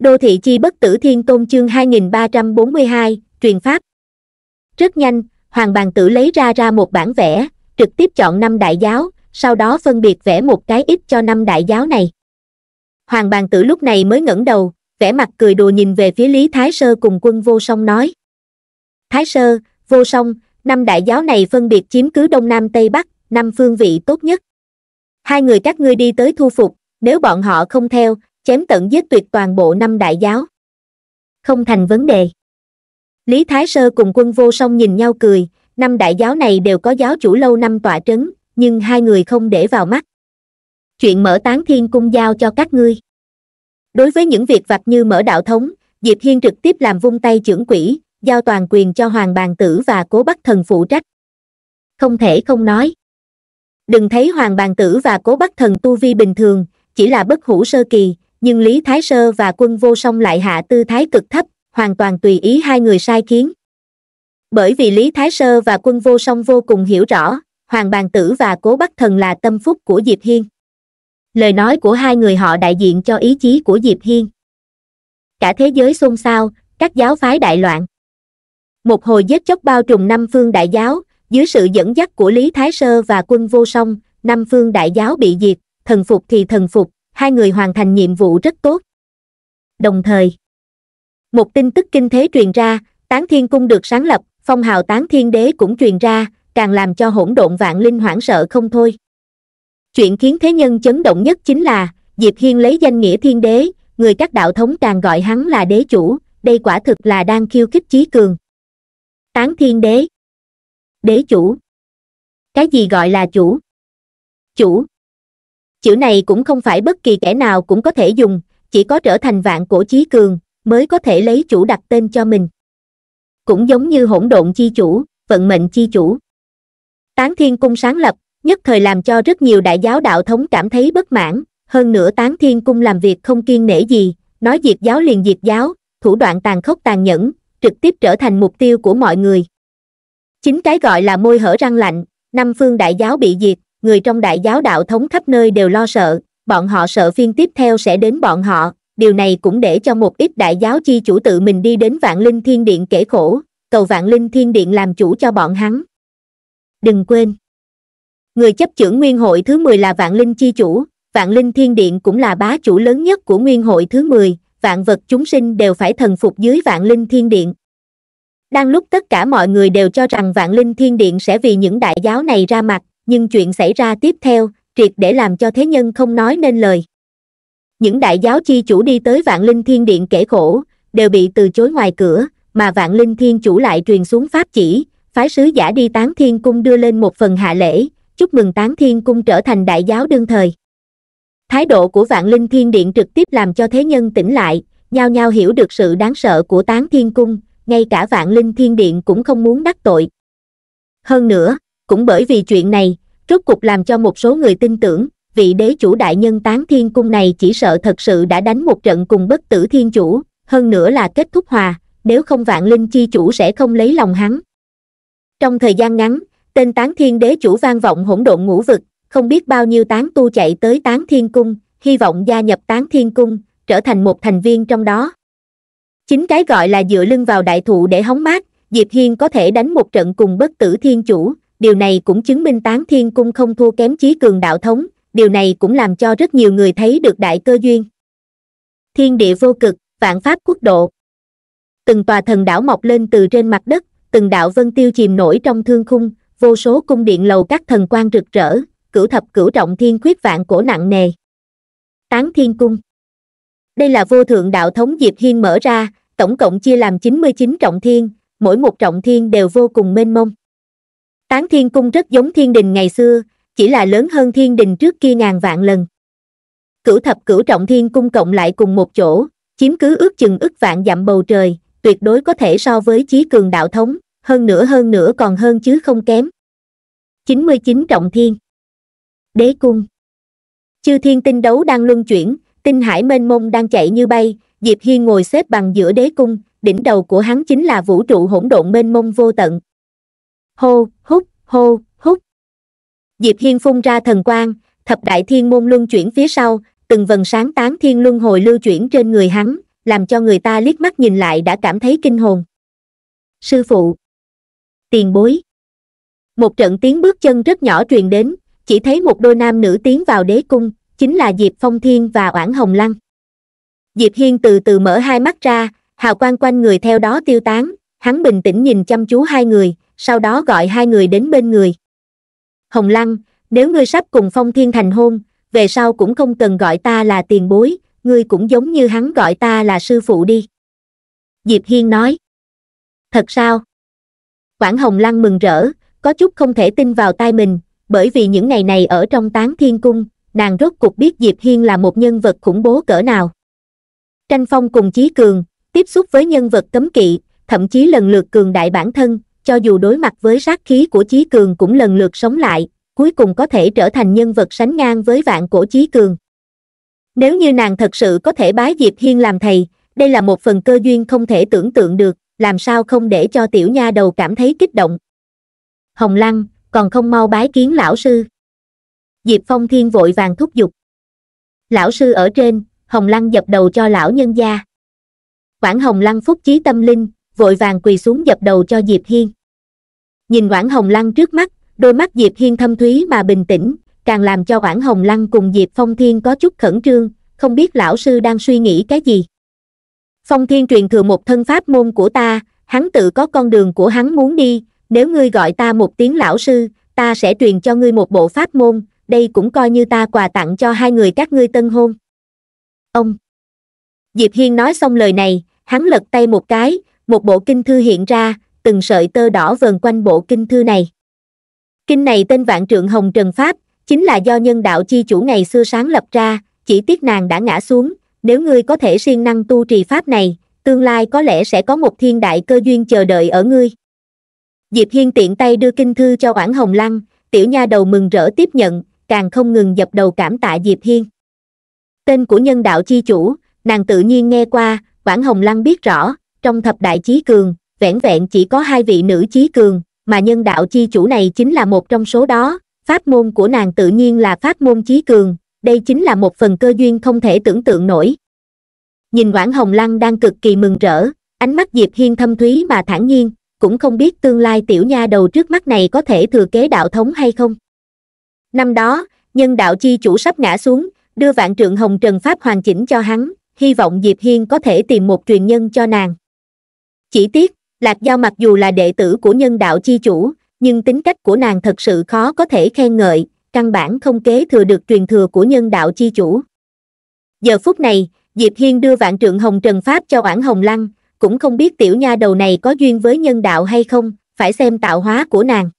Đô thị chi bất tử thiên tôn chương 2342, truyền pháp. Rất nhanh, Hoàng Bàn Tử lấy ra ra một bản vẽ, trực tiếp chọn năm đại giáo, sau đó phân biệt vẽ một cái ít cho năm đại giáo này. Hoàng Bàn Tử lúc này mới ngẩng đầu, vẽ mặt cười đùa nhìn về phía Lý Thái Sơ cùng quân vô song nói. Thái Sơ, vô song, năm đại giáo này phân biệt chiếm cứ Đông Nam Tây Bắc, năm phương vị tốt nhất. Hai người các ngươi đi tới thu phục, nếu bọn họ không theo, chém tận giết tuyệt toàn bộ năm đại giáo không thành vấn đề lý thái sơ cùng quân vô song nhìn nhau cười năm đại giáo này đều có giáo chủ lâu năm tọa trấn nhưng hai người không để vào mắt chuyện mở tán thiên cung giao cho các ngươi đối với những việc vặt như mở đạo thống diệp hiên trực tiếp làm vung tay trưởng quỷ giao toàn quyền cho hoàng bàn tử và cố bắc thần phụ trách không thể không nói đừng thấy hoàng bàn tử và cố bắc thần tu vi bình thường chỉ là bất hủ sơ kỳ nhưng lý thái sơ và quân vô song lại hạ tư thái cực thấp hoàn toàn tùy ý hai người sai khiến bởi vì lý thái sơ và quân vô song vô cùng hiểu rõ hoàng bàn tử và cố bắc thần là tâm phúc của diệp hiên lời nói của hai người họ đại diện cho ý chí của diệp hiên cả thế giới xôn xao các giáo phái đại loạn một hồi giết chóc bao trùm năm phương đại giáo dưới sự dẫn dắt của lý thái sơ và quân vô song năm phương đại giáo bị diệt thần phục thì thần phục hai người hoàn thành nhiệm vụ rất tốt. Đồng thời, một tin tức kinh thế truyền ra, Tán Thiên Cung được sáng lập, phong hào Tán Thiên Đế cũng truyền ra, càng làm cho hỗn độn vạn linh hoảng sợ không thôi. Chuyện khiến thế nhân chấn động nhất chính là, Diệp Hiên lấy danh nghĩa Thiên Đế, người các đạo thống càng gọi hắn là đế chủ, đây quả thực là đang khiêu khích chí cường. Tán Thiên Đế Đế chủ Cái gì gọi là chủ? Chủ chữ này cũng không phải bất kỳ kẻ nào cũng có thể dùng chỉ có trở thành vạn cổ chí cường mới có thể lấy chủ đặt tên cho mình cũng giống như hỗn độn chi chủ vận mệnh chi chủ tán thiên cung sáng lập nhất thời làm cho rất nhiều đại giáo đạo thống cảm thấy bất mãn hơn nữa tán thiên cung làm việc không kiên nể gì nói diệt giáo liền diệt giáo thủ đoạn tàn khốc tàn nhẫn trực tiếp trở thành mục tiêu của mọi người chính cái gọi là môi hở răng lạnh năm phương đại giáo bị diệt người trong đại giáo đạo thống khắp nơi đều lo sợ, bọn họ sợ phiên tiếp theo sẽ đến bọn họ, điều này cũng để cho một ít đại giáo chi chủ tự mình đi đến Vạn Linh Thiên Điện kể khổ, cầu Vạn Linh Thiên Điện làm chủ cho bọn hắn. Đừng quên, người chấp trưởng Nguyên hội thứ 10 là Vạn Linh chi chủ, Vạn Linh Thiên Điện cũng là bá chủ lớn nhất của Nguyên hội thứ 10, vạn vật chúng sinh đều phải thần phục dưới Vạn Linh Thiên Điện. Đang lúc tất cả mọi người đều cho rằng Vạn Linh Thiên Điện sẽ vì những đại giáo này ra mặt, nhưng chuyện xảy ra tiếp theo triệt để làm cho thế nhân không nói nên lời những đại giáo chi chủ đi tới vạn linh thiên điện kể khổ đều bị từ chối ngoài cửa mà vạn linh thiên chủ lại truyền xuống pháp chỉ phái sứ giả đi tán thiên cung đưa lên một phần hạ lễ chúc mừng tán thiên cung trở thành đại giáo đương thời thái độ của vạn linh thiên điện trực tiếp làm cho thế nhân tỉnh lại nhau nhau hiểu được sự đáng sợ của tán thiên cung ngay cả vạn linh thiên điện cũng không muốn đắc tội hơn nữa cũng bởi vì chuyện này rốt cục làm cho một số người tin tưởng vị đế chủ đại nhân tán thiên cung này chỉ sợ thật sự đã đánh một trận cùng bất tử thiên chủ hơn nữa là kết thúc hòa nếu không vạn linh chi chủ sẽ không lấy lòng hắn trong thời gian ngắn tên tán thiên đế chủ vang vọng hỗn độn ngũ vực không biết bao nhiêu tán tu chạy tới tán thiên cung hy vọng gia nhập tán thiên cung trở thành một thành viên trong đó chính cái gọi là dựa lưng vào đại thụ để hóng mát diệp hiên có thể đánh một trận cùng bất tử thiên chủ điều này cũng chứng minh tán thiên cung không thua kém chí cường đạo thống điều này cũng làm cho rất nhiều người thấy được đại cơ duyên thiên địa vô cực vạn pháp quốc độ từng tòa thần đảo mọc lên từ trên mặt đất từng đạo vân tiêu chìm nổi trong thương khung vô số cung điện lầu các thần quan rực rỡ cửu thập cửu trọng thiên khuyết vạn cổ nặng nề tán thiên cung đây là vô thượng đạo thống diệp hiên mở ra tổng cộng chia làm 99 trọng thiên mỗi một trọng thiên đều vô cùng mênh mông Tán Thiên Cung rất giống Thiên Đình ngày xưa, chỉ là lớn hơn Thiên Đình trước kia ngàn vạn lần. Cửu thập cửu trọng Thiên Cung cộng lại cùng một chỗ, chiếm cứ ước chừng ức vạn dặm bầu trời, tuyệt đối có thể so với chí cường đạo thống, hơn nữa hơn nữa còn hơn chứ không kém. 99 trọng thiên Đế cung Chư thiên tinh đấu đang luân chuyển, tinh hải mênh mông đang chạy như bay, Diệp Hiên ngồi xếp bằng giữa đế cung, đỉnh đầu của hắn chính là vũ trụ hỗn độn mênh mông vô tận, hô, hút, hô, hút. Diệp Hiên phun ra thần quang, thập đại thiên môn luân chuyển phía sau, từng vần sáng tán thiên luân hồi lưu chuyển trên người hắn, làm cho người ta liếc mắt nhìn lại đã cảm thấy kinh hồn. Sư phụ. Tiền bối. Một trận tiếng bước chân rất nhỏ truyền đến, chỉ thấy một đôi nam nữ tiến vào đế cung, chính là Diệp Phong Thiên và Oản Hồng Lăng. Diệp Hiên từ từ mở hai mắt ra, hào quang quanh người theo đó tiêu tán, hắn bình tĩnh nhìn chăm chú hai người, sau đó gọi hai người đến bên người. Hồng Lăng, nếu ngươi sắp cùng Phong Thiên thành hôn, về sau cũng không cần gọi ta là tiền bối, ngươi cũng giống như hắn gọi ta là sư phụ đi. Diệp Hiên nói. Thật sao? Quảng Hồng Lăng mừng rỡ, có chút không thể tin vào tai mình, bởi vì những ngày này ở trong tán thiên cung, nàng rốt cục biết Diệp Hiên là một nhân vật khủng bố cỡ nào. Tranh phong cùng Chí Cường, tiếp xúc với nhân vật cấm kỵ, thậm chí lần lượt cường đại bản thân, cho dù đối mặt với sát khí của Chí Cường cũng lần lượt sống lại, cuối cùng có thể trở thành nhân vật sánh ngang với vạn cổ Chí Cường. Nếu như nàng thật sự có thể bái Diệp Hiên làm thầy, đây là một phần cơ duyên không thể tưởng tượng được, làm sao không để cho tiểu nha đầu cảm thấy kích động. Hồng Lăng, còn không mau bái kiến lão sư. Diệp Phong Thiên vội vàng thúc giục. Lão sư ở trên, Hồng Lăng dập đầu cho lão nhân gia. Quảng Hồng Lăng phúc chí tâm linh, vội vàng quỳ xuống dập đầu cho diệp hiên nhìn oản hồng lăng trước mắt đôi mắt diệp hiên thâm thúy mà bình tĩnh càng làm cho oản hồng lăng cùng diệp phong thiên có chút khẩn trương không biết lão sư đang suy nghĩ cái gì phong thiên truyền thừa một thân pháp môn của ta hắn tự có con đường của hắn muốn đi nếu ngươi gọi ta một tiếng lão sư ta sẽ truyền cho ngươi một bộ pháp môn đây cũng coi như ta quà tặng cho hai người các ngươi tân hôn ông diệp hiên nói xong lời này hắn lật tay một cái một bộ kinh thư hiện ra, từng sợi tơ đỏ vờn quanh bộ kinh thư này. Kinh này tên Vạn Trượng Hồng Trần Pháp, chính là do nhân đạo chi chủ ngày xưa sáng lập ra, chỉ tiếc nàng đã ngã xuống, nếu ngươi có thể siêng năng tu trì pháp này, tương lai có lẽ sẽ có một thiên đại cơ duyên chờ đợi ở ngươi. Diệp Hiên tiện tay đưa kinh thư cho Oản Hồng Lăng, tiểu nha đầu mừng rỡ tiếp nhận, càng không ngừng dập đầu cảm tạ Diệp Hiên. Tên của nhân đạo chi chủ, nàng tự nhiên nghe qua, Oản Hồng Lăng biết rõ, trong thập đại chí cường vẹn vẹn chỉ có hai vị nữ chí cường mà nhân đạo chi chủ này chính là một trong số đó pháp môn của nàng tự nhiên là pháp môn chí cường đây chính là một phần cơ duyên không thể tưởng tượng nổi nhìn quảng hồng lăng đang cực kỳ mừng rỡ ánh mắt diệp hiên thâm thúy mà thản nhiên cũng không biết tương lai tiểu nha đầu trước mắt này có thể thừa kế đạo thống hay không năm đó nhân đạo chi chủ sắp ngã xuống đưa vạn trượng hồng trần pháp hoàn chỉnh cho hắn hy vọng diệp hiên có thể tìm một truyền nhân cho nàng chỉ tiếc lạc giao mặc dù là đệ tử của nhân đạo chi chủ nhưng tính cách của nàng thật sự khó có thể khen ngợi căn bản không kế thừa được truyền thừa của nhân đạo chi chủ giờ phút này diệp hiên đưa vạn trượng hồng trần pháp cho oản hồng lăng cũng không biết tiểu nha đầu này có duyên với nhân đạo hay không phải xem tạo hóa của nàng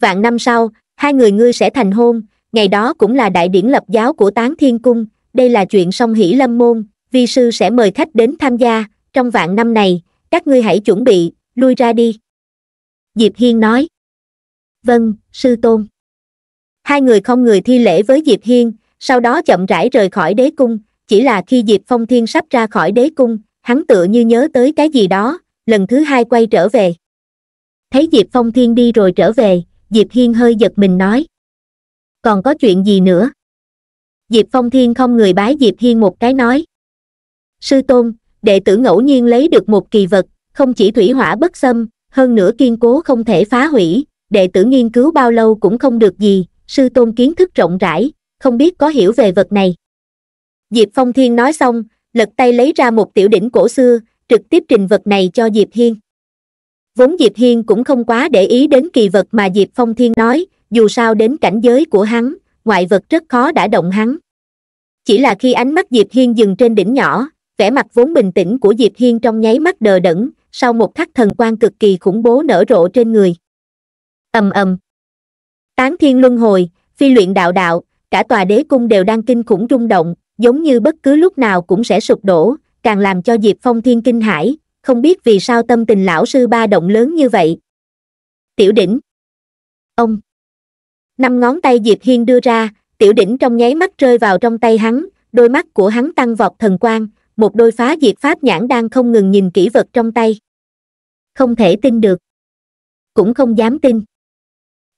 vạn năm sau hai người ngươi sẽ thành hôn ngày đó cũng là đại điển lập giáo của tán thiên cung đây là chuyện song hỷ lâm môn vi sư sẽ mời khách đến tham gia trong vạn năm này các ngươi hãy chuẩn bị lui ra đi diệp hiên nói vâng sư tôn hai người không người thi lễ với diệp hiên sau đó chậm rãi rời khỏi đế cung chỉ là khi diệp phong thiên sắp ra khỏi đế cung hắn tựa như nhớ tới cái gì đó lần thứ hai quay trở về thấy diệp phong thiên đi rồi trở về diệp hiên hơi giật mình nói còn có chuyện gì nữa diệp phong thiên không người bái diệp hiên một cái nói sư tôn đệ tử ngẫu nhiên lấy được một kỳ vật, không chỉ thủy hỏa bất xâm, hơn nữa kiên cố không thể phá hủy, đệ tử nghiên cứu bao lâu cũng không được gì, sư tôn kiến thức rộng rãi, không biết có hiểu về vật này. Diệp Phong Thiên nói xong, lật tay lấy ra một tiểu đỉnh cổ xưa, trực tiếp trình vật này cho Diệp Hiên. Vốn Diệp Hiên cũng không quá để ý đến kỳ vật mà Diệp Phong Thiên nói, dù sao đến cảnh giới của hắn, ngoại vật rất khó đã động hắn. Chỉ là khi ánh mắt Diệp Hiên dừng trên đỉnh nhỏ, vẻ mặt vốn bình tĩnh của diệp hiên trong nháy mắt đờ đẫn sau một khắc thần quan cực kỳ khủng bố nở rộ trên người ầm ầm tán thiên luân hồi phi luyện đạo đạo cả tòa đế cung đều đang kinh khủng rung động giống như bất cứ lúc nào cũng sẽ sụp đổ càng làm cho diệp phong thiên kinh hãi không biết vì sao tâm tình lão sư ba động lớn như vậy tiểu đỉnh ông năm ngón tay diệp hiên đưa ra tiểu đỉnh trong nháy mắt rơi vào trong tay hắn đôi mắt của hắn tăng vọt thần quang một đôi phá diệt pháp nhãn đang không ngừng nhìn kỹ vật trong tay không thể tin được cũng không dám tin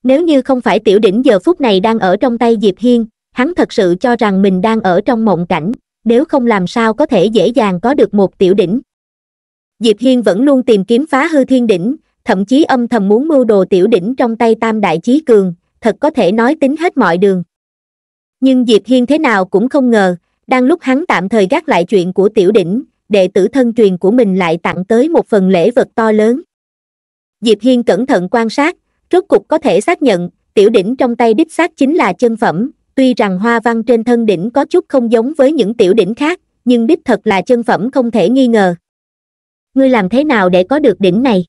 nếu như không phải tiểu đỉnh giờ phút này đang ở trong tay diệp hiên hắn thật sự cho rằng mình đang ở trong mộng cảnh nếu không làm sao có thể dễ dàng có được một tiểu đỉnh diệp hiên vẫn luôn tìm kiếm phá hư thiên đỉnh thậm chí âm thầm muốn mưu đồ tiểu đỉnh trong tay tam đại chí cường thật có thể nói tính hết mọi đường nhưng diệp hiên thế nào cũng không ngờ đang lúc hắn tạm thời gác lại chuyện của tiểu đỉnh đệ tử thân truyền của mình lại tặng tới một phần lễ vật to lớn diệp hiên cẩn thận quan sát rốt cục có thể xác nhận tiểu đỉnh trong tay đích xác chính là chân phẩm tuy rằng hoa văn trên thân đỉnh có chút không giống với những tiểu đỉnh khác nhưng đích thật là chân phẩm không thể nghi ngờ ngươi làm thế nào để có được đỉnh này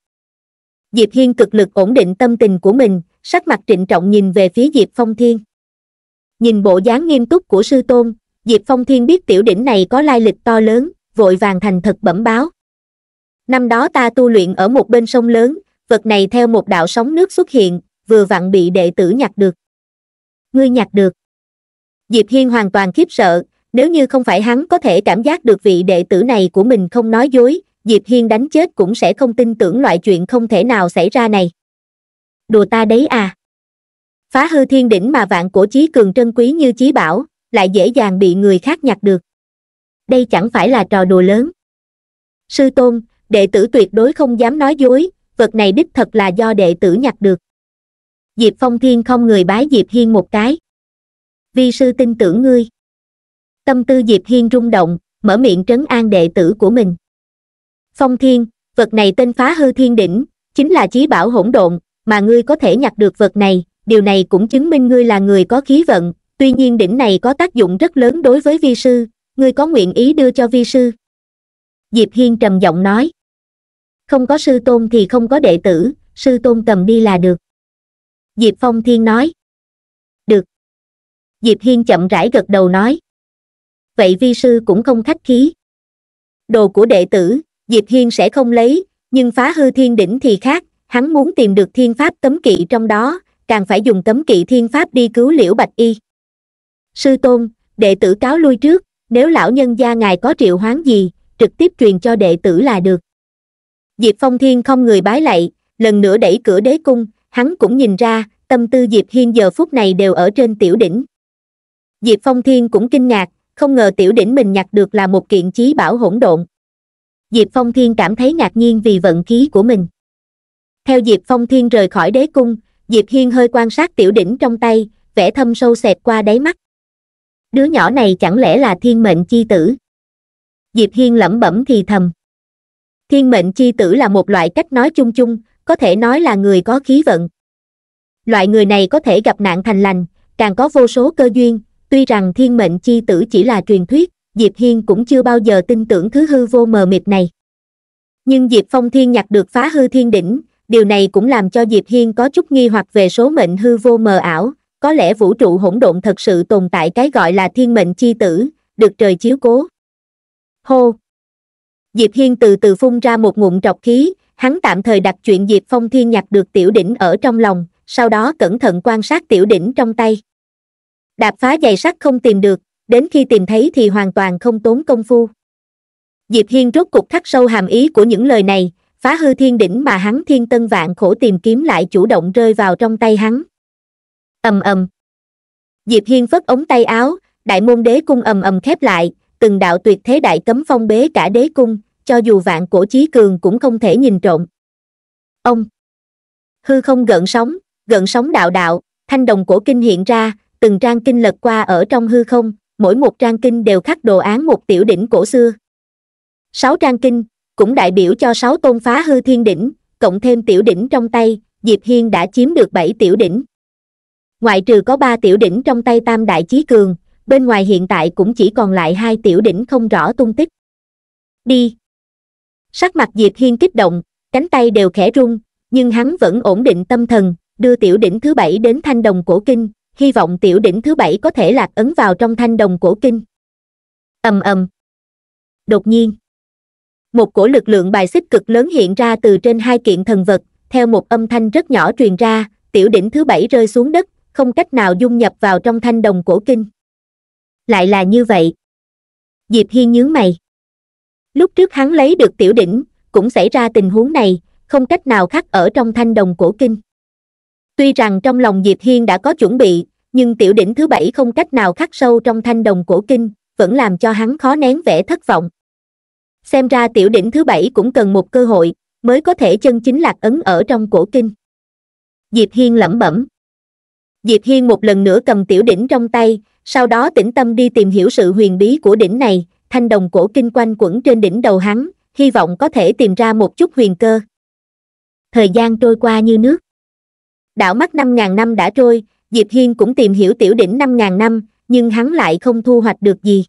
diệp hiên cực lực ổn định tâm tình của mình sắc mặt trịnh trọng nhìn về phía diệp phong thiên nhìn bộ dáng nghiêm túc của sư tôn diệp phong thiên biết tiểu đỉnh này có lai lịch to lớn vội vàng thành thật bẩm báo năm đó ta tu luyện ở một bên sông lớn vật này theo một đạo sóng nước xuất hiện vừa vặn bị đệ tử nhặt được ngươi nhặt được diệp hiên hoàn toàn khiếp sợ nếu như không phải hắn có thể cảm giác được vị đệ tử này của mình không nói dối diệp hiên đánh chết cũng sẽ không tin tưởng loại chuyện không thể nào xảy ra này đùa ta đấy à phá hư thiên đỉnh mà vạn cổ chí cường trân quý như chí bảo lại dễ dàng bị người khác nhặt được đây chẳng phải là trò đùa lớn sư tôn đệ tử tuyệt đối không dám nói dối vật này đích thật là do đệ tử nhặt được diệp phong thiên không người bái diệp hiên một cái vi sư tin tưởng ngươi tâm tư diệp hiên rung động mở miệng trấn an đệ tử của mình phong thiên vật này tên phá hư thiên đỉnh chính là chí bảo hỗn độn mà ngươi có thể nhặt được vật này điều này cũng chứng minh ngươi là người có khí vận tuy nhiên đỉnh này có tác dụng rất lớn đối với vi sư ngươi có nguyện ý đưa cho vi sư diệp hiên trầm giọng nói không có sư tôn thì không có đệ tử sư tôn cầm đi là được diệp phong thiên nói được diệp hiên chậm rãi gật đầu nói vậy vi sư cũng không khách khí đồ của đệ tử diệp hiên sẽ không lấy nhưng phá hư thiên đỉnh thì khác hắn muốn tìm được thiên pháp cấm kỵ trong đó càng phải dùng cấm kỵ thiên pháp đi cứu liễu bạch y sư tôn đệ tử cáo lui trước nếu lão nhân gia ngài có triệu hoán gì trực tiếp truyền cho đệ tử là được diệp phong thiên không người bái lạy lần nữa đẩy cửa đế cung hắn cũng nhìn ra tâm tư diệp hiên giờ phút này đều ở trên tiểu đỉnh diệp phong thiên cũng kinh ngạc không ngờ tiểu đỉnh mình nhặt được là một kiện chí bảo hỗn độn diệp phong thiên cảm thấy ngạc nhiên vì vận khí của mình theo diệp phong thiên rời khỏi đế cung diệp hiên hơi quan sát tiểu đỉnh trong tay vẻ thâm sâu xẹt qua đáy mắt đứa nhỏ này chẳng lẽ là thiên mệnh chi tử diệp hiên lẩm bẩm thì thầm thiên mệnh chi tử là một loại cách nói chung chung có thể nói là người có khí vận loại người này có thể gặp nạn thành lành càng có vô số cơ duyên tuy rằng thiên mệnh chi tử chỉ là truyền thuyết diệp hiên cũng chưa bao giờ tin tưởng thứ hư vô mờ mịt này nhưng diệp phong thiên nhặt được phá hư thiên đỉnh điều này cũng làm cho diệp hiên có chút nghi hoặc về số mệnh hư vô mờ ảo có lẽ vũ trụ hỗn độn thật sự tồn tại cái gọi là thiên mệnh chi tử, được trời chiếu cố. Hô! Diệp Hiên từ từ phun ra một ngụm trọc khí, hắn tạm thời đặt chuyện Diệp Phong Thiên nhặt được tiểu đỉnh ở trong lòng, sau đó cẩn thận quan sát tiểu đỉnh trong tay. Đạp phá giày sắt không tìm được, đến khi tìm thấy thì hoàn toàn không tốn công phu. Diệp Hiên rốt cục thắt sâu hàm ý của những lời này, phá hư thiên đỉnh mà hắn thiên tân vạn khổ tìm kiếm lại chủ động rơi vào trong tay hắn ầm ầm diệp hiên phất ống tay áo đại môn đế cung ầm ầm khép lại từng đạo tuyệt thế đại cấm phong bế cả đế cung cho dù vạn cổ chí cường cũng không thể nhìn trộm ông hư không gợn sóng gợn sóng đạo đạo thanh đồng cổ kinh hiện ra từng trang kinh lật qua ở trong hư không mỗi một trang kinh đều khắc đồ án một tiểu đỉnh cổ xưa sáu trang kinh cũng đại biểu cho sáu tôn phá hư thiên đỉnh cộng thêm tiểu đỉnh trong tay diệp hiên đã chiếm được bảy tiểu đỉnh ngoại trừ có ba tiểu đỉnh trong tay tam đại chí cường bên ngoài hiện tại cũng chỉ còn lại hai tiểu đỉnh không rõ tung tích đi sắc mặt diệp hiên kích động cánh tay đều khẽ run nhưng hắn vẫn ổn định tâm thần đưa tiểu đỉnh thứ bảy đến thanh đồng cổ kinh hy vọng tiểu đỉnh thứ bảy có thể lạc ấn vào trong thanh đồng cổ kinh ầm ầm đột nhiên một cổ lực lượng bài xích cực lớn hiện ra từ trên hai kiện thần vật theo một âm thanh rất nhỏ truyền ra tiểu đỉnh thứ bảy rơi xuống đất không cách nào dung nhập vào trong thanh đồng cổ kinh lại là như vậy diệp hiên nhướng mày lúc trước hắn lấy được tiểu đỉnh cũng xảy ra tình huống này không cách nào khắc ở trong thanh đồng cổ kinh tuy rằng trong lòng diệp hiên đã có chuẩn bị nhưng tiểu đỉnh thứ bảy không cách nào khắc sâu trong thanh đồng cổ kinh vẫn làm cho hắn khó nén vẻ thất vọng xem ra tiểu đỉnh thứ bảy cũng cần một cơ hội mới có thể chân chính lạc ấn ở trong cổ kinh diệp hiên lẩm bẩm diệp hiên một lần nữa cầm tiểu đỉnh trong tay sau đó tĩnh tâm đi tìm hiểu sự huyền bí của đỉnh này thanh đồng cổ kinh quanh quẩn trên đỉnh đầu hắn hy vọng có thể tìm ra một chút huyền cơ thời gian trôi qua như nước đảo mắt năm ngàn năm đã trôi diệp hiên cũng tìm hiểu tiểu đỉnh năm ngàn năm nhưng hắn lại không thu hoạch được gì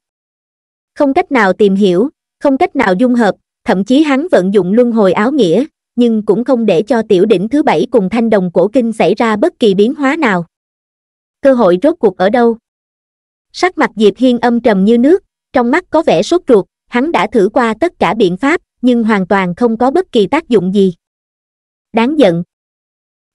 không cách nào tìm hiểu không cách nào dung hợp thậm chí hắn vận dụng luân hồi áo nghĩa nhưng cũng không để cho tiểu đỉnh thứ bảy cùng thanh đồng cổ kinh xảy ra bất kỳ biến hóa nào cơ hội rốt cuộc ở đâu sắc mặt diệp hiên âm trầm như nước trong mắt có vẻ sốt ruột hắn đã thử qua tất cả biện pháp nhưng hoàn toàn không có bất kỳ tác dụng gì đáng giận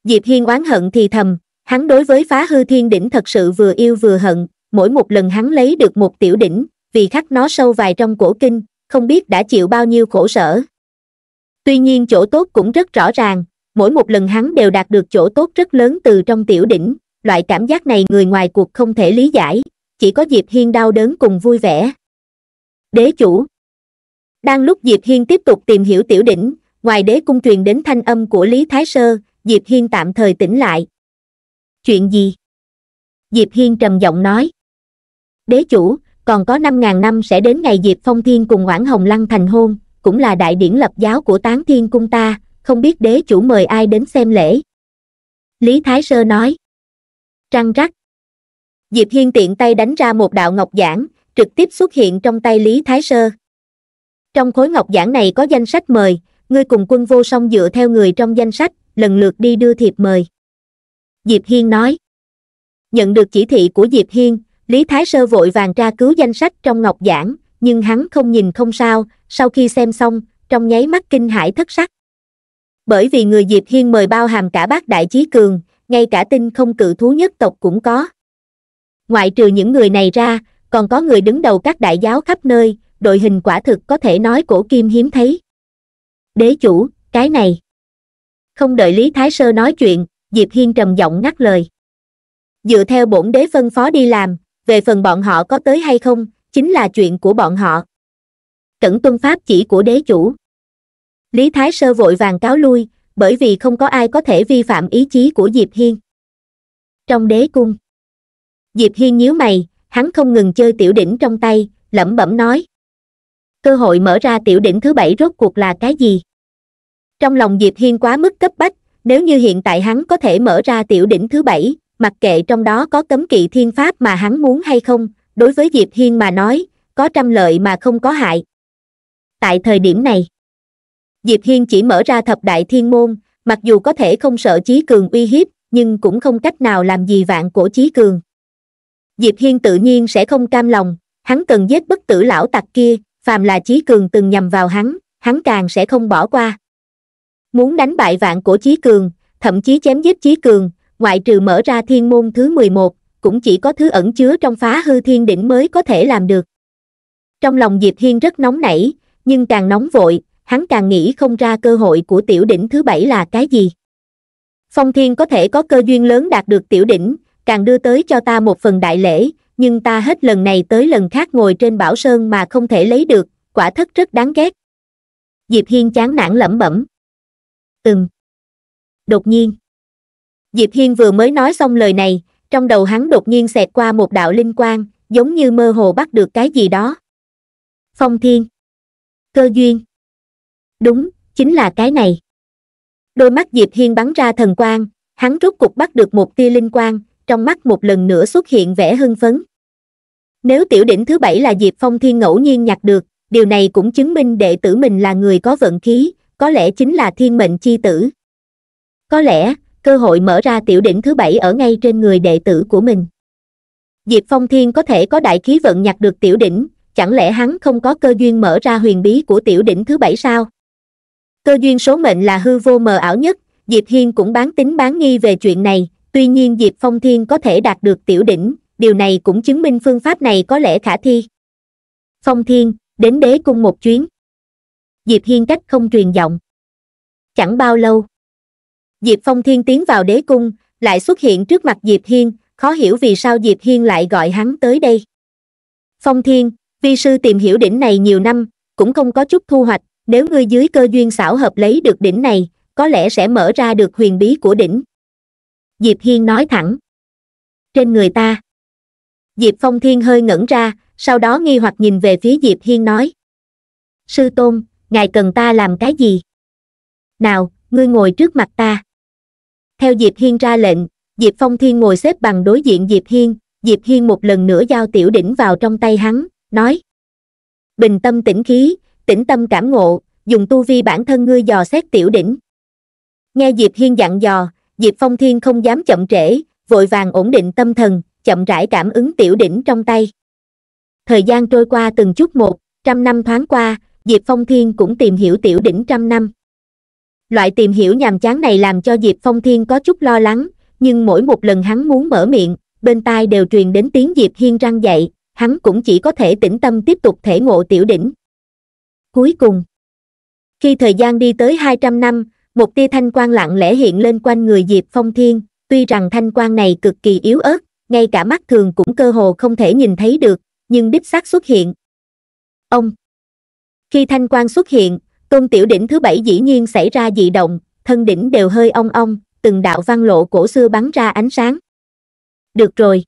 diệp hiên oán hận thì thầm hắn đối với phá hư thiên đỉnh thật sự vừa yêu vừa hận mỗi một lần hắn lấy được một tiểu đỉnh vì khắc nó sâu vài trong cổ kinh không biết đã chịu bao nhiêu khổ sở tuy nhiên chỗ tốt cũng rất rõ ràng mỗi một lần hắn đều đạt được chỗ tốt rất lớn từ trong tiểu đỉnh loại cảm giác này người ngoài cuộc không thể lý giải chỉ có diệp hiên đau đớn cùng vui vẻ đế chủ đang lúc diệp hiên tiếp tục tìm hiểu tiểu đỉnh ngoài đế cung truyền đến thanh âm của lý thái sơ diệp hiên tạm thời tỉnh lại chuyện gì diệp hiên trầm giọng nói đế chủ còn có năm ngàn năm sẽ đến ngày diệp phong thiên cùng ngoãn hồng lăng thành hôn cũng là đại điển lập giáo của tán thiên cung ta không biết đế chủ mời ai đến xem lễ lý thái sơ nói răng rắc diệp hiên tiện tay đánh ra một đạo ngọc giản trực tiếp xuất hiện trong tay lý thái sơ trong khối ngọc giản này có danh sách mời ngươi cùng quân vô song dựa theo người trong danh sách lần lượt đi đưa thiệp mời diệp hiên nói nhận được chỉ thị của diệp hiên lý thái sơ vội vàng tra cứu danh sách trong ngọc giản nhưng hắn không nhìn không sao sau khi xem xong trong nháy mắt kinh hải thất sắc bởi vì người diệp hiên mời bao hàm cả bác đại chí cường ngay cả tinh không cự thú nhất tộc cũng có ngoại trừ những người này ra còn có người đứng đầu các đại giáo khắp nơi đội hình quả thực có thể nói cổ kim hiếm thấy đế chủ cái này không đợi lý thái sơ nói chuyện diệp hiên trầm giọng ngắt lời dựa theo bổn đế phân phó đi làm về phần bọn họ có tới hay không chính là chuyện của bọn họ cẩn tuân pháp chỉ của đế chủ lý thái sơ vội vàng cáo lui bởi vì không có ai có thể vi phạm ý chí của diệp hiên trong đế cung diệp hiên nhíu mày hắn không ngừng chơi tiểu đỉnh trong tay lẩm bẩm nói cơ hội mở ra tiểu đỉnh thứ bảy rốt cuộc là cái gì trong lòng diệp hiên quá mức cấp bách nếu như hiện tại hắn có thể mở ra tiểu đỉnh thứ bảy mặc kệ trong đó có cấm kỵ thiên pháp mà hắn muốn hay không đối với diệp hiên mà nói có trăm lợi mà không có hại tại thời điểm này diệp hiên chỉ mở ra thập đại thiên môn mặc dù có thể không sợ chí cường uy hiếp nhưng cũng không cách nào làm gì vạn của chí cường diệp hiên tự nhiên sẽ không cam lòng hắn cần giết bất tử lão tặc kia phàm là chí cường từng nhầm vào hắn hắn càng sẽ không bỏ qua muốn đánh bại vạn của chí cường thậm chí chém giết chí cường ngoại trừ mở ra thiên môn thứ mười một cũng chỉ có thứ ẩn chứa trong phá hư thiên đỉnh mới có thể làm được trong lòng diệp hiên rất nóng nảy nhưng càng nóng vội hắn càng nghĩ không ra cơ hội của tiểu đỉnh thứ bảy là cái gì phong thiên có thể có cơ duyên lớn đạt được tiểu đỉnh càng đưa tới cho ta một phần đại lễ nhưng ta hết lần này tới lần khác ngồi trên bảo sơn mà không thể lấy được quả thất rất đáng ghét diệp hiên chán nản lẩm bẩm ừm đột nhiên diệp hiên vừa mới nói xong lời này trong đầu hắn đột nhiên xẹt qua một đạo linh quang giống như mơ hồ bắt được cái gì đó phong thiên cơ duyên đúng chính là cái này đôi mắt diệp hiên bắn ra thần quang hắn rốt cục bắt được một tia linh quang trong mắt một lần nữa xuất hiện vẻ hưng phấn nếu tiểu đỉnh thứ bảy là diệp phong thiên ngẫu nhiên nhặt được điều này cũng chứng minh đệ tử mình là người có vận khí có lẽ chính là thiên mệnh chi tử có lẽ cơ hội mở ra tiểu đỉnh thứ bảy ở ngay trên người đệ tử của mình diệp phong thiên có thể có đại khí vận nhặt được tiểu đỉnh chẳng lẽ hắn không có cơ duyên mở ra huyền bí của tiểu đỉnh thứ bảy sao Cơ duyên số mệnh là hư vô mờ ảo nhất, Diệp Hiên cũng bán tính bán nghi về chuyện này, tuy nhiên Diệp Phong Thiên có thể đạt được tiểu đỉnh, điều này cũng chứng minh phương pháp này có lẽ khả thi. Phong Thiên, đến đế cung một chuyến. Diệp Hiên cách không truyền giọng. Chẳng bao lâu. Diệp Phong Thiên tiến vào đế cung, lại xuất hiện trước mặt Diệp Hiên, khó hiểu vì sao Diệp Hiên lại gọi hắn tới đây. Phong Thiên, vi sư tìm hiểu đỉnh này nhiều năm, cũng không có chút thu hoạch, nếu ngươi dưới cơ duyên xảo hợp lấy được đỉnh này có lẽ sẽ mở ra được huyền bí của đỉnh diệp hiên nói thẳng trên người ta diệp phong thiên hơi ngẩn ra sau đó nghi hoặc nhìn về phía diệp hiên nói sư tôn ngài cần ta làm cái gì nào ngươi ngồi trước mặt ta theo diệp hiên ra lệnh diệp phong thiên ngồi xếp bằng đối diện diệp hiên diệp hiên một lần nữa giao tiểu đỉnh vào trong tay hắn nói bình tâm tĩnh khí tĩnh tâm cảm ngộ dùng tu vi bản thân ngươi dò xét tiểu đỉnh nghe diệp hiên dặn dò diệp phong thiên không dám chậm trễ vội vàng ổn định tâm thần chậm rãi cảm ứng tiểu đỉnh trong tay thời gian trôi qua từng chút một trăm năm thoáng qua diệp phong thiên cũng tìm hiểu tiểu đỉnh trăm năm loại tìm hiểu nhàm chán này làm cho diệp phong thiên có chút lo lắng nhưng mỗi một lần hắn muốn mở miệng bên tai đều truyền đến tiếng diệp hiên răng dậy hắn cũng chỉ có thể tĩnh tâm tiếp tục thể ngộ tiểu đỉnh cuối cùng khi thời gian đi tới hai trăm năm một tia thanh quan lặng lẽ hiện lên quanh người diệp phong thiên tuy rằng thanh quan này cực kỳ yếu ớt ngay cả mắt thường cũng cơ hồ không thể nhìn thấy được nhưng đích xác xuất hiện ông khi thanh quan xuất hiện tôn tiểu đỉnh thứ bảy dĩ nhiên xảy ra dị động thân đỉnh đều hơi ong ong từng đạo văn lộ cổ xưa bắn ra ánh sáng được rồi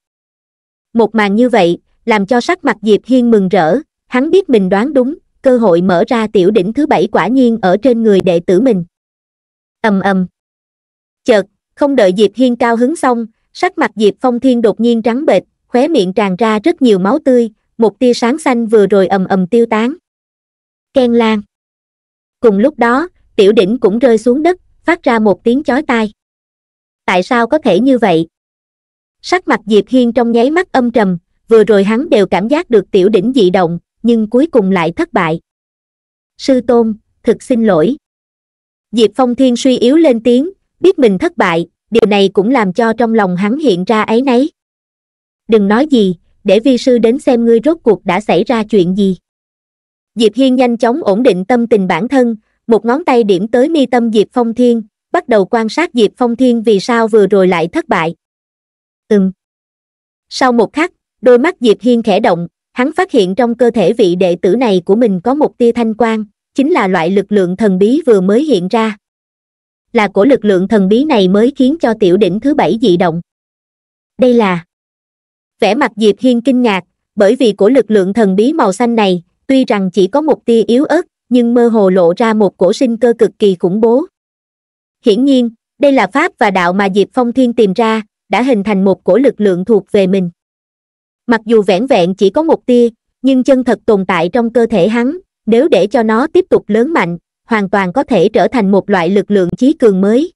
một màn như vậy làm cho sắc mặt diệp hiên mừng rỡ hắn biết mình đoán đúng cơ hội mở ra tiểu đỉnh thứ bảy quả nhiên ở trên người đệ tử mình ầm ầm chợt không đợi diệp hiên cao hứng xong sắc mặt diệp phong thiên đột nhiên trắng bệch khóe miệng tràn ra rất nhiều máu tươi một tia sáng xanh vừa rồi ầm ầm tiêu tán ken lan cùng lúc đó tiểu đỉnh cũng rơi xuống đất phát ra một tiếng chói tai tại sao có thể như vậy sắc mặt diệp hiên trong nháy mắt âm trầm vừa rồi hắn đều cảm giác được tiểu đỉnh dị động nhưng cuối cùng lại thất bại sư tôn thực xin lỗi diệp phong thiên suy yếu lên tiếng biết mình thất bại điều này cũng làm cho trong lòng hắn hiện ra ấy nấy đừng nói gì để vi sư đến xem ngươi rốt cuộc đã xảy ra chuyện gì diệp hiên nhanh chóng ổn định tâm tình bản thân một ngón tay điểm tới mi tâm diệp phong thiên bắt đầu quan sát diệp phong thiên vì sao vừa rồi lại thất bại ừm sau một khắc đôi mắt diệp hiên khẽ động hắn phát hiện trong cơ thể vị đệ tử này của mình có một tia thanh quan chính là loại lực lượng thần bí vừa mới hiện ra là của lực lượng thần bí này mới khiến cho tiểu đỉnh thứ bảy dị động đây là vẻ mặt diệp hiên kinh ngạc bởi vì của lực lượng thần bí màu xanh này tuy rằng chỉ có một tia yếu ớt nhưng mơ hồ lộ ra một cổ sinh cơ cực kỳ khủng bố hiển nhiên đây là pháp và đạo mà diệp phong thiên tìm ra đã hình thành một cổ lực lượng thuộc về mình mặc dù vẻn vẹn chỉ có một tia nhưng chân thật tồn tại trong cơ thể hắn nếu để cho nó tiếp tục lớn mạnh hoàn toàn có thể trở thành một loại lực lượng chí cường mới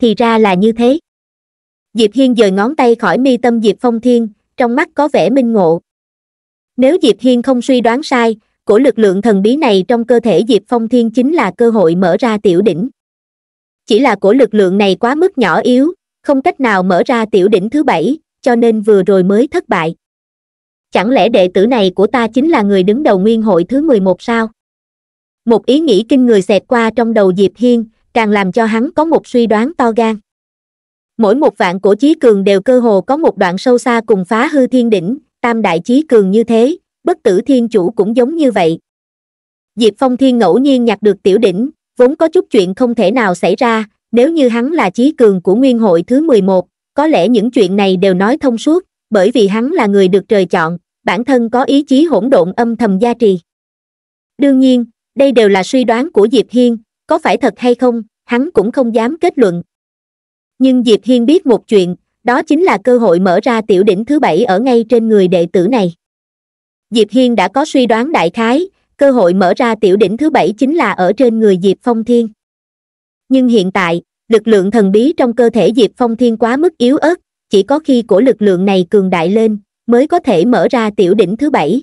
thì ra là như thế diệp hiên dời ngón tay khỏi mi tâm diệp phong thiên trong mắt có vẻ minh ngộ nếu diệp hiên không suy đoán sai của lực lượng thần bí này trong cơ thể diệp phong thiên chính là cơ hội mở ra tiểu đỉnh chỉ là của lực lượng này quá mức nhỏ yếu không cách nào mở ra tiểu đỉnh thứ bảy cho nên vừa rồi mới thất bại chẳng lẽ đệ tử này của ta chính là người đứng đầu nguyên hội thứ mười một sao một ý nghĩ kinh người xẹt qua trong đầu diệp hiên càng làm cho hắn có một suy đoán to gan mỗi một vạn cổ chí cường đều cơ hồ có một đoạn sâu xa cùng phá hư thiên đỉnh tam đại chí cường như thế bất tử thiên chủ cũng giống như vậy diệp phong thiên ngẫu nhiên nhặt được tiểu đỉnh vốn có chút chuyện không thể nào xảy ra nếu như hắn là chí cường của nguyên hội thứ mười một có lẽ những chuyện này đều nói thông suốt, bởi vì hắn là người được trời chọn, bản thân có ý chí hỗn độn âm thầm gia trì. Đương nhiên, đây đều là suy đoán của Diệp Hiên, có phải thật hay không, hắn cũng không dám kết luận. Nhưng Diệp Hiên biết một chuyện, đó chính là cơ hội mở ra tiểu đỉnh thứ bảy ở ngay trên người đệ tử này. Diệp Hiên đã có suy đoán đại khái, cơ hội mở ra tiểu đỉnh thứ bảy chính là ở trên người Diệp Phong Thiên. Nhưng hiện tại, lực lượng thần bí trong cơ thể diệp phong thiên quá mức yếu ớt chỉ có khi của lực lượng này cường đại lên mới có thể mở ra tiểu đỉnh thứ bảy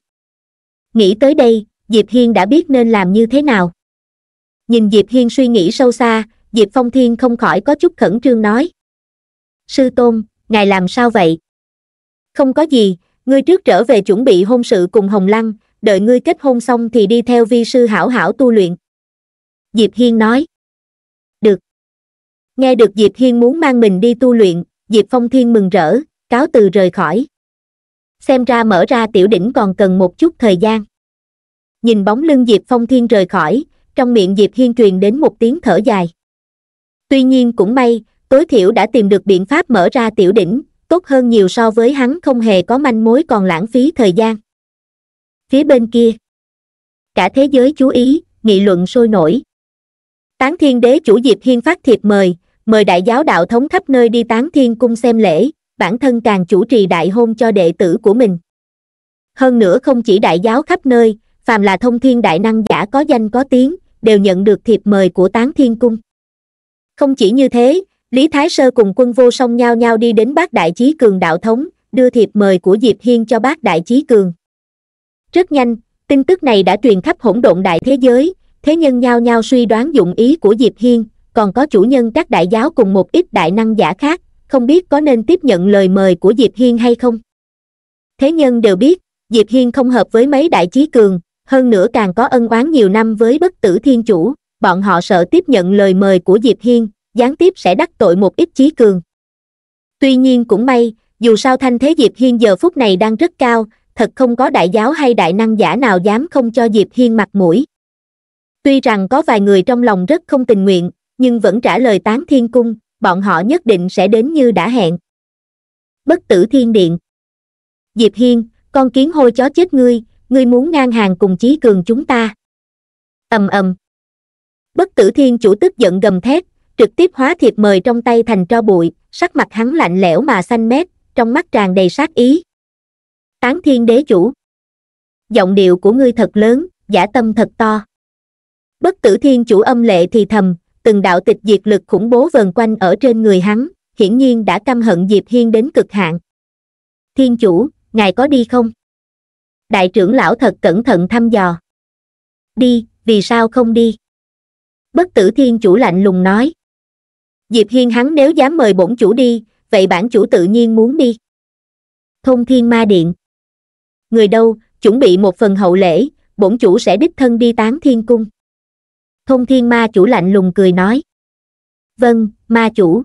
nghĩ tới đây diệp hiên đã biết nên làm như thế nào nhìn diệp hiên suy nghĩ sâu xa diệp phong thiên không khỏi có chút khẩn trương nói sư tôn ngài làm sao vậy không có gì ngươi trước trở về chuẩn bị hôn sự cùng hồng lăng đợi ngươi kết hôn xong thì đi theo vi sư hảo hảo tu luyện diệp hiên nói Nghe được Diệp Hiên muốn mang mình đi tu luyện, Diệp Phong Thiên mừng rỡ, cáo từ rời khỏi. Xem ra mở ra tiểu đỉnh còn cần một chút thời gian. Nhìn bóng lưng Diệp Phong Thiên rời khỏi, trong miệng Diệp Hiên truyền đến một tiếng thở dài. Tuy nhiên cũng may, tối thiểu đã tìm được biện pháp mở ra tiểu đỉnh, tốt hơn nhiều so với hắn không hề có manh mối còn lãng phí thời gian. Phía bên kia, cả thế giới chú ý, nghị luận sôi nổi. Tán thiên đế chủ Diệp Hiên phát thiệp mời, mời đại giáo đạo thống khắp nơi đi tán thiên cung xem lễ, bản thân càng chủ trì đại hôn cho đệ tử của mình. Hơn nữa không chỉ đại giáo khắp nơi, phàm là thông thiên đại năng giả có danh có tiếng, đều nhận được thiệp mời của tán thiên cung. Không chỉ như thế, Lý Thái Sơ cùng quân vô song nhau nhau đi đến bác đại chí cường đạo thống, đưa thiệp mời của Diệp Hiên cho bác đại chí cường. Rất nhanh, tin tức này đã truyền khắp hỗn độn đại thế giới, thế nhân nhau nhau suy đoán dụng ý của Diệp Hiên, còn có chủ nhân các đại giáo cùng một ít đại năng giả khác không biết có nên tiếp nhận lời mời của diệp hiên hay không thế nhân đều biết diệp hiên không hợp với mấy đại chí cường hơn nữa càng có ân oán nhiều năm với bất tử thiên chủ bọn họ sợ tiếp nhận lời mời của diệp hiên gián tiếp sẽ đắc tội một ít chí cường tuy nhiên cũng may dù sao thanh thế diệp hiên giờ phút này đang rất cao thật không có đại giáo hay đại năng giả nào dám không cho diệp hiên mặt mũi tuy rằng có vài người trong lòng rất không tình nguyện nhưng vẫn trả lời tán thiên cung, bọn họ nhất định sẽ đến như đã hẹn. Bất tử thiên điện Diệp Hiên, con kiến hôi chó chết ngươi, ngươi muốn ngang hàng cùng chí cường chúng ta. ầm ầm Bất tử thiên chủ tức giận gầm thét, trực tiếp hóa thiệp mời trong tay thành tro bụi, sắc mặt hắn lạnh lẽo mà xanh mét, trong mắt tràn đầy sát ý. Tán thiên đế chủ Giọng điệu của ngươi thật lớn, giả tâm thật to. Bất tử thiên chủ âm lệ thì thầm, từng đạo tịch diệt lực khủng bố vần quanh ở trên người hắn hiển nhiên đã căm hận diệp hiên đến cực hạn thiên chủ ngài có đi không đại trưởng lão thật cẩn thận thăm dò đi vì sao không đi bất tử thiên chủ lạnh lùng nói diệp hiên hắn nếu dám mời bổn chủ đi vậy bản chủ tự nhiên muốn đi thông thiên ma điện người đâu chuẩn bị một phần hậu lễ bổn chủ sẽ đích thân đi tán thiên cung thông thiên ma chủ lạnh lùng cười nói vâng ma chủ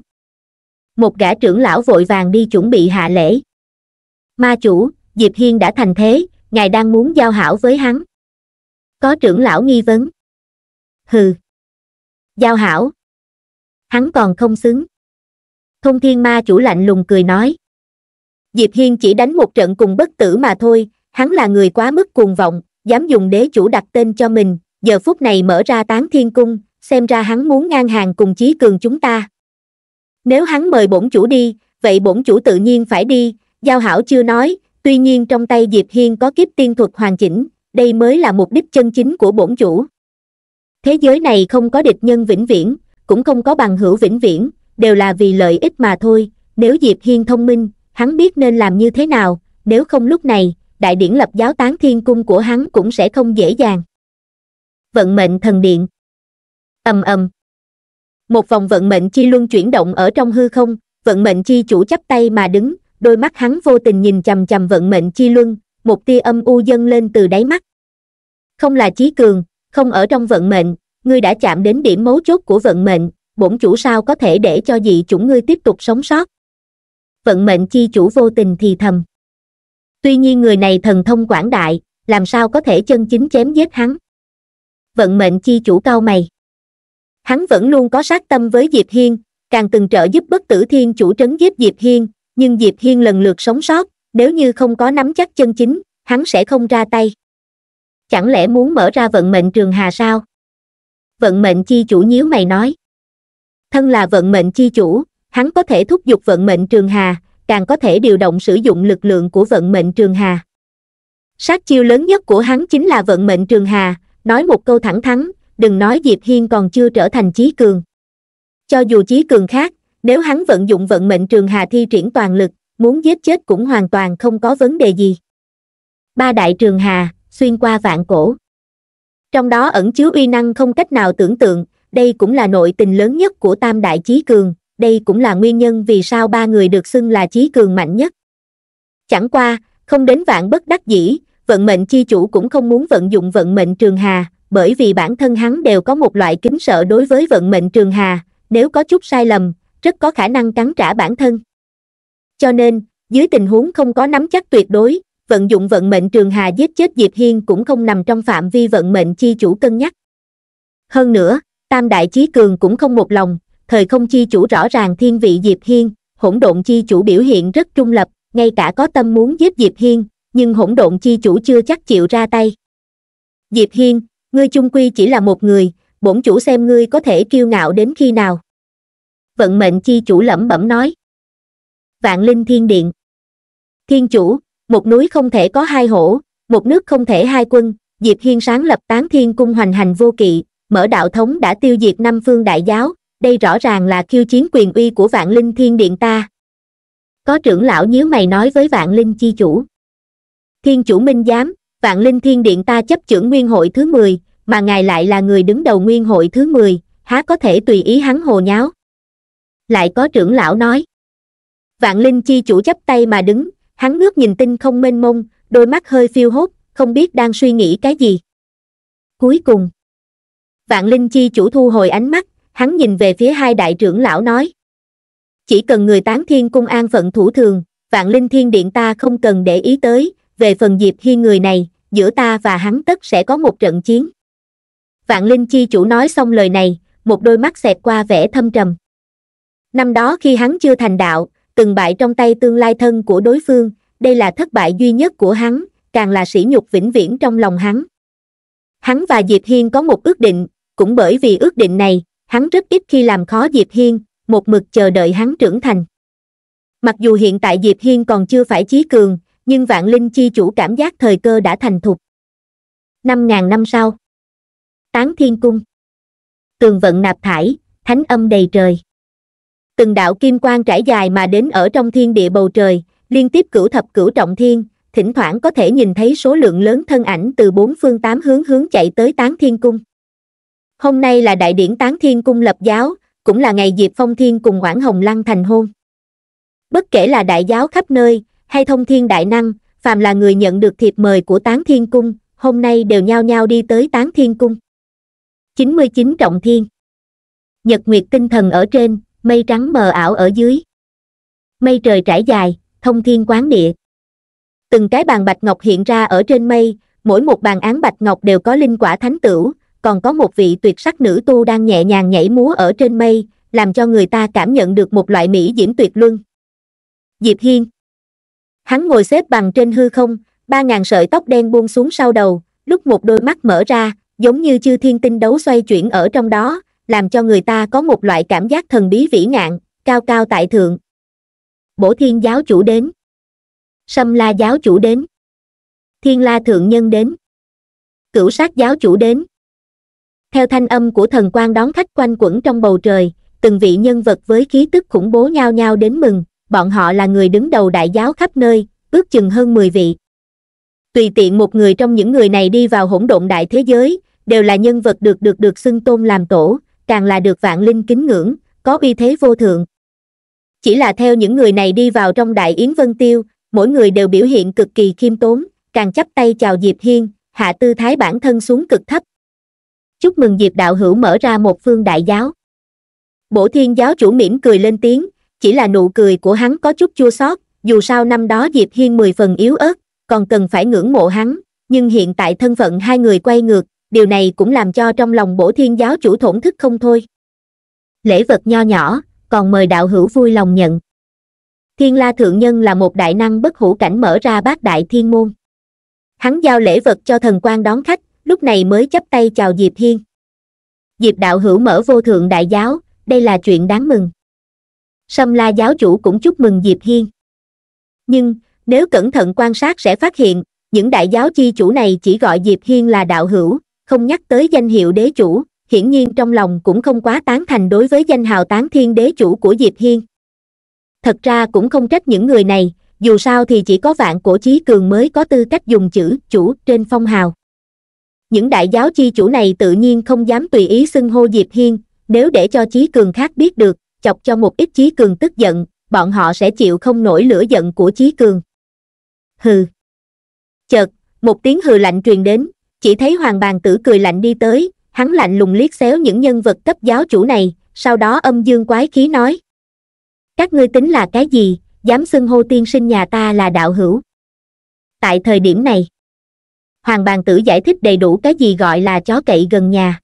một gã trưởng lão vội vàng đi chuẩn bị hạ lễ ma chủ diệp hiên đã thành thế ngài đang muốn giao hảo với hắn có trưởng lão nghi vấn hừ giao hảo hắn còn không xứng thông thiên ma chủ lạnh lùng cười nói diệp hiên chỉ đánh một trận cùng bất tử mà thôi hắn là người quá mức cuồng vọng dám dùng đế chủ đặt tên cho mình giờ phút này mở ra tán thiên cung xem ra hắn muốn ngang hàng cùng chí cường chúng ta nếu hắn mời bổn chủ đi vậy bổn chủ tự nhiên phải đi giao hảo chưa nói tuy nhiên trong tay diệp hiên có kiếp tiên thuật hoàn chỉnh đây mới là mục đích chân chính của bổn chủ thế giới này không có địch nhân vĩnh viễn cũng không có bằng hữu vĩnh viễn đều là vì lợi ích mà thôi nếu diệp hiên thông minh hắn biết nên làm như thế nào nếu không lúc này đại điển lập giáo tán thiên cung của hắn cũng sẽ không dễ dàng vận mệnh thần điện ầm ầm một vòng vận mệnh chi luân chuyển động ở trong hư không vận mệnh chi chủ chắp tay mà đứng đôi mắt hắn vô tình nhìn chằm chằm vận mệnh chi luân một tia âm u dâng lên từ đáy mắt không là chí cường không ở trong vận mệnh ngươi đã chạm đến điểm mấu chốt của vận mệnh bổn chủ sao có thể để cho dị chủng ngươi tiếp tục sống sót vận mệnh chi chủ vô tình thì thầm tuy nhiên người này thần thông quảng đại làm sao có thể chân chính chém giết hắn vận mệnh chi chủ cao mày hắn vẫn luôn có sát tâm với diệp hiên càng từng trợ giúp bất tử thiên chủ trấn giết diệp hiên nhưng diệp hiên lần lượt sống sót nếu như không có nắm chắc chân chính hắn sẽ không ra tay chẳng lẽ muốn mở ra vận mệnh trường hà sao vận mệnh chi chủ nhíu mày nói thân là vận mệnh chi chủ hắn có thể thúc giục vận mệnh trường hà càng có thể điều động sử dụng lực lượng của vận mệnh trường hà sát chiêu lớn nhất của hắn chính là vận mệnh trường hà nói một câu thẳng thắn đừng nói diệp hiên còn chưa trở thành chí cường cho dù chí cường khác nếu hắn vận dụng vận mệnh trường hà thi triển toàn lực muốn giết chết cũng hoàn toàn không có vấn đề gì ba đại trường hà xuyên qua vạn cổ trong đó ẩn chứa uy năng không cách nào tưởng tượng đây cũng là nội tình lớn nhất của tam đại chí cường đây cũng là nguyên nhân vì sao ba người được xưng là chí cường mạnh nhất chẳng qua không đến vạn bất đắc dĩ vận mệnh chi chủ cũng không muốn vận dụng vận mệnh trường hà bởi vì bản thân hắn đều có một loại kính sợ đối với vận mệnh trường hà nếu có chút sai lầm rất có khả năng cắn trả bản thân cho nên dưới tình huống không có nắm chắc tuyệt đối vận dụng vận mệnh trường hà giết chết diệp hiên cũng không nằm trong phạm vi vận mệnh chi chủ cân nhắc hơn nữa tam đại chí cường cũng không một lòng thời không chi chủ rõ ràng thiên vị diệp hiên hỗn độn chi chủ biểu hiện rất trung lập ngay cả có tâm muốn giết diệp hiên nhưng hỗn độn chi chủ chưa chắc chịu ra tay diệp hiên ngươi chung quy chỉ là một người bổn chủ xem ngươi có thể kiêu ngạo đến khi nào vận mệnh chi chủ lẩm bẩm nói vạn linh thiên điện thiên chủ một núi không thể có hai hổ một nước không thể hai quân diệp hiên sáng lập tán thiên cung hoành hành vô kỵ mở đạo thống đã tiêu diệt năm phương đại giáo đây rõ ràng là khiêu chiến quyền uy của vạn linh thiên điện ta có trưởng lão nhíu mày nói với vạn linh chi chủ thiên chủ minh giám vạn linh thiên điện ta chấp trưởng nguyên hội thứ mười mà ngài lại là người đứng đầu nguyên hội thứ mười há có thể tùy ý hắn hồ nháo lại có trưởng lão nói vạn linh chi chủ chấp tay mà đứng hắn ngước nhìn tinh không mênh mông đôi mắt hơi phiêu hốt không biết đang suy nghĩ cái gì cuối cùng vạn linh chi chủ thu hồi ánh mắt hắn nhìn về phía hai đại trưởng lão nói chỉ cần người tán thiên cung an phận thủ thường vạn linh thiên điện ta không cần để ý tới về phần Diệp Hi người này, giữa ta và hắn tất sẽ có một trận chiến. Vạn Linh Chi chủ nói xong lời này, một đôi mắt xẹt qua vẻ thâm trầm. Năm đó khi hắn chưa thành đạo, từng bại trong tay tương lai thân của đối phương, đây là thất bại duy nhất của hắn, càng là sỉ nhục vĩnh viễn trong lòng hắn. Hắn và Diệp Hiên có một ước định, cũng bởi vì ước định này, hắn rất ít khi làm khó Diệp Hiên, một mực chờ đợi hắn trưởng thành. Mặc dù hiện tại Diệp Hiên còn chưa phải chí cường, nhưng vạn linh chi chủ cảm giác thời cơ đã thành thục năm ngàn năm sau tán thiên cung tường vận nạp thải thánh âm đầy trời từng đạo kim quang trải dài mà đến ở trong thiên địa bầu trời liên tiếp cửu thập cửu trọng thiên thỉnh thoảng có thể nhìn thấy số lượng lớn thân ảnh từ bốn phương tám hướng hướng chạy tới tán thiên cung hôm nay là đại điển tán thiên cung lập giáo cũng là ngày diệp phong thiên cùng quảng hồng lăng thành hôn bất kể là đại giáo khắp nơi hay thông thiên đại năng phàm là người nhận được thiệp mời của tán thiên cung hôm nay đều nhao nhao đi tới tán thiên cung 99 trọng thiên nhật nguyệt tinh thần ở trên mây trắng mờ ảo ở dưới mây trời trải dài thông thiên quán địa từng cái bàn bạch ngọc hiện ra ở trên mây mỗi một bàn án bạch ngọc đều có linh quả thánh tửu còn có một vị tuyệt sắc nữ tu đang nhẹ nhàng nhảy múa ở trên mây làm cho người ta cảm nhận được một loại mỹ diễm tuyệt luân diệp hiên Hắn ngồi xếp bằng trên hư không, ba ngàn sợi tóc đen buông xuống sau đầu, lúc một đôi mắt mở ra, giống như chư thiên tinh đấu xoay chuyển ở trong đó, làm cho người ta có một loại cảm giác thần bí vĩ ngạn, cao cao tại thượng. Bổ thiên giáo chủ đến. Sâm la giáo chủ đến. Thiên la thượng nhân đến. Cửu sát giáo chủ đến. Theo thanh âm của thần quan đón khách quanh quẩn trong bầu trời, từng vị nhân vật với khí tức khủng bố nhau nhau đến mừng, bọn họ là người đứng đầu đại giáo khắp nơi, ước chừng hơn 10 vị. Tùy tiện một người trong những người này đi vào hỗn độn đại thế giới, đều là nhân vật được được được xưng tôn làm tổ, càng là được vạn linh kính ngưỡng, có uy thế vô thượng. Chỉ là theo những người này đi vào trong đại yến vân tiêu, mỗi người đều biểu hiện cực kỳ khiêm tốn, càng chắp tay chào Diệp Hiên, hạ tư thái bản thân xuống cực thấp. Chúc mừng Diệp đạo hữu mở ra một phương đại giáo. Bổ thiên giáo chủ mỉm cười lên tiếng, chỉ là nụ cười của hắn có chút chua xót dù sao năm đó diệp hiên mười phần yếu ớt còn cần phải ngưỡng mộ hắn nhưng hiện tại thân phận hai người quay ngược điều này cũng làm cho trong lòng bổ thiên giáo chủ thổn thức không thôi lễ vật nho nhỏ còn mời đạo hữu vui lòng nhận thiên la thượng nhân là một đại năng bất hủ cảnh mở ra bát đại thiên môn hắn giao lễ vật cho thần quan đón khách lúc này mới chấp tay chào diệp hiên diệp đạo hữu mở vô thượng đại giáo đây là chuyện đáng mừng Sâm La giáo chủ cũng chúc mừng Diệp Hiên. Nhưng, nếu cẩn thận quan sát sẽ phát hiện, những đại giáo chi chủ này chỉ gọi Diệp Hiên là đạo hữu, không nhắc tới danh hiệu đế chủ, hiển nhiên trong lòng cũng không quá tán thành đối với danh hào tán thiên đế chủ của Diệp Hiên. Thật ra cũng không trách những người này, dù sao thì chỉ có vạn cổ chí cường mới có tư cách dùng chữ chủ trên phong hào. Những đại giáo chi chủ này tự nhiên không dám tùy ý xưng hô Diệp Hiên, nếu để cho chí cường khác biết được, chọc cho một ít Chí Cường tức giận, bọn họ sẽ chịu không nổi lửa giận của Chí Cường. Hừ. Chợt, một tiếng hừ lạnh truyền đến, chỉ thấy Hoàng Bàn Tử cười lạnh đi tới, hắn lạnh lùng liếc xéo những nhân vật cấp giáo chủ này, sau đó âm dương quái khí nói. Các ngươi tính là cái gì, dám xưng hô tiên sinh nhà ta là đạo hữu. Tại thời điểm này, Hoàng Bàn Tử giải thích đầy đủ cái gì gọi là chó cậy gần nhà.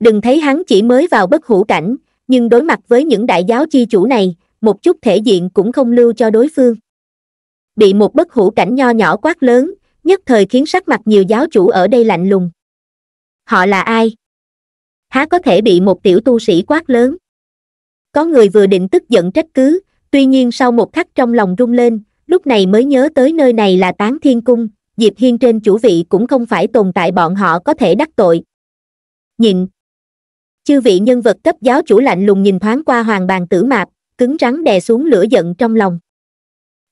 Đừng thấy hắn chỉ mới vào bất hữu cảnh, nhưng đối mặt với những đại giáo chi chủ này một chút thể diện cũng không lưu cho đối phương bị một bất hủ cảnh nho nhỏ quát lớn nhất thời khiến sắc mặt nhiều giáo chủ ở đây lạnh lùng họ là ai há có thể bị một tiểu tu sĩ quát lớn có người vừa định tức giận trách cứ tuy nhiên sau một khắc trong lòng rung lên lúc này mới nhớ tới nơi này là tán thiên cung diệp hiên trên chủ vị cũng không phải tồn tại bọn họ có thể đắc tội nhìn chư vị nhân vật cấp giáo chủ lạnh lùng nhìn thoáng qua hoàng bàn tử mạp cứng rắn đè xuống lửa giận trong lòng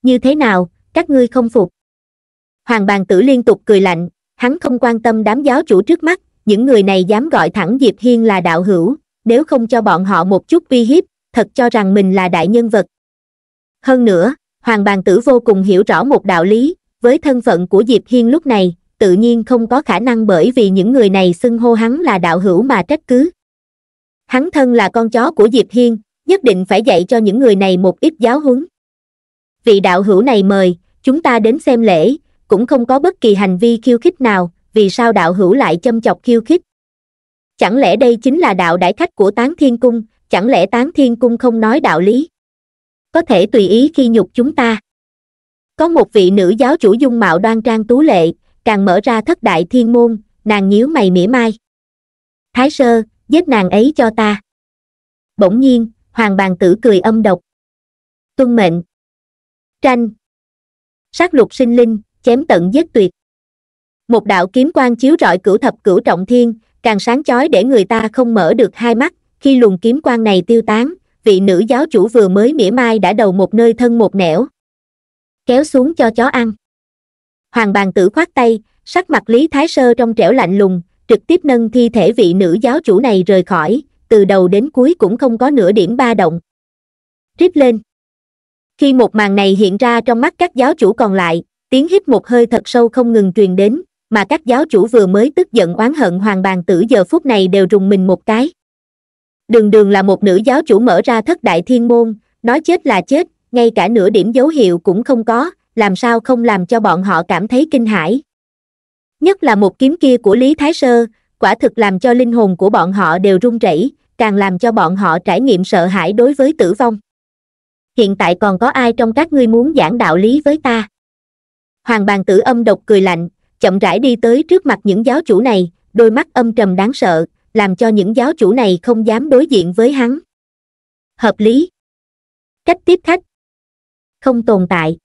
như thế nào các ngươi không phục hoàng bàn tử liên tục cười lạnh hắn không quan tâm đám giáo chủ trước mắt những người này dám gọi thẳng diệp hiên là đạo hữu nếu không cho bọn họ một chút uy hiếp thật cho rằng mình là đại nhân vật hơn nữa hoàng bàn tử vô cùng hiểu rõ một đạo lý với thân phận của diệp hiên lúc này tự nhiên không có khả năng bởi vì những người này xưng hô hắn là đạo hữu mà trách cứ hắn thân là con chó của diệp hiên nhất định phải dạy cho những người này một ít giáo huấn vị đạo hữu này mời chúng ta đến xem lễ cũng không có bất kỳ hành vi khiêu khích nào vì sao đạo hữu lại châm chọc khiêu khích chẳng lẽ đây chính là đạo đại khách của tán thiên cung chẳng lẽ tán thiên cung không nói đạo lý có thể tùy ý khi nhục chúng ta có một vị nữ giáo chủ dung mạo đoan trang tú lệ càng mở ra thất đại thiên môn nàng nhíu mày mỉa mai thái sơ giết nàng ấy cho ta bỗng nhiên hoàng bàn tử cười âm độc tuân mệnh tranh sát lục sinh linh chém tận giết tuyệt một đạo kiếm quang chiếu rọi cửu thập cửu trọng thiên càng sáng chói để người ta không mở được hai mắt khi luồng kiếm quang này tiêu tán vị nữ giáo chủ vừa mới mỉa mai đã đầu một nơi thân một nẻo kéo xuống cho chó ăn hoàng bàn tử khoát tay sắc mặt lý thái sơ trong trẻo lạnh lùng trực tiếp nâng thi thể vị nữ giáo chủ này rời khỏi từ đầu đến cuối cũng không có nửa điểm ba động rít lên khi một màn này hiện ra trong mắt các giáo chủ còn lại tiếng hít một hơi thật sâu không ngừng truyền đến mà các giáo chủ vừa mới tức giận oán hận hoàng bàn tử giờ phút này đều rùng mình một cái đường đường là một nữ giáo chủ mở ra thất đại thiên môn nói chết là chết ngay cả nửa điểm dấu hiệu cũng không có làm sao không làm cho bọn họ cảm thấy kinh hãi Nhất là một kiếm kia của Lý Thái Sơ, quả thực làm cho linh hồn của bọn họ đều run rẩy, càng làm cho bọn họ trải nghiệm sợ hãi đối với tử vong. Hiện tại còn có ai trong các ngươi muốn giảng đạo lý với ta? Hoàng bàn tử âm độc cười lạnh, chậm rãi đi tới trước mặt những giáo chủ này, đôi mắt âm trầm đáng sợ, làm cho những giáo chủ này không dám đối diện với hắn. Hợp lý. Cách tiếp khách. Không tồn tại.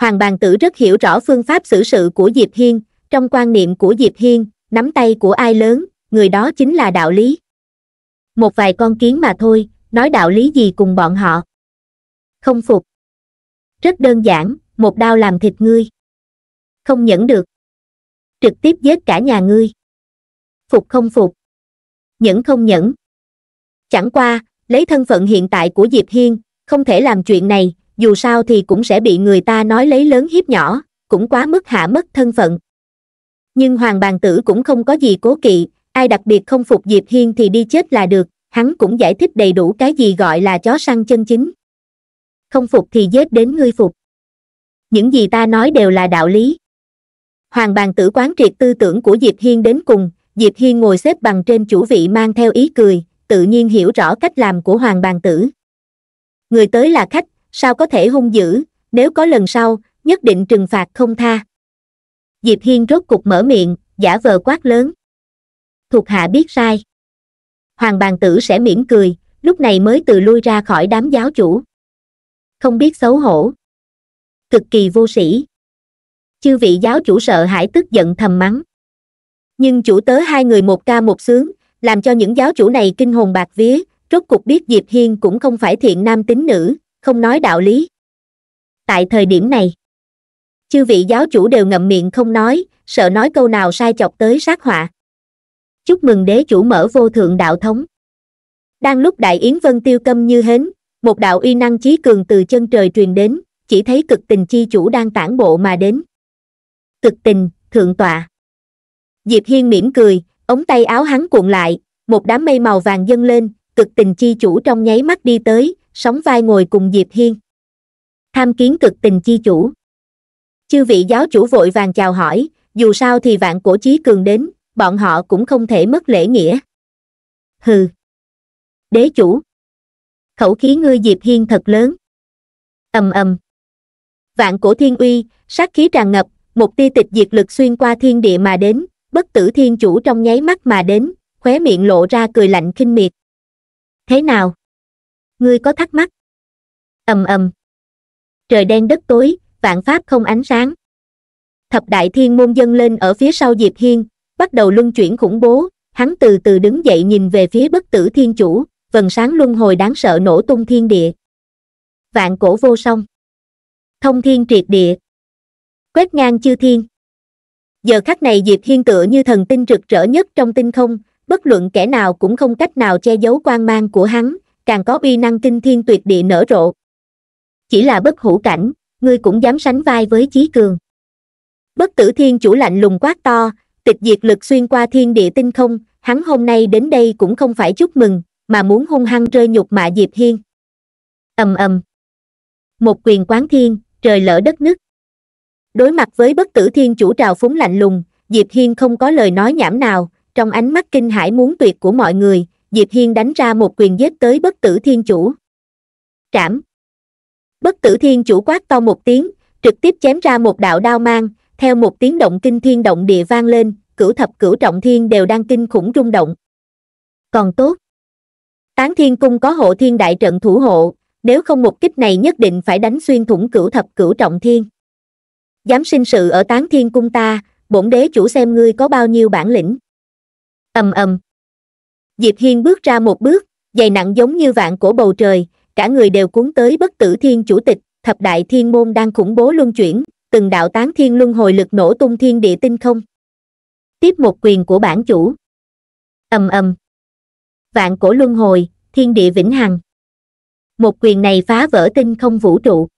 Hoàng bàn tử rất hiểu rõ phương pháp xử sự của Diệp Hiên, trong quan niệm của Diệp Hiên, nắm tay của ai lớn, người đó chính là đạo lý. Một vài con kiến mà thôi, nói đạo lý gì cùng bọn họ. Không phục. Rất đơn giản, một đao làm thịt ngươi. Không nhẫn được. Trực tiếp giết cả nhà ngươi. Phục không phục. Nhẫn không nhẫn. Chẳng qua, lấy thân phận hiện tại của Diệp Hiên, không thể làm chuyện này, dù sao thì cũng sẽ bị người ta nói lấy lớn hiếp nhỏ, cũng quá mức hạ mất thân phận nhưng hoàng bàn tử cũng không có gì cố kỵ ai đặc biệt không phục diệp hiên thì đi chết là được hắn cũng giải thích đầy đủ cái gì gọi là chó săn chân chính không phục thì giết đến ngươi phục những gì ta nói đều là đạo lý hoàng bàn tử quán triệt tư tưởng của diệp hiên đến cùng diệp hiên ngồi xếp bằng trên chủ vị mang theo ý cười tự nhiên hiểu rõ cách làm của hoàng bàn tử người tới là khách sao có thể hung dữ nếu có lần sau nhất định trừng phạt không tha diệp hiên rốt cục mở miệng giả vờ quát lớn thuộc hạ biết sai hoàng bàn tử sẽ mỉm cười lúc này mới từ lui ra khỏi đám giáo chủ không biết xấu hổ cực kỳ vô sĩ chư vị giáo chủ sợ hãi tức giận thầm mắng nhưng chủ tớ hai người một ca một sướng làm cho những giáo chủ này kinh hồn bạc vía rốt cục biết diệp hiên cũng không phải thiện nam tính nữ không nói đạo lý tại thời điểm này chư vị giáo chủ đều ngậm miệng không nói sợ nói câu nào sai chọc tới sát họa chúc mừng đế chủ mở vô thượng đạo thống đang lúc đại yến vân tiêu câm như hến một đạo uy năng chí cường từ chân trời truyền đến chỉ thấy cực tình chi chủ đang tản bộ mà đến cực tình thượng tọa diệp hiên mỉm cười ống tay áo hắn cuộn lại một đám mây màu vàng dâng lên cực tình chi chủ trong nháy mắt đi tới sóng vai ngồi cùng diệp hiên tham kiến cực tình chi chủ chư vị giáo chủ vội vàng chào hỏi dù sao thì vạn cổ chí cường đến bọn họ cũng không thể mất lễ nghĩa hừ đế chủ khẩu khí ngươi diệp hiên thật lớn ầm ầm vạn cổ thiên uy sát khí tràn ngập một tia tịch diệt lực xuyên qua thiên địa mà đến bất tử thiên chủ trong nháy mắt mà đến khóe miệng lộ ra cười lạnh khinh miệt thế nào ngươi có thắc mắc ầm ầm trời đen đất tối vạn pháp không ánh sáng thập đại thiên môn dân lên ở phía sau diệp hiên bắt đầu luân chuyển khủng bố hắn từ từ đứng dậy nhìn về phía bất tử thiên chủ vần sáng luân hồi đáng sợ nổ tung thiên địa vạn cổ vô song thông thiên triệt địa quét ngang chư thiên giờ khắc này diệp hiên tựa như thần tinh rực rỡ nhất trong tinh không bất luận kẻ nào cũng không cách nào che giấu quan mang của hắn càng có uy năng kinh thiên tuyệt địa nở rộ chỉ là bất hữu cảnh ngươi cũng dám sánh vai với Chí Cường. Bất tử thiên chủ lạnh lùng quát to, tịch diệt lực xuyên qua thiên địa tinh không, hắn hôm nay đến đây cũng không phải chúc mừng, mà muốn hung hăng rơi nhục mạ Diệp Hiên. ầm ầm Một quyền quán thiên, trời lỡ đất nứt. Đối mặt với bất tử thiên chủ trào phúng lạnh lùng, Diệp Hiên không có lời nói nhảm nào, trong ánh mắt kinh hãi muốn tuyệt của mọi người, Diệp Hiên đánh ra một quyền giết tới bất tử thiên chủ. Trảm! Bất tử thiên chủ quát to một tiếng, trực tiếp chém ra một đạo đao mang, theo một tiếng động kinh thiên động địa vang lên, cửu thập cửu trọng thiên đều đang kinh khủng rung động. Còn tốt, tán thiên cung có hộ thiên đại trận thủ hộ, nếu không một kích này nhất định phải đánh xuyên thủng cửu thập cửu trọng thiên. Dám sinh sự ở tán thiên cung ta, bổn đế chủ xem ngươi có bao nhiêu bản lĩnh. ầm ầm Diệp Hiên bước ra một bước, dày nặng giống như vạn cổ bầu trời, cả người đều cuốn tới bất tử thiên chủ tịch thập đại thiên môn đang khủng bố luân chuyển từng đạo tán thiên luân hồi lực nổ tung thiên địa tinh không tiếp một quyền của bản chủ ầm ầm vạn cổ luân hồi thiên địa vĩnh hằng một quyền này phá vỡ tinh không vũ trụ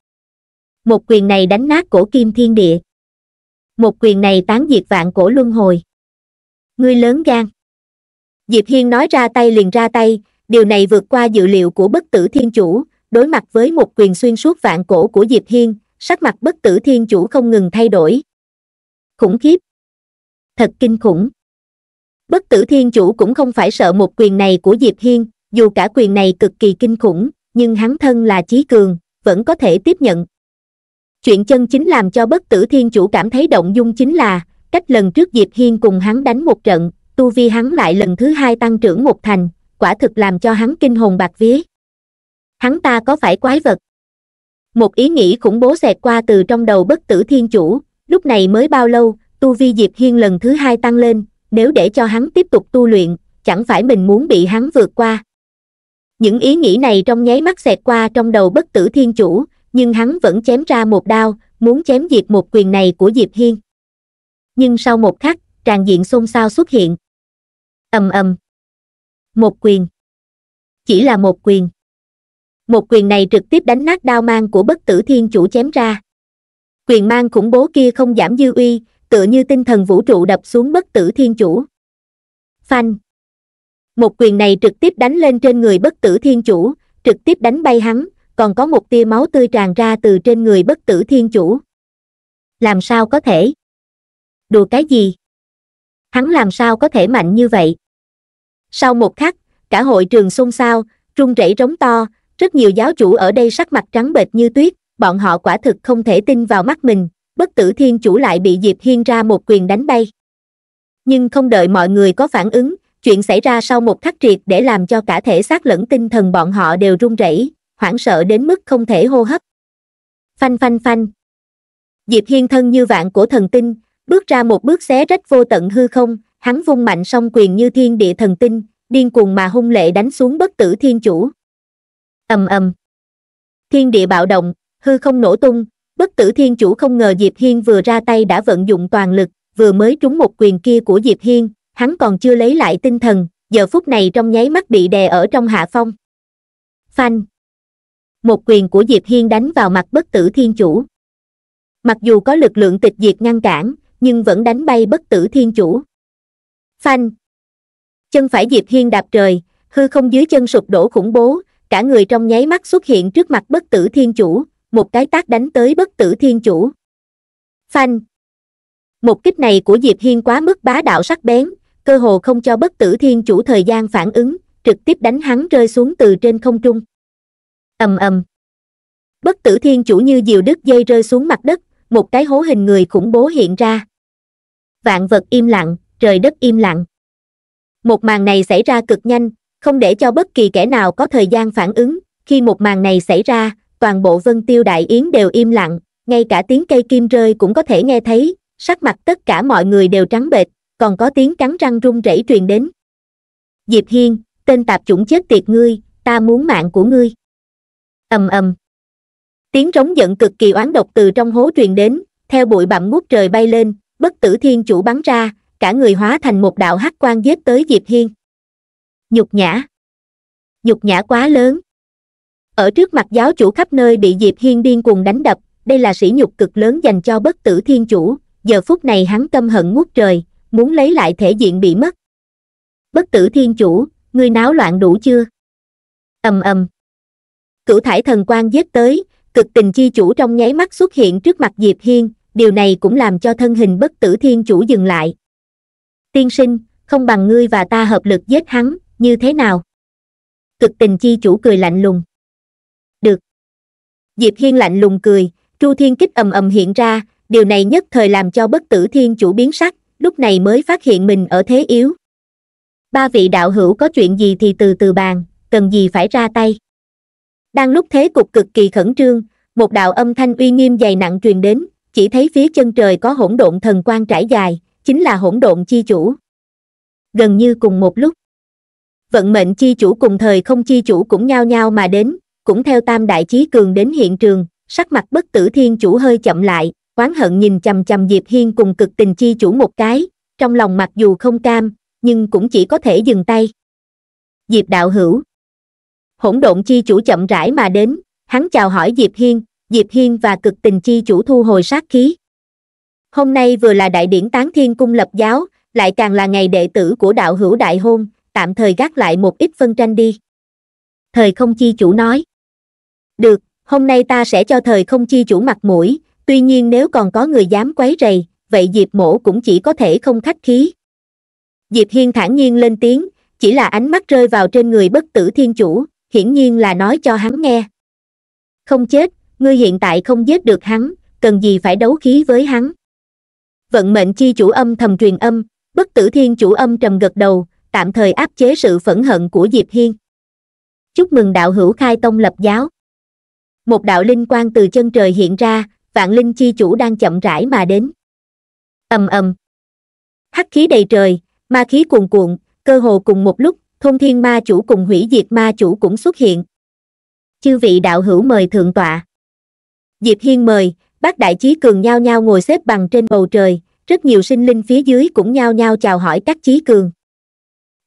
một quyền này đánh nát cổ kim thiên địa một quyền này tán diệt vạn cổ luân hồi ngươi lớn gan diệp hiên nói ra tay liền ra tay điều này vượt qua dự liệu của bất tử thiên chủ đối mặt với một quyền xuyên suốt vạn cổ của diệp hiên sắc mặt bất tử thiên chủ không ngừng thay đổi khủng khiếp thật kinh khủng bất tử thiên chủ cũng không phải sợ một quyền này của diệp hiên dù cả quyền này cực kỳ kinh khủng nhưng hắn thân là chí cường vẫn có thể tiếp nhận chuyện chân chính làm cho bất tử thiên chủ cảm thấy động dung chính là cách lần trước diệp hiên cùng hắn đánh một trận tu vi hắn lại lần thứ hai tăng trưởng một thành quả thực làm cho hắn kinh hồn bạc vía hắn ta có phải quái vật một ý nghĩ khủng bố xẹt qua từ trong đầu bất tử thiên chủ lúc này mới bao lâu tu vi diệp hiên lần thứ hai tăng lên nếu để cho hắn tiếp tục tu luyện chẳng phải mình muốn bị hắn vượt qua những ý nghĩ này trong nháy mắt xẹt qua trong đầu bất tử thiên chủ nhưng hắn vẫn chém ra một đao muốn chém diệt một quyền này của diệp hiên nhưng sau một khắc tràn diện xôn xao xuất hiện ầm ầm một quyền chỉ là một quyền một quyền này trực tiếp đánh nát đao mang của bất tử thiên chủ chém ra quyền mang khủng bố kia không giảm dư uy tựa như tinh thần vũ trụ đập xuống bất tử thiên chủ phanh một quyền này trực tiếp đánh lên trên người bất tử thiên chủ trực tiếp đánh bay hắn còn có một tia máu tươi tràn ra từ trên người bất tử thiên chủ làm sao có thể đùa cái gì hắn làm sao có thể mạnh như vậy sau một khắc, cả hội trường xôn xao, rung rẩy rống to, rất nhiều giáo chủ ở đây sắc mặt trắng bệch như tuyết, bọn họ quả thực không thể tin vào mắt mình, bất tử thiên chủ lại bị Diệp Hiên ra một quyền đánh bay. Nhưng không đợi mọi người có phản ứng, chuyện xảy ra sau một khắc triệt để làm cho cả thể xác lẫn tinh thần bọn họ đều run rẩy, hoảng sợ đến mức không thể hô hấp. Phanh phanh phanh. Diệp Hiên thân như vạn của thần tinh, bước ra một bước xé rách vô tận hư không, hắn vung mạnh song quyền như thiên địa thần tinh, điên cuồng mà hung lệ đánh xuống bất tử thiên chủ. ầm ầm Thiên địa bạo động, hư không nổ tung, bất tử thiên chủ không ngờ Diệp Hiên vừa ra tay đã vận dụng toàn lực, vừa mới trúng một quyền kia của Diệp Hiên, hắn còn chưa lấy lại tinh thần, giờ phút này trong nháy mắt bị đè ở trong hạ phong. Phanh. Một quyền của Diệp Hiên đánh vào mặt bất tử thiên chủ. Mặc dù có lực lượng tịch diệt ngăn cản, nhưng vẫn đánh bay bất tử thiên chủ phanh chân phải diệp hiên đạp trời hư không dưới chân sụp đổ khủng bố cả người trong nháy mắt xuất hiện trước mặt bất tử thiên chủ một cái tác đánh tới bất tử thiên chủ phanh một kích này của diệp hiên quá mức bá đạo sắc bén cơ hồ không cho bất tử thiên chủ thời gian phản ứng trực tiếp đánh hắn rơi xuống từ trên không trung ầm ầm bất tử thiên chủ như diều đứt dây rơi xuống mặt đất một cái hố hình người khủng bố hiện ra vạn vật im lặng trời đất im lặng một màn này xảy ra cực nhanh không để cho bất kỳ kẻ nào có thời gian phản ứng khi một màn này xảy ra toàn bộ vân tiêu đại yến đều im lặng ngay cả tiếng cây kim rơi cũng có thể nghe thấy sắc mặt tất cả mọi người đều trắng bệch còn có tiếng cắn răng run rẩy truyền đến diệp hiên tên tạp chủng chết tiệt ngươi ta muốn mạng của ngươi ầm ầm tiếng trống giận cực kỳ oán độc từ trong hố truyền đến theo bụi bặm ngút trời bay lên bất tử thiên chủ bắn ra cả người hóa thành một đạo hắc quan giết tới Diệp Hiên. Nhục nhã. Nhục nhã quá lớn. Ở trước mặt giáo chủ khắp nơi bị Diệp Hiên điên cuồng đánh đập, đây là sỉ nhục cực lớn dành cho bất tử thiên chủ, giờ phút này hắn tâm hận ngút trời, muốn lấy lại thể diện bị mất. Bất tử thiên chủ, ngươi náo loạn đủ chưa? ầm ầm. Cửu thải thần quan giết tới, cực tình chi chủ trong nháy mắt xuất hiện trước mặt Diệp Hiên, điều này cũng làm cho thân hình bất tử thiên chủ dừng lại, tiên sinh không bằng ngươi và ta hợp lực giết hắn như thế nào cực tình chi chủ cười lạnh lùng được diệp hiên lạnh lùng cười tru thiên kích ầm ầm hiện ra điều này nhất thời làm cho bất tử thiên chủ biến sắc lúc này mới phát hiện mình ở thế yếu ba vị đạo hữu có chuyện gì thì từ từ bàn cần gì phải ra tay đang lúc thế cục cực kỳ khẩn trương một đạo âm thanh uy nghiêm dày nặng truyền đến chỉ thấy phía chân trời có hỗn độn thần quan trải dài chính là hỗn độn chi chủ gần như cùng một lúc vận mệnh chi chủ cùng thời không chi chủ cũng nhao nhao mà đến cũng theo tam đại chí cường đến hiện trường sắc mặt bất tử thiên chủ hơi chậm lại oán hận nhìn chằm chằm diệp hiên cùng cực tình chi chủ một cái trong lòng mặc dù không cam nhưng cũng chỉ có thể dừng tay diệp đạo hữu hỗn độn chi chủ chậm rãi mà đến hắn chào hỏi diệp hiên diệp hiên và cực tình chi chủ thu hồi sát khí hôm nay vừa là đại điển tán thiên cung lập giáo lại càng là ngày đệ tử của đạo hữu đại hôn tạm thời gác lại một ít phân tranh đi thời không chi chủ nói được hôm nay ta sẽ cho thời không chi chủ mặt mũi tuy nhiên nếu còn có người dám quấy rầy vậy diệp mổ cũng chỉ có thể không khách khí diệp hiên thản nhiên lên tiếng chỉ là ánh mắt rơi vào trên người bất tử thiên chủ hiển nhiên là nói cho hắn nghe không chết ngươi hiện tại không giết được hắn cần gì phải đấu khí với hắn vận mệnh chi chủ âm thầm truyền âm bất tử thiên chủ âm trầm gật đầu tạm thời áp chế sự phẫn hận của diệp hiên chúc mừng đạo hữu khai tông lập giáo một đạo linh quang từ chân trời hiện ra vạn linh chi chủ đang chậm rãi mà đến ầm ầm hắc khí đầy trời ma khí cuồn cuộn cơ hồ cùng một lúc thôn thiên ma chủ cùng hủy diệt ma chủ cũng xuất hiện chư vị đạo hữu mời thượng tọa diệp hiên mời bác đại chí cường nhao nhao ngồi xếp bằng trên bầu trời rất nhiều sinh linh phía dưới cũng nhao nhao chào hỏi các chí cường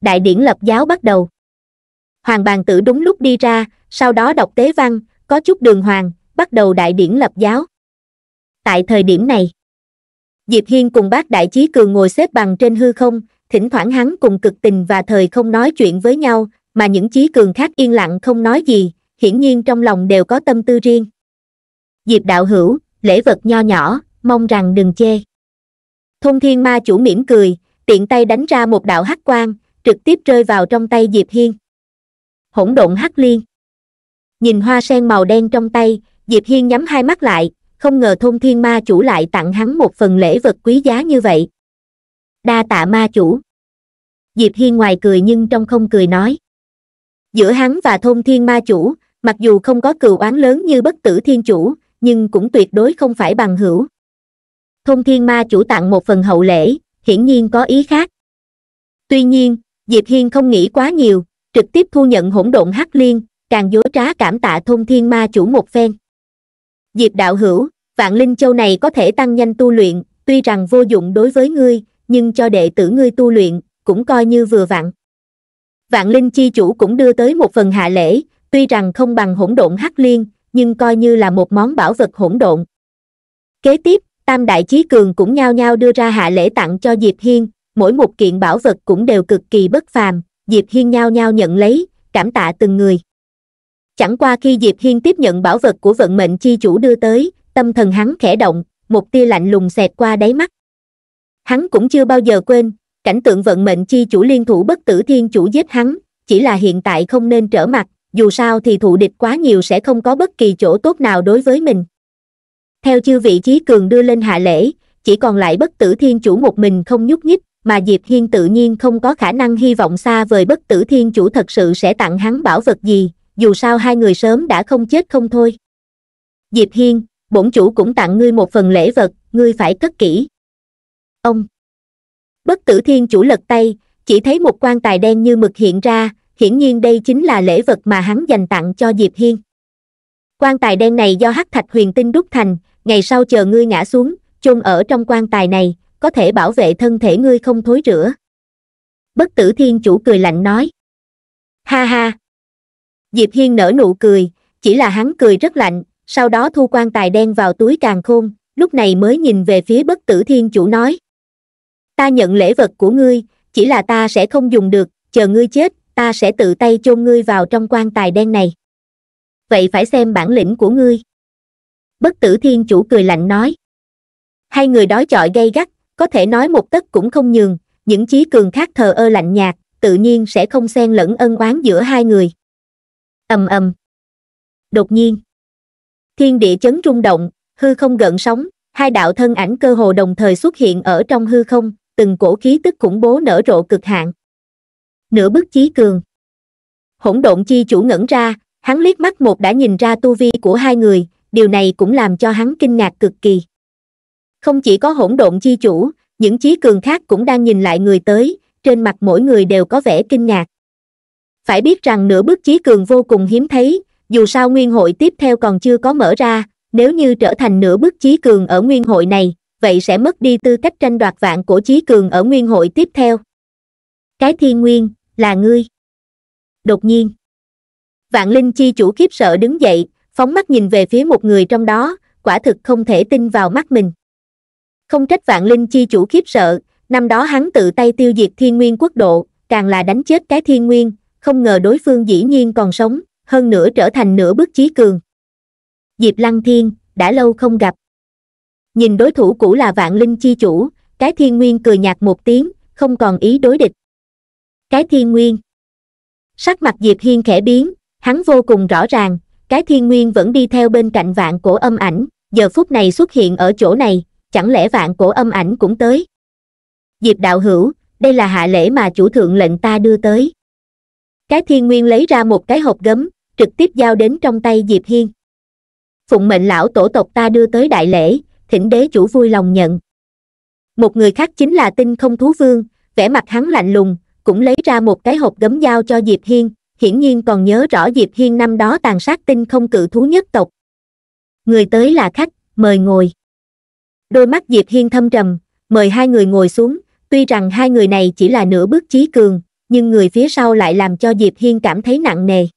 đại điển lập giáo bắt đầu hoàng bàn tử đúng lúc đi ra sau đó đọc tế văn có chút đường hoàng bắt đầu đại điển lập giáo tại thời điểm này diệp hiên cùng bác đại chí cường ngồi xếp bằng trên hư không thỉnh thoảng hắn cùng cực tình và thời không nói chuyện với nhau mà những chí cường khác yên lặng không nói gì hiển nhiên trong lòng đều có tâm tư riêng diệp đạo hữu lễ vật nho nhỏ mong rằng đừng chê thôn thiên ma chủ mỉm cười tiện tay đánh ra một đạo hắc quang trực tiếp rơi vào trong tay diệp hiên hỗn độn hắc liên nhìn hoa sen màu đen trong tay diệp hiên nhắm hai mắt lại không ngờ thôn thiên ma chủ lại tặng hắn một phần lễ vật quý giá như vậy đa tạ ma chủ diệp hiên ngoài cười nhưng trong không cười nói giữa hắn và thôn thiên ma chủ mặc dù không có cừu oán lớn như bất tử thiên chủ nhưng cũng tuyệt đối không phải bằng hữu thôn thiên ma chủ tặng một phần hậu lễ hiển nhiên có ý khác tuy nhiên diệp hiên không nghĩ quá nhiều trực tiếp thu nhận hỗn độn hắc liên càng dối trá cảm tạ thôn thiên ma chủ một phen diệp đạo hữu vạn linh châu này có thể tăng nhanh tu luyện tuy rằng vô dụng đối với ngươi nhưng cho đệ tử ngươi tu luyện cũng coi như vừa vặn vạn linh chi chủ cũng đưa tới một phần hạ lễ tuy rằng không bằng hỗn độn hắc liên nhưng coi như là một món bảo vật hỗn độn kế tiếp tam đại chí cường cũng nhao nhao đưa ra hạ lễ tặng cho diệp hiên mỗi một kiện bảo vật cũng đều cực kỳ bất phàm diệp hiên nhao nhao nhận lấy cảm tạ từng người chẳng qua khi diệp hiên tiếp nhận bảo vật của vận mệnh chi chủ đưa tới tâm thần hắn khẽ động một tia lạnh lùng xẹt qua đáy mắt hắn cũng chưa bao giờ quên cảnh tượng vận mệnh chi chủ liên thủ bất tử thiên chủ giết hắn chỉ là hiện tại không nên trở mặt dù sao thì thụ địch quá nhiều sẽ không có bất kỳ chỗ tốt nào đối với mình. Theo chư vị trí cường đưa lên hạ lễ, chỉ còn lại bất tử thiên chủ một mình không nhúc nhích, mà Diệp Hiên tự nhiên không có khả năng hy vọng xa vời bất tử thiên chủ thật sự sẽ tặng hắn bảo vật gì, dù sao hai người sớm đã không chết không thôi. Diệp Hiên, bổn chủ cũng tặng ngươi một phần lễ vật, ngươi phải cất kỹ. Ông Bất tử thiên chủ lật tay, chỉ thấy một quan tài đen như mực hiện ra, hiển nhiên đây chính là lễ vật mà hắn dành tặng cho diệp hiên quan tài đen này do hắc thạch huyền tinh đúc thành ngày sau chờ ngươi ngã xuống chôn ở trong quan tài này có thể bảo vệ thân thể ngươi không thối rửa. bất tử thiên chủ cười lạnh nói ha ha diệp hiên nở nụ cười chỉ là hắn cười rất lạnh sau đó thu quan tài đen vào túi càng khôn lúc này mới nhìn về phía bất tử thiên chủ nói ta nhận lễ vật của ngươi chỉ là ta sẽ không dùng được chờ ngươi chết ta sẽ tự tay chôn ngươi vào trong quan tài đen này vậy phải xem bản lĩnh của ngươi bất tử thiên chủ cười lạnh nói hai người đói chọi gây gắt có thể nói một tấc cũng không nhường những chí cường khác thờ ơ lạnh nhạt tự nhiên sẽ không xen lẫn ân oán giữa hai người ầm ầm đột nhiên thiên địa chấn rung động hư không gợn sóng hai đạo thân ảnh cơ hồ đồng thời xuất hiện ở trong hư không từng cổ khí tức khủng bố nở rộ cực hạn nửa bức chí cường hỗn độn chi chủ ngẩn ra hắn liếc mắt một đã nhìn ra tu vi của hai người điều này cũng làm cho hắn kinh ngạc cực kỳ không chỉ có hỗn độn chi chủ những chí cường khác cũng đang nhìn lại người tới trên mặt mỗi người đều có vẻ kinh ngạc phải biết rằng nửa bước chí cường vô cùng hiếm thấy dù sao nguyên hội tiếp theo còn chưa có mở ra nếu như trở thành nửa bước chí cường ở nguyên hội này vậy sẽ mất đi tư cách tranh đoạt vạn của chí cường ở nguyên hội tiếp theo cái thiên nguyên là ngươi. Đột nhiên, vạn linh chi chủ khiếp sợ đứng dậy, phóng mắt nhìn về phía một người trong đó, quả thực không thể tin vào mắt mình. Không trách vạn linh chi chủ khiếp sợ, năm đó hắn tự tay tiêu diệt thiên nguyên quốc độ, càng là đánh chết cái thiên nguyên, không ngờ đối phương dĩ nhiên còn sống, hơn nữa trở thành nửa bước chí cường. Diệp Lăng Thiên, đã lâu không gặp. Nhìn đối thủ cũ là vạn linh chi chủ, cái thiên nguyên cười nhạt một tiếng, không còn ý đối địch cái thiên nguyên. Sắc mặt Diệp Hiên khẽ biến, hắn vô cùng rõ ràng, cái thiên nguyên vẫn đi theo bên cạnh vạn cổ âm ảnh, giờ phút này xuất hiện ở chỗ này, chẳng lẽ vạn cổ âm ảnh cũng tới. Diệp đạo hữu, đây là hạ lễ mà chủ thượng lệnh ta đưa tới. Cái thiên nguyên lấy ra một cái hộp gấm, trực tiếp giao đến trong tay Diệp Hiên. Phụng mệnh lão tổ tộc ta đưa tới đại lễ, thỉnh đế chủ vui lòng nhận. Một người khác chính là tinh không thú vương, vẻ mặt hắn lạnh lùng, cũng lấy ra một cái hộp gấm dao cho Diệp Hiên, hiển nhiên còn nhớ rõ Diệp Hiên năm đó tàn sát tinh không cự thú nhất tộc. Người tới là khách, mời ngồi. Đôi mắt Diệp Hiên thâm trầm, mời hai người ngồi xuống, tuy rằng hai người này chỉ là nửa bước chí cường, nhưng người phía sau lại làm cho Diệp Hiên cảm thấy nặng nề.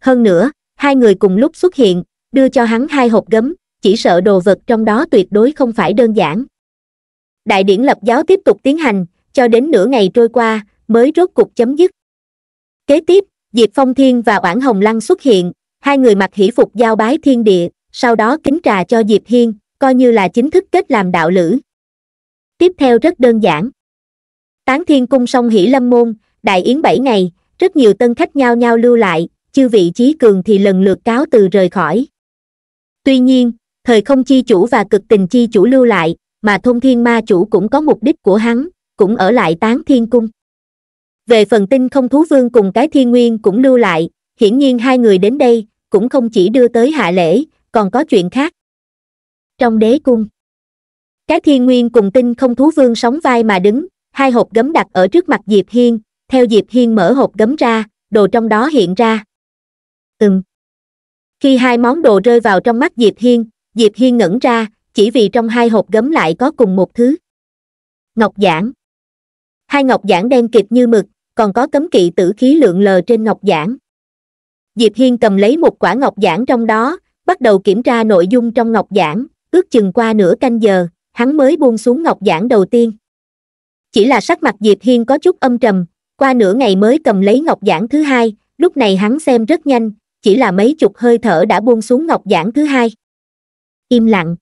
Hơn nữa, hai người cùng lúc xuất hiện, đưa cho hắn hai hộp gấm, chỉ sợ đồ vật trong đó tuyệt đối không phải đơn giản. Đại điển lập giáo tiếp tục tiến hành, cho đến nửa ngày trôi qua mới rốt cục chấm dứt kế tiếp diệp phong thiên và oản hồng lăng xuất hiện hai người mặc hỷ phục giao bái thiên địa sau đó kính trà cho diệp hiên coi như là chính thức kết làm đạo lữ tiếp theo rất đơn giản tán thiên cung sông hỷ lâm môn đại yến bảy ngày rất nhiều tân khách nhau nhau lưu lại chư vị trí cường thì lần lượt cáo từ rời khỏi tuy nhiên thời không chi chủ và cực tình chi chủ lưu lại mà thông thiên ma chủ cũng có mục đích của hắn cũng ở lại tán thiên cung về phần tinh không thú vương cùng cái thiên nguyên cũng lưu lại hiển nhiên hai người đến đây cũng không chỉ đưa tới hạ lễ còn có chuyện khác trong đế cung cái thiên nguyên cùng tinh không thú vương sóng vai mà đứng hai hộp gấm đặt ở trước mặt diệp hiên theo diệp hiên mở hộp gấm ra đồ trong đó hiện ra ừm khi hai món đồ rơi vào trong mắt diệp hiên diệp hiên ngẩn ra chỉ vì trong hai hộp gấm lại có cùng một thứ ngọc giản hai ngọc giản đen kịp như mực còn có cấm kỵ tử khí lượng lờ trên ngọc giản diệp hiên cầm lấy một quả ngọc giản trong đó bắt đầu kiểm tra nội dung trong ngọc giản ước chừng qua nửa canh giờ hắn mới buông xuống ngọc giản đầu tiên chỉ là sắc mặt diệp hiên có chút âm trầm qua nửa ngày mới cầm lấy ngọc giản thứ hai lúc này hắn xem rất nhanh chỉ là mấy chục hơi thở đã buông xuống ngọc giản thứ hai im lặng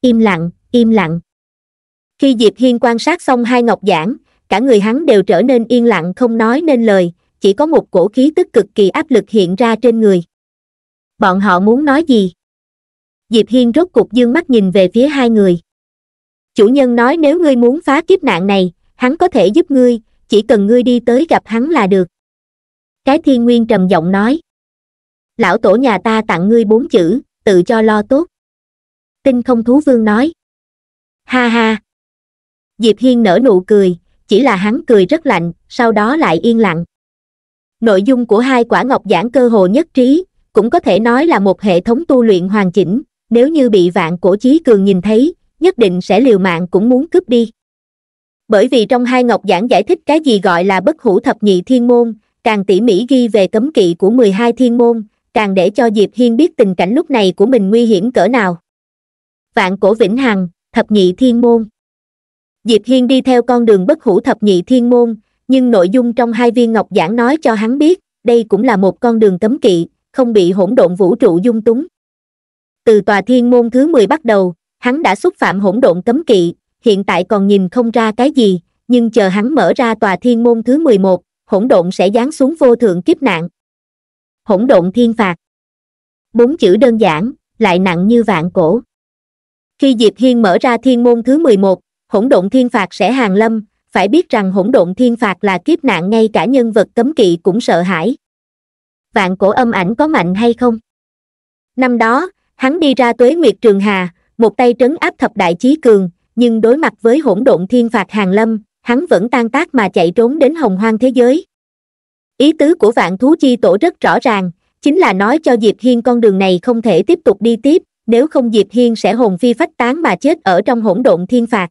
im lặng im lặng khi diệp hiên quan sát xong hai ngọc giản cả người hắn đều trở nên yên lặng không nói nên lời chỉ có một cổ khí tức cực kỳ áp lực hiện ra trên người bọn họ muốn nói gì diệp hiên rốt cục dương mắt nhìn về phía hai người chủ nhân nói nếu ngươi muốn phá kiếp nạn này hắn có thể giúp ngươi chỉ cần ngươi đi tới gặp hắn là được cái thiên nguyên trầm giọng nói lão tổ nhà ta tặng ngươi bốn chữ tự cho lo tốt tinh không thú vương nói ha ha diệp hiên nở nụ cười chỉ là hắn cười rất lạnh sau đó lại yên lặng nội dung của hai quả ngọc giảng cơ hồ nhất trí cũng có thể nói là một hệ thống tu luyện hoàn chỉnh nếu như bị vạn cổ chí cường nhìn thấy nhất định sẽ liều mạng cũng muốn cướp đi bởi vì trong hai ngọc giảng giải thích cái gì gọi là bất hủ thập nhị thiên môn càng tỉ mỉ ghi về cấm kỵ của mười hai thiên môn càng để cho diệp hiên biết tình cảnh lúc này của mình nguy hiểm cỡ nào vạn cổ vĩnh hằng thập nhị thiên môn diệp hiên đi theo con đường bất hủ thập nhị thiên môn nhưng nội dung trong hai viên ngọc giảng nói cho hắn biết đây cũng là một con đường cấm kỵ không bị hỗn độn vũ trụ dung túng từ tòa thiên môn thứ mười bắt đầu hắn đã xúc phạm hỗn độn cấm kỵ hiện tại còn nhìn không ra cái gì nhưng chờ hắn mở ra tòa thiên môn thứ mười một hỗn độn sẽ giáng xuống vô thượng kiếp nạn hỗn độn thiên phạt bốn chữ đơn giản lại nặng như vạn cổ khi diệp hiên mở ra thiên môn thứ mười một hỗn độn thiên phạt sẽ hàng lâm, phải biết rằng hỗn độn thiên phạt là kiếp nạn ngay cả nhân vật cấm kỵ cũng sợ hãi. Vạn cổ âm ảnh có mạnh hay không? Năm đó, hắn đi ra tuế Nguyệt Trường Hà, một tay trấn áp thập đại chí cường, nhưng đối mặt với hỗn độn thiên phạt hàng lâm, hắn vẫn tan tác mà chạy trốn đến hồng hoang thế giới. Ý tứ của vạn thú chi tổ rất rõ ràng, chính là nói cho Diệp Hiên con đường này không thể tiếp tục đi tiếp, nếu không Diệp Hiên sẽ hồn phi phách tán mà chết ở trong hỗn độn thiên phạt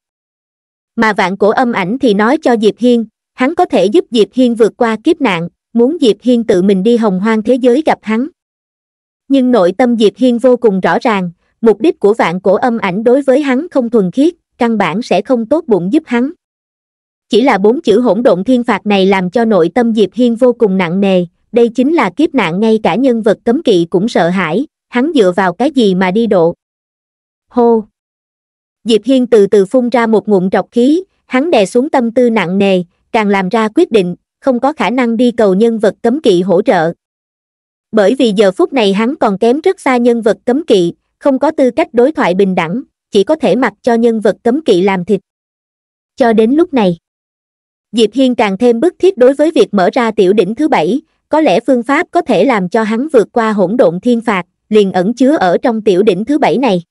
mà vạn cổ âm ảnh thì nói cho Diệp Hiên, hắn có thể giúp Diệp Hiên vượt qua kiếp nạn, muốn Diệp Hiên tự mình đi hồng hoang thế giới gặp hắn. Nhưng nội tâm Diệp Hiên vô cùng rõ ràng, mục đích của vạn cổ âm ảnh đối với hắn không thuần khiết, căn bản sẽ không tốt bụng giúp hắn. Chỉ là bốn chữ hỗn độn thiên phạt này làm cho nội tâm Diệp Hiên vô cùng nặng nề, đây chính là kiếp nạn ngay cả nhân vật cấm kỵ cũng sợ hãi, hắn dựa vào cái gì mà đi độ. Hô! Diệp Hiên từ từ phun ra một ngụm trọc khí, hắn đè xuống tâm tư nặng nề, càng làm ra quyết định, không có khả năng đi cầu nhân vật cấm kỵ hỗ trợ. Bởi vì giờ phút này hắn còn kém rất xa nhân vật cấm kỵ, không có tư cách đối thoại bình đẳng, chỉ có thể mặc cho nhân vật cấm kỵ làm thịt. Cho đến lúc này, Diệp Hiên càng thêm bức thiết đối với việc mở ra tiểu đỉnh thứ bảy, có lẽ phương pháp có thể làm cho hắn vượt qua hỗn độn thiên phạt, liền ẩn chứa ở trong tiểu đỉnh thứ bảy này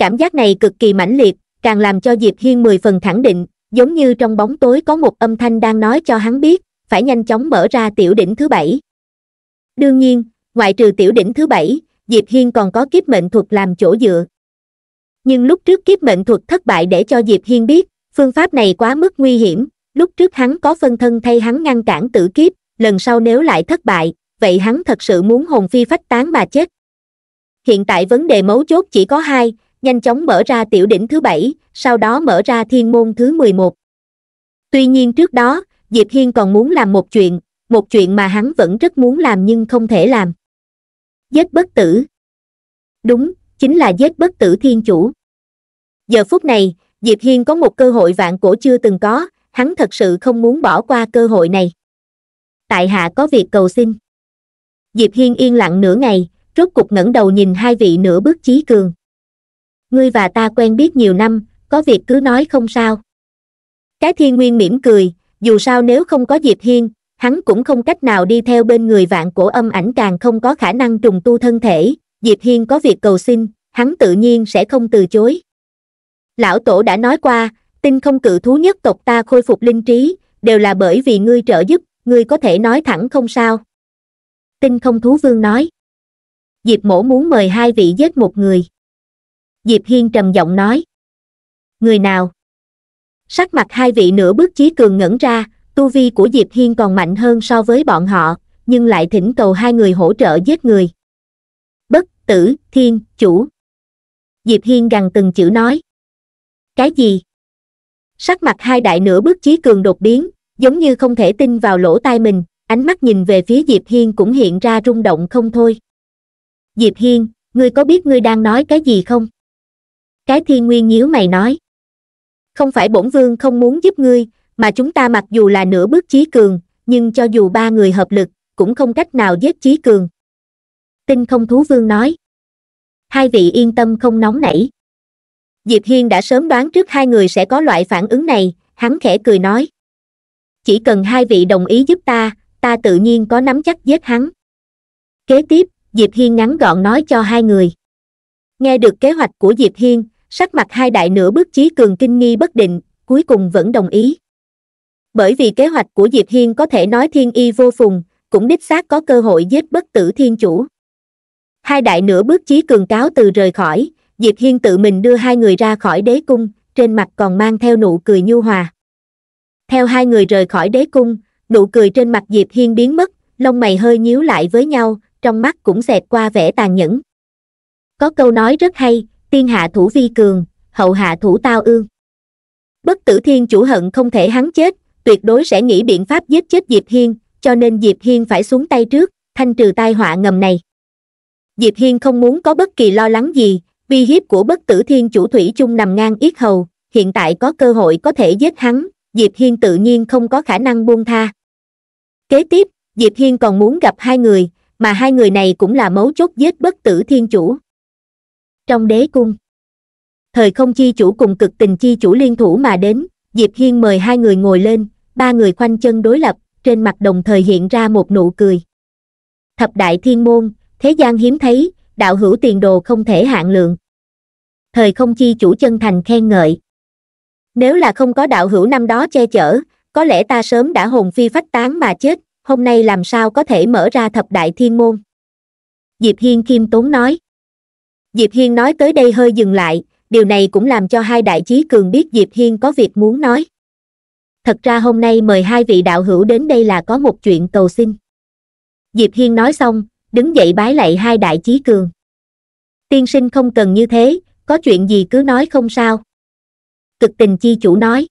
cảm giác này cực kỳ mãnh liệt càng làm cho diệp hiên mười phần khẳng định giống như trong bóng tối có một âm thanh đang nói cho hắn biết phải nhanh chóng mở ra tiểu đỉnh thứ bảy đương nhiên ngoại trừ tiểu đỉnh thứ bảy diệp hiên còn có kiếp mệnh thuật làm chỗ dựa nhưng lúc trước kiếp mệnh thuật thất bại để cho diệp hiên biết phương pháp này quá mức nguy hiểm lúc trước hắn có phân thân thay hắn ngăn cản tử kiếp lần sau nếu lại thất bại vậy hắn thật sự muốn hồn phi phách tán mà chết hiện tại vấn đề mấu chốt chỉ có hai nhanh chóng mở ra tiểu đỉnh thứ bảy sau đó mở ra thiên môn thứ mười một tuy nhiên trước đó diệp hiên còn muốn làm một chuyện một chuyện mà hắn vẫn rất muốn làm nhưng không thể làm giết bất tử đúng chính là giết bất tử thiên chủ giờ phút này diệp hiên có một cơ hội vạn cổ chưa từng có hắn thật sự không muốn bỏ qua cơ hội này tại hạ có việc cầu xin diệp hiên yên lặng nửa ngày rốt cục ngẩng đầu nhìn hai vị nửa bước chí cường ngươi và ta quen biết nhiều năm có việc cứ nói không sao cái thiên nguyên mỉm cười dù sao nếu không có diệp hiên hắn cũng không cách nào đi theo bên người vạn cổ âm ảnh càng không có khả năng trùng tu thân thể diệp hiên có việc cầu xin hắn tự nhiên sẽ không từ chối lão tổ đã nói qua tinh không cự thú nhất tộc ta khôi phục linh trí đều là bởi vì ngươi trợ giúp ngươi có thể nói thẳng không sao tinh không thú vương nói diệp mổ muốn mời hai vị giết một người diệp hiên trầm giọng nói người nào sắc mặt hai vị nửa bước chí cường ngẩn ra tu vi của diệp hiên còn mạnh hơn so với bọn họ nhưng lại thỉnh cầu hai người hỗ trợ giết người bất tử thiên chủ diệp hiên gằn từng chữ nói cái gì sắc mặt hai đại nửa bước chí cường đột biến giống như không thể tin vào lỗ tai mình ánh mắt nhìn về phía diệp hiên cũng hiện ra rung động không thôi diệp hiên ngươi có biết ngươi đang nói cái gì không cái thiên nguyên nhíu mày nói không phải bổn vương không muốn giúp ngươi mà chúng ta mặc dù là nửa bước chí cường nhưng cho dù ba người hợp lực cũng không cách nào giết chí cường tinh không thú vương nói hai vị yên tâm không nóng nảy diệp hiên đã sớm đoán trước hai người sẽ có loại phản ứng này hắn khẽ cười nói chỉ cần hai vị đồng ý giúp ta ta tự nhiên có nắm chắc giết hắn kế tiếp diệp hiên ngắn gọn nói cho hai người Nghe được kế hoạch của Diệp Hiên, sắc mặt hai đại nửa bước chí cường kinh nghi bất định, cuối cùng vẫn đồng ý. Bởi vì kế hoạch của Diệp Hiên có thể nói thiên y vô phùng, cũng đích xác có cơ hội giết bất tử thiên chủ. Hai đại nửa bước chí cường cáo từ rời khỏi, Diệp Hiên tự mình đưa hai người ra khỏi đế cung, trên mặt còn mang theo nụ cười nhu hòa. Theo hai người rời khỏi đế cung, nụ cười trên mặt Diệp Hiên biến mất, lông mày hơi nhíu lại với nhau, trong mắt cũng xẹt qua vẻ tàn nhẫn. Có câu nói rất hay, tiên hạ thủ vi cường, hậu hạ thủ tao ương. Bất tử thiên chủ hận không thể hắn chết, tuyệt đối sẽ nghĩ biện pháp giết chết Diệp Hiên, cho nên Diệp Hiên phải xuống tay trước, thanh trừ tai họa ngầm này. Diệp Hiên không muốn có bất kỳ lo lắng gì, vi hiếp của bất tử thiên chủ thủy chung nằm ngang yết hầu, hiện tại có cơ hội có thể giết hắn, Diệp Hiên tự nhiên không có khả năng buông tha. Kế tiếp, Diệp Hiên còn muốn gặp hai người, mà hai người này cũng là mấu chốt giết bất tử thiên chủ trong đế cung thời không chi chủ cùng cực tình chi chủ liên thủ mà đến diệp hiên mời hai người ngồi lên ba người khoanh chân đối lập trên mặt đồng thời hiện ra một nụ cười thập đại thiên môn thế gian hiếm thấy đạo hữu tiền đồ không thể hạn lượng thời không chi chủ chân thành khen ngợi nếu là không có đạo hữu năm đó che chở có lẽ ta sớm đã hồn phi phách tán mà chết hôm nay làm sao có thể mở ra thập đại thiên môn diệp hiên kim tốn nói diệp hiên nói tới đây hơi dừng lại điều này cũng làm cho hai đại chí cường biết diệp hiên có việc muốn nói thật ra hôm nay mời hai vị đạo hữu đến đây là có một chuyện cầu xin diệp hiên nói xong đứng dậy bái lạy hai đại chí cường tiên sinh không cần như thế có chuyện gì cứ nói không sao cực tình chi chủ nói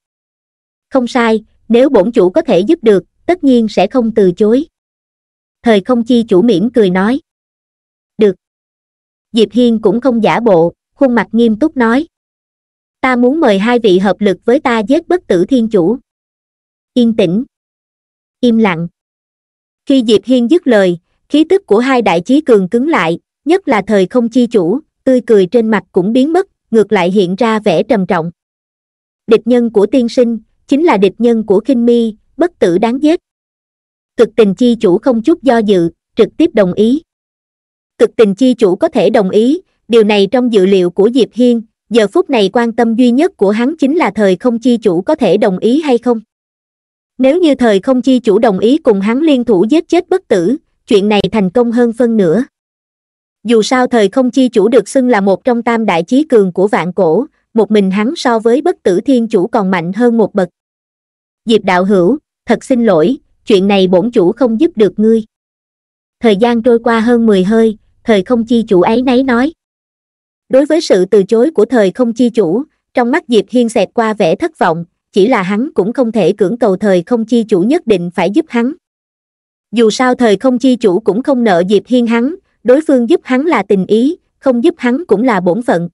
không sai nếu bổn chủ có thể giúp được tất nhiên sẽ không từ chối thời không chi chủ mỉm cười nói Diệp Hiên cũng không giả bộ, khuôn mặt nghiêm túc nói. Ta muốn mời hai vị hợp lực với ta giết bất tử thiên chủ. Yên tĩnh. Im lặng. Khi Diệp Hiên dứt lời, khí tức của hai đại chí cường cứng lại, nhất là thời không chi chủ, tươi cười trên mặt cũng biến mất, ngược lại hiện ra vẻ trầm trọng. Địch nhân của tiên sinh, chính là địch nhân của khinh mi, bất tử đáng giết. Cực tình chi chủ không chút do dự, trực tiếp đồng ý cực tình chi chủ có thể đồng ý điều này trong dự liệu của diệp hiên giờ phút này quan tâm duy nhất của hắn chính là thời không chi chủ có thể đồng ý hay không nếu như thời không chi chủ đồng ý cùng hắn liên thủ giết chết bất tử chuyện này thành công hơn phân nữa dù sao thời không chi chủ được xưng là một trong tam đại chí cường của vạn cổ một mình hắn so với bất tử thiên chủ còn mạnh hơn một bậc diệp đạo hữu thật xin lỗi chuyện này bổn chủ không giúp được ngươi thời gian trôi qua hơn mười hơi thời không chi chủ ấy nấy nói đối với sự từ chối của thời không chi chủ trong mắt diệp hiên xẹt qua vẻ thất vọng chỉ là hắn cũng không thể cưỡng cầu thời không chi chủ nhất định phải giúp hắn dù sao thời không chi chủ cũng không nợ diệp hiên hắn đối phương giúp hắn là tình ý không giúp hắn cũng là bổn phận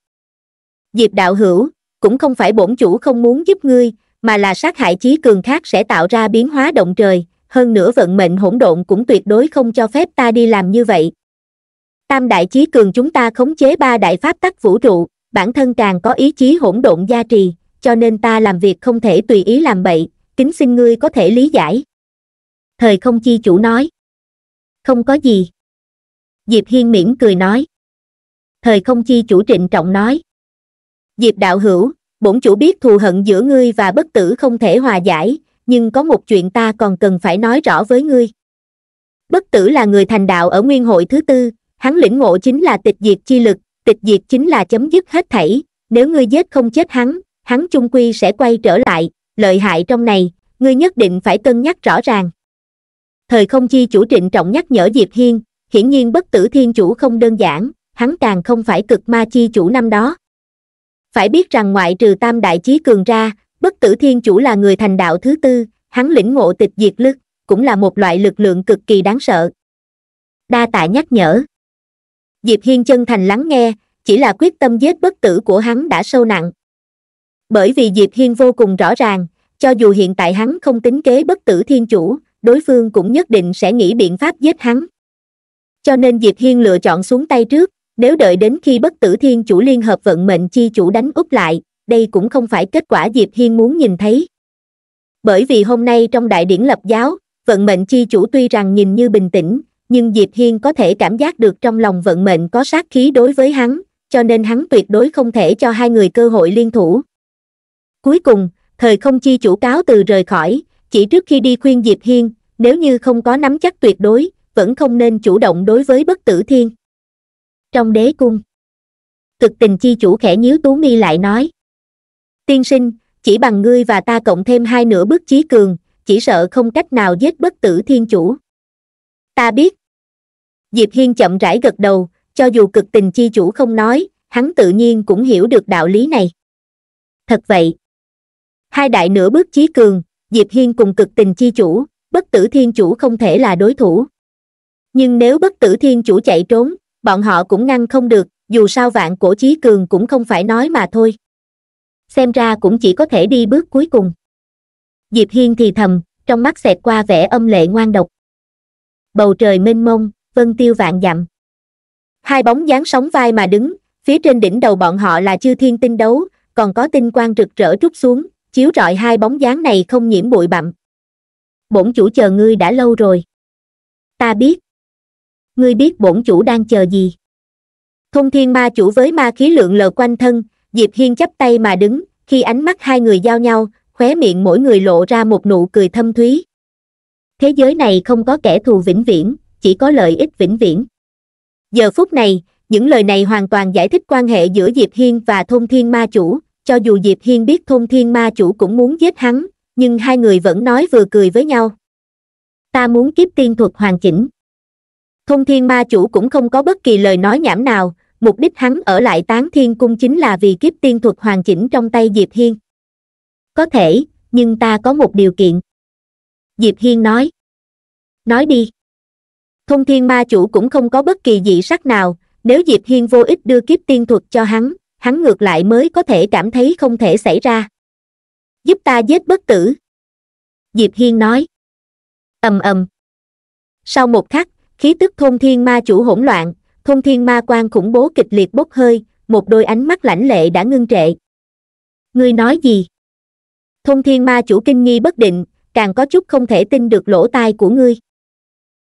diệp đạo hữu cũng không phải bổn chủ không muốn giúp ngươi mà là sát hại chí cường khác sẽ tạo ra biến hóa động trời hơn nữa vận mệnh hỗn độn cũng tuyệt đối không cho phép ta đi làm như vậy tam đại chí cường chúng ta khống chế ba đại pháp tắc vũ trụ bản thân càng có ý chí hỗn độn gia trì cho nên ta làm việc không thể tùy ý làm bậy kính xin ngươi có thể lý giải thời không chi chủ nói không có gì diệp hiên mỉm cười nói thời không chi chủ trịnh trọng nói diệp đạo hữu bổn chủ biết thù hận giữa ngươi và bất tử không thể hòa giải nhưng có một chuyện ta còn cần phải nói rõ với ngươi bất tử là người thành đạo ở nguyên hội thứ tư hắn lĩnh ngộ chính là tịch diệt chi lực tịch diệt chính là chấm dứt hết thảy nếu ngươi giết không chết hắn hắn chung quy sẽ quay trở lại lợi hại trong này ngươi nhất định phải cân nhắc rõ ràng thời không chi chủ trịnh trọng nhắc nhở diệp hiên hiển nhiên bất tử thiên chủ không đơn giản hắn càng không phải cực ma chi chủ năm đó phải biết rằng ngoại trừ tam đại chí cường ra bất tử thiên chủ là người thành đạo thứ tư hắn lĩnh ngộ tịch diệt lực cũng là một loại lực lượng cực kỳ đáng sợ đa tạ nhắc nhở diệp hiên chân thành lắng nghe chỉ là quyết tâm giết bất tử của hắn đã sâu nặng bởi vì diệp hiên vô cùng rõ ràng cho dù hiện tại hắn không tính kế bất tử thiên chủ đối phương cũng nhất định sẽ nghĩ biện pháp giết hắn cho nên diệp hiên lựa chọn xuống tay trước nếu đợi đến khi bất tử thiên chủ liên hợp vận mệnh chi chủ đánh úp lại đây cũng không phải kết quả diệp hiên muốn nhìn thấy bởi vì hôm nay trong đại điển lập giáo vận mệnh chi chủ tuy rằng nhìn như bình tĩnh nhưng Diệp Hiên có thể cảm giác được trong lòng vận mệnh có sát khí đối với hắn, cho nên hắn tuyệt đối không thể cho hai người cơ hội liên thủ. Cuối cùng, thời không chi chủ cáo từ rời khỏi, chỉ trước khi đi khuyên Diệp Hiên, nếu như không có nắm chắc tuyệt đối, vẫn không nên chủ động đối với bất tử thiên. Trong đế cung, cực tình chi chủ khẽ nhíu tú mi lại nói, tiên sinh, chỉ bằng ngươi và ta cộng thêm hai nửa bước chí cường, chỉ sợ không cách nào giết bất tử thiên chủ ta biết diệp hiên chậm rãi gật đầu cho dù cực tình chi chủ không nói hắn tự nhiên cũng hiểu được đạo lý này thật vậy hai đại nửa bước chí cường diệp hiên cùng cực tình chi chủ bất tử thiên chủ không thể là đối thủ nhưng nếu bất tử thiên chủ chạy trốn bọn họ cũng ngăn không được dù sao vạn cổ chí cường cũng không phải nói mà thôi xem ra cũng chỉ có thể đi bước cuối cùng diệp hiên thì thầm trong mắt xẹt qua vẻ âm lệ ngoan độc bầu trời mênh mông vân tiêu vạn dặm hai bóng dáng sóng vai mà đứng phía trên đỉnh đầu bọn họ là chư thiên tinh đấu còn có tinh quang rực rỡ trút xuống chiếu rọi hai bóng dáng này không nhiễm bụi bặm bổn chủ chờ ngươi đã lâu rồi ta biết ngươi biết bổn chủ đang chờ gì thông thiên ma chủ với ma khí lượng lờ quanh thân diệp hiên chắp tay mà đứng khi ánh mắt hai người giao nhau khóe miệng mỗi người lộ ra một nụ cười thâm thúy thế giới này không có kẻ thù vĩnh viễn chỉ có lợi ích vĩnh viễn giờ phút này những lời này hoàn toàn giải thích quan hệ giữa diệp hiên và thôn thiên ma chủ cho dù diệp hiên biết thôn thiên ma chủ cũng muốn giết hắn nhưng hai người vẫn nói vừa cười với nhau ta muốn kiếp tiên thuật hoàn chỉnh thông thiên ma chủ cũng không có bất kỳ lời nói nhảm nào mục đích hắn ở lại tán thiên cung chính là vì kiếp tiên thuật hoàn chỉnh trong tay diệp hiên có thể nhưng ta có một điều kiện diệp hiên nói nói đi thông thiên ma chủ cũng không có bất kỳ dị sắc nào nếu diệp hiên vô ích đưa kiếp tiên thuật cho hắn hắn ngược lại mới có thể cảm thấy không thể xảy ra giúp ta giết bất tử diệp hiên nói ầm ầm sau một khắc khí tức thông thiên ma chủ hỗn loạn thông thiên ma quan khủng bố kịch liệt bốc hơi một đôi ánh mắt lãnh lệ đã ngưng trệ ngươi nói gì Thông thiên ma chủ kinh nghi bất định càng có chút không thể tin được lỗ tai của ngươi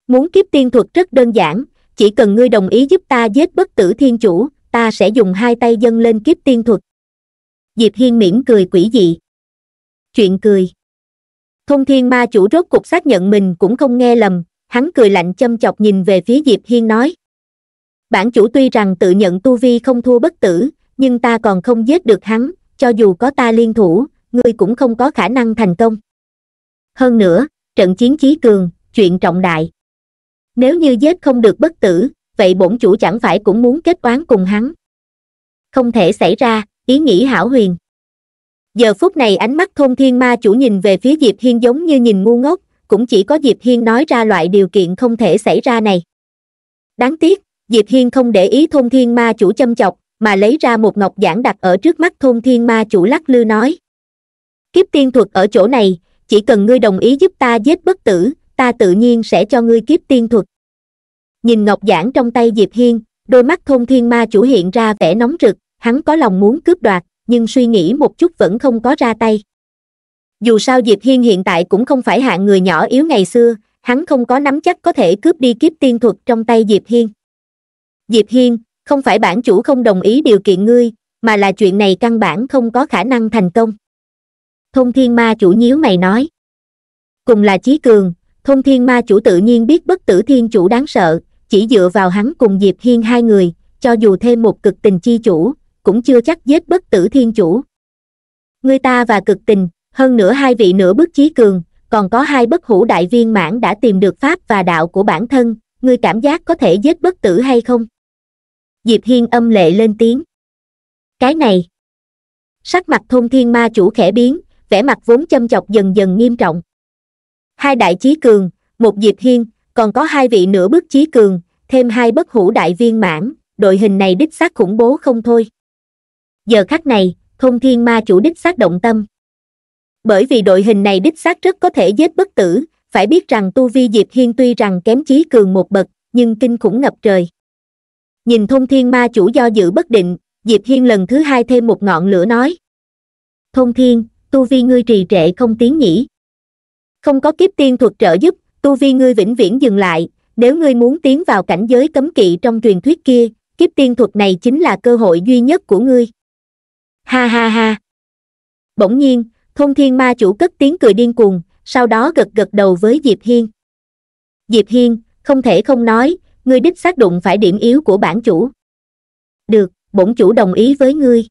muốn kiếp tiên thuật rất đơn giản chỉ cần ngươi đồng ý giúp ta giết bất tử thiên chủ ta sẽ dùng hai tay dâng lên kiếp tiên thuật diệp hiên mỉm cười quỷ dị chuyện cười thông thiên ma chủ rốt cục xác nhận mình cũng không nghe lầm hắn cười lạnh châm chọc nhìn về phía diệp hiên nói bản chủ tuy rằng tự nhận tu vi không thua bất tử nhưng ta còn không giết được hắn cho dù có ta liên thủ ngươi cũng không có khả năng thành công hơn nữa trận chiến chí cường chuyện trọng đại nếu như giết không được bất tử vậy bổn chủ chẳng phải cũng muốn kết toán cùng hắn không thể xảy ra ý nghĩ hảo huyền giờ phút này ánh mắt thôn thiên ma chủ nhìn về phía diệp hiên giống như nhìn ngu ngốc cũng chỉ có diệp hiên nói ra loại điều kiện không thể xảy ra này đáng tiếc diệp hiên không để ý thôn thiên ma chủ châm chọc mà lấy ra một ngọc giản đặt ở trước mắt thôn thiên ma chủ lắc lư nói kiếp tiên thuật ở chỗ này chỉ cần ngươi đồng ý giúp ta giết bất tử ta tự nhiên sẽ cho ngươi kiếp tiên thuật nhìn ngọc giản trong tay diệp hiên đôi mắt thôn thiên ma chủ hiện ra vẻ nóng rực hắn có lòng muốn cướp đoạt nhưng suy nghĩ một chút vẫn không có ra tay dù sao diệp hiên hiện tại cũng không phải hạng người nhỏ yếu ngày xưa hắn không có nắm chắc có thể cướp đi kiếp tiên thuật trong tay diệp hiên diệp hiên không phải bản chủ không đồng ý điều kiện ngươi mà là chuyện này căn bản không có khả năng thành công thông thiên ma chủ nhíu mày nói cùng là chí cường thông thiên ma chủ tự nhiên biết bất tử thiên chủ đáng sợ chỉ dựa vào hắn cùng diệp hiên hai người cho dù thêm một cực tình chi chủ cũng chưa chắc giết bất tử thiên chủ người ta và cực tình hơn nữa hai vị nửa bước chí cường còn có hai bất hủ đại viên mãn đã tìm được pháp và đạo của bản thân ngươi cảm giác có thể giết bất tử hay không diệp hiên âm lệ lên tiếng cái này sắc mặt thông thiên ma chủ khẽ biến vẻ mặt vốn châm chọc dần dần nghiêm trọng hai đại chí cường một diệp hiên còn có hai vị nửa bước chí cường thêm hai bất hủ đại viên mãn đội hình này đích xác khủng bố không thôi giờ khắc này thông thiên ma chủ đích xác động tâm bởi vì đội hình này đích xác rất có thể giết bất tử phải biết rằng tu vi diệp hiên tuy rằng kém chí cường một bậc nhưng kinh khủng ngập trời nhìn thông thiên ma chủ do dự bất định diệp hiên lần thứ hai thêm một ngọn lửa nói thông thiên tu vi ngươi trì trệ không tiến nhỉ không có kiếp tiên thuật trợ giúp tu vi ngươi vĩnh viễn dừng lại nếu ngươi muốn tiến vào cảnh giới cấm kỵ trong truyền thuyết kia kiếp tiên thuật này chính là cơ hội duy nhất của ngươi ha ha ha bỗng nhiên thôn thiên ma chủ cất tiếng cười điên cuồng sau đó gật gật đầu với diệp hiên diệp hiên không thể không nói ngươi đích xác đụng phải điểm yếu của bản chủ được bổn chủ đồng ý với ngươi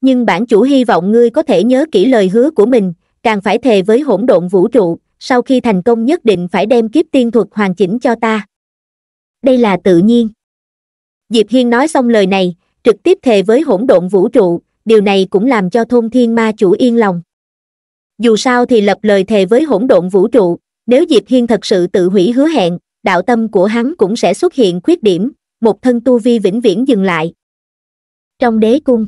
nhưng bản chủ hy vọng ngươi có thể nhớ kỹ lời hứa của mình càng phải thề với hỗn độn vũ trụ sau khi thành công nhất định phải đem kiếp tiên thuật hoàn chỉnh cho ta đây là tự nhiên diệp hiên nói xong lời này trực tiếp thề với hỗn độn vũ trụ điều này cũng làm cho thôn thiên ma chủ yên lòng dù sao thì lập lời thề với hỗn độn vũ trụ nếu diệp hiên thật sự tự hủy hứa hẹn đạo tâm của hắn cũng sẽ xuất hiện khuyết điểm một thân tu vi vĩnh viễn dừng lại trong đế cung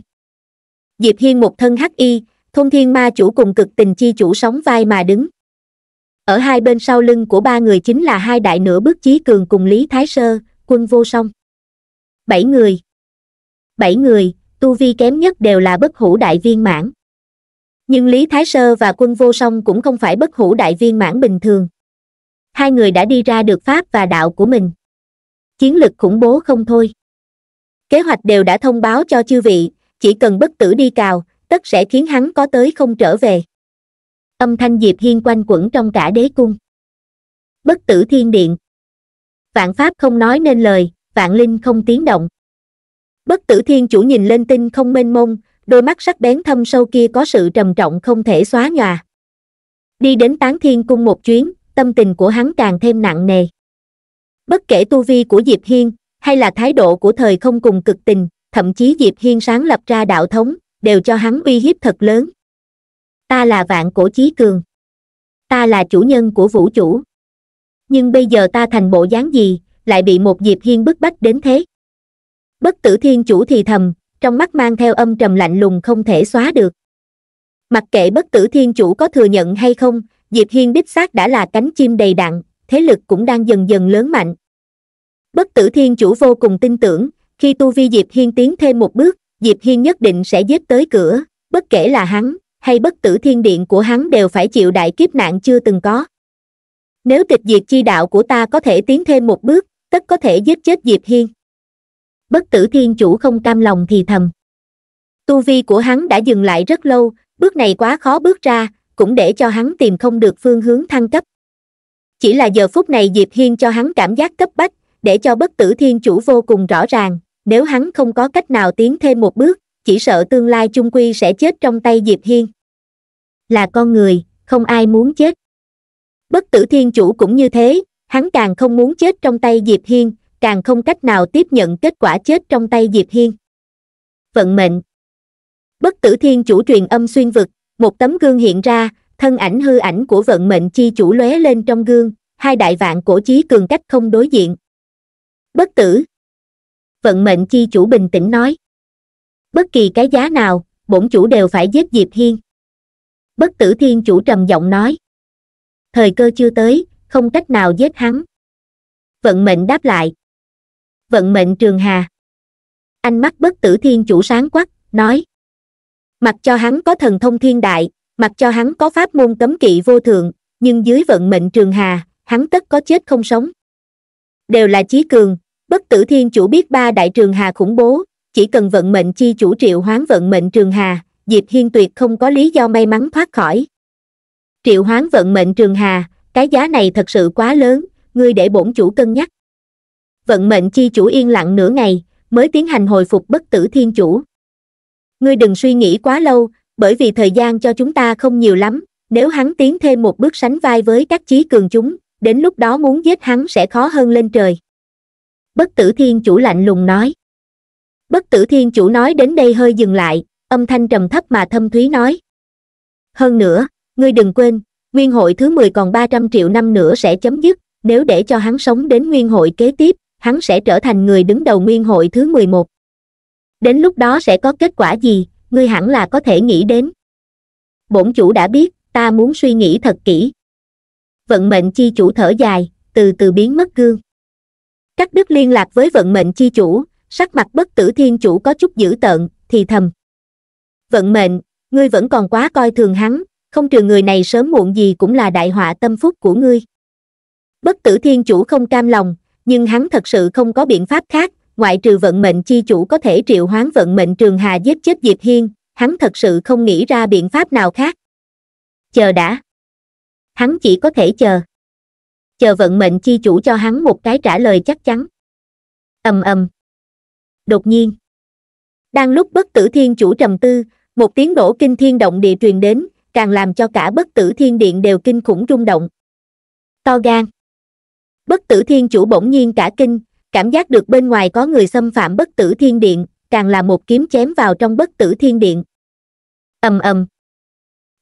diệp hiên một thân hắc y thôn thiên ma chủ cùng cực tình chi chủ sóng vai mà đứng ở hai bên sau lưng của ba người chính là hai đại nửa bước chí cường cùng lý thái sơ quân vô song bảy người bảy người tu vi kém nhất đều là bất hủ đại viên mãn nhưng lý thái sơ và quân vô song cũng không phải bất hủ đại viên mãn bình thường hai người đã đi ra được pháp và đạo của mình chiến lực khủng bố không thôi kế hoạch đều đã thông báo cho chư vị chỉ cần bất tử đi cào tất sẽ khiến hắn có tới không trở về âm thanh diệp hiên quanh quẩn trong cả đế cung bất tử thiên điện vạn pháp không nói nên lời vạn linh không tiếng động bất tử thiên chủ nhìn lên tinh không mênh mông đôi mắt sắc bén thâm sâu kia có sự trầm trọng không thể xóa nhòa đi đến tán thiên cung một chuyến tâm tình của hắn càng thêm nặng nề bất kể tu vi của diệp hiên hay là thái độ của thời không cùng cực tình thậm chí Diệp Hiên sáng lập ra đạo thống, đều cho hắn uy hiếp thật lớn. Ta là vạn cổ chí cường. Ta là chủ nhân của vũ chủ. Nhưng bây giờ ta thành bộ dáng gì, lại bị một Diệp Hiên bức bách đến thế. Bất tử thiên chủ thì thầm, trong mắt mang theo âm trầm lạnh lùng không thể xóa được. Mặc kệ bất tử thiên chủ có thừa nhận hay không, Diệp Hiên đích xác đã là cánh chim đầy đặn, thế lực cũng đang dần dần lớn mạnh. Bất tử thiên chủ vô cùng tin tưởng, khi tu vi diệp hiên tiến thêm một bước diệp hiên nhất định sẽ giết tới cửa bất kể là hắn hay bất tử thiên điện của hắn đều phải chịu đại kiếp nạn chưa từng có nếu tịch diệt chi đạo của ta có thể tiến thêm một bước tất có thể giết chết diệp hiên bất tử thiên chủ không cam lòng thì thầm tu vi của hắn đã dừng lại rất lâu bước này quá khó bước ra cũng để cho hắn tìm không được phương hướng thăng cấp chỉ là giờ phút này diệp hiên cho hắn cảm giác cấp bách để cho bất tử thiên chủ vô cùng rõ ràng nếu hắn không có cách nào tiến thêm một bước chỉ sợ tương lai chung quy sẽ chết trong tay diệp hiên là con người không ai muốn chết bất tử thiên chủ cũng như thế hắn càng không muốn chết trong tay diệp hiên càng không cách nào tiếp nhận kết quả chết trong tay diệp hiên vận mệnh bất tử thiên chủ truyền âm xuyên vực một tấm gương hiện ra thân ảnh hư ảnh của vận mệnh chi chủ lóe lên trong gương hai đại vạn cổ chí cường cách không đối diện bất tử vận mệnh chi chủ bình tĩnh nói bất kỳ cái giá nào bổn chủ đều phải giết diệp hiên bất tử thiên chủ trầm giọng nói thời cơ chưa tới không cách nào giết hắn vận mệnh đáp lại vận mệnh trường hà ánh mắt bất tử thiên chủ sáng quắc nói mặc cho hắn có thần thông thiên đại mặc cho hắn có pháp môn cấm kỵ vô thượng nhưng dưới vận mệnh trường hà hắn tất có chết không sống đều là chí cường bất tử thiên chủ biết ba đại trường hà khủng bố chỉ cần vận mệnh chi chủ triệu hoán vận mệnh trường hà diệp hiên tuyệt không có lý do may mắn thoát khỏi triệu hoán vận mệnh trường hà cái giá này thật sự quá lớn ngươi để bổn chủ cân nhắc vận mệnh chi chủ yên lặng nửa ngày mới tiến hành hồi phục bất tử thiên chủ ngươi đừng suy nghĩ quá lâu bởi vì thời gian cho chúng ta không nhiều lắm nếu hắn tiến thêm một bước sánh vai với các chí cường chúng đến lúc đó muốn giết hắn sẽ khó hơn lên trời bất tử thiên chủ lạnh lùng nói bất tử thiên chủ nói đến đây hơi dừng lại âm thanh trầm thấp mà thâm thúy nói hơn nữa ngươi đừng quên nguyên hội thứ mười còn ba trăm triệu năm nữa sẽ chấm dứt nếu để cho hắn sống đến nguyên hội kế tiếp hắn sẽ trở thành người đứng đầu nguyên hội thứ mười một đến lúc đó sẽ có kết quả gì ngươi hẳn là có thể nghĩ đến bổn chủ đã biết ta muốn suy nghĩ thật kỹ vận mệnh chi chủ thở dài từ từ biến mất gương cắt đứt liên lạc với vận mệnh chi chủ sắc mặt bất tử thiên chủ có chút dữ tợn thì thầm vận mệnh ngươi vẫn còn quá coi thường hắn không trừ người này sớm muộn gì cũng là đại họa tâm phúc của ngươi bất tử thiên chủ không cam lòng nhưng hắn thật sự không có biện pháp khác ngoại trừ vận mệnh chi chủ có thể triệu hoán vận mệnh trường hà giết chết diệp hiên hắn thật sự không nghĩ ra biện pháp nào khác chờ đã hắn chỉ có thể chờ chờ vận mệnh chi chủ cho hắn một cái trả lời chắc chắn ầm ầm đột nhiên đang lúc bất tử thiên chủ trầm tư một tiếng nổ kinh thiên động địa truyền đến càng làm cho cả bất tử thiên điện đều kinh khủng rung động to gan bất tử thiên chủ bỗng nhiên cả kinh cảm giác được bên ngoài có người xâm phạm bất tử thiên điện càng là một kiếm chém vào trong bất tử thiên điện ầm ầm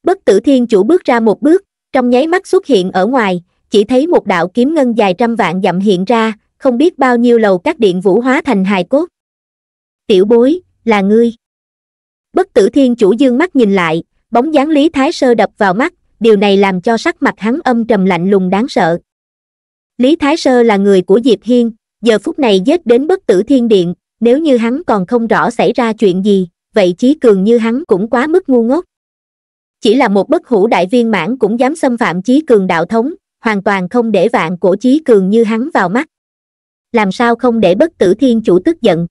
bất tử thiên chủ bước ra một bước trong nháy mắt xuất hiện ở ngoài chỉ thấy một đạo kiếm ngân dài trăm vạn dặm hiện ra, không biết bao nhiêu lầu các điện vũ hóa thành hài cốt. Tiểu bối, là ngươi. Bất tử thiên chủ dương mắt nhìn lại, bóng dáng Lý Thái Sơ đập vào mắt, điều này làm cho sắc mặt hắn âm trầm lạnh lùng đáng sợ. Lý Thái Sơ là người của Diệp Hiên, giờ phút này giết đến bất tử thiên điện, nếu như hắn còn không rõ xảy ra chuyện gì, vậy chí cường như hắn cũng quá mức ngu ngốc. Chỉ là một bất hủ đại viên mãn cũng dám xâm phạm chí cường đạo thống, hoàn toàn không để vạn cổ chí cường như hắn vào mắt làm sao không để bất tử thiên chủ tức giận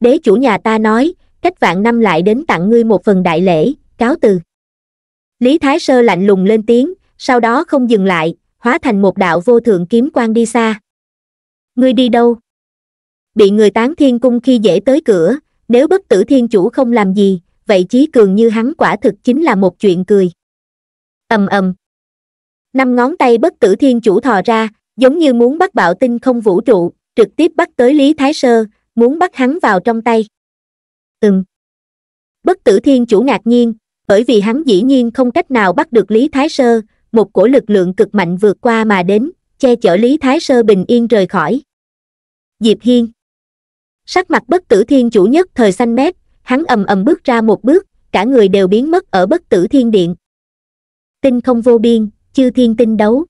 đế chủ nhà ta nói cách vạn năm lại đến tặng ngươi một phần đại lễ cáo từ lý thái sơ lạnh lùng lên tiếng sau đó không dừng lại hóa thành một đạo vô thượng kiếm quan đi xa ngươi đi đâu bị người tán thiên cung khi dễ tới cửa nếu bất tử thiên chủ không làm gì vậy chí cường như hắn quả thực chính là một chuyện cười ầm ầm năm ngón tay bất tử thiên chủ thò ra giống như muốn bắt bạo tinh không vũ trụ trực tiếp bắt tới lý thái sơ muốn bắt hắn vào trong tay ừm bất tử thiên chủ ngạc nhiên bởi vì hắn dĩ nhiên không cách nào bắt được lý thái sơ một cổ lực lượng cực mạnh vượt qua mà đến che chở lý thái sơ bình yên rời khỏi diệp hiên sắc mặt bất tử thiên chủ nhất thời xanh mét hắn ầm ầm bước ra một bước cả người đều biến mất ở bất tử thiên điện tinh không vô biên chư thiên tinh đấu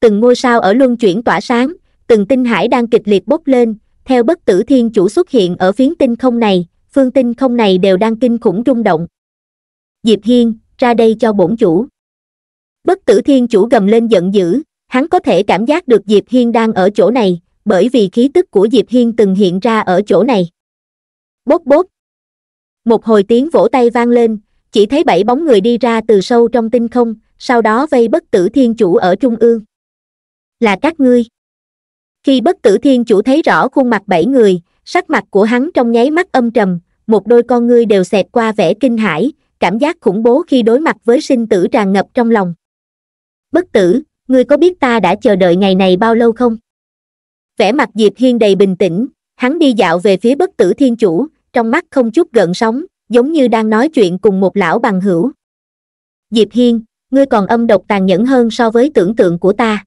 từng ngôi sao ở luân chuyển tỏa sáng từng tinh hải đang kịch liệt bốc lên theo bất tử thiên chủ xuất hiện ở phiến tinh không này phương tinh không này đều đang kinh khủng rung động diệp hiên ra đây cho bổn chủ bất tử thiên chủ gầm lên giận dữ hắn có thể cảm giác được diệp hiên đang ở chỗ này bởi vì khí tức của diệp hiên từng hiện ra ở chỗ này bốp bốp một hồi tiếng vỗ tay vang lên chỉ thấy bảy bóng người đi ra từ sâu trong tinh không sau đó vây bất tử thiên chủ ở trung ương là các ngươi khi bất tử thiên chủ thấy rõ khuôn mặt bảy người sắc mặt của hắn trong nháy mắt âm trầm một đôi con ngươi đều xẹt qua vẻ kinh hãi cảm giác khủng bố khi đối mặt với sinh tử tràn ngập trong lòng bất tử ngươi có biết ta đã chờ đợi ngày này bao lâu không vẻ mặt diệp hiên đầy bình tĩnh hắn đi dạo về phía bất tử thiên chủ trong mắt không chút gợn sóng giống như đang nói chuyện cùng một lão bằng hữu diệp hiên ngươi còn âm độc tàn nhẫn hơn so với tưởng tượng của ta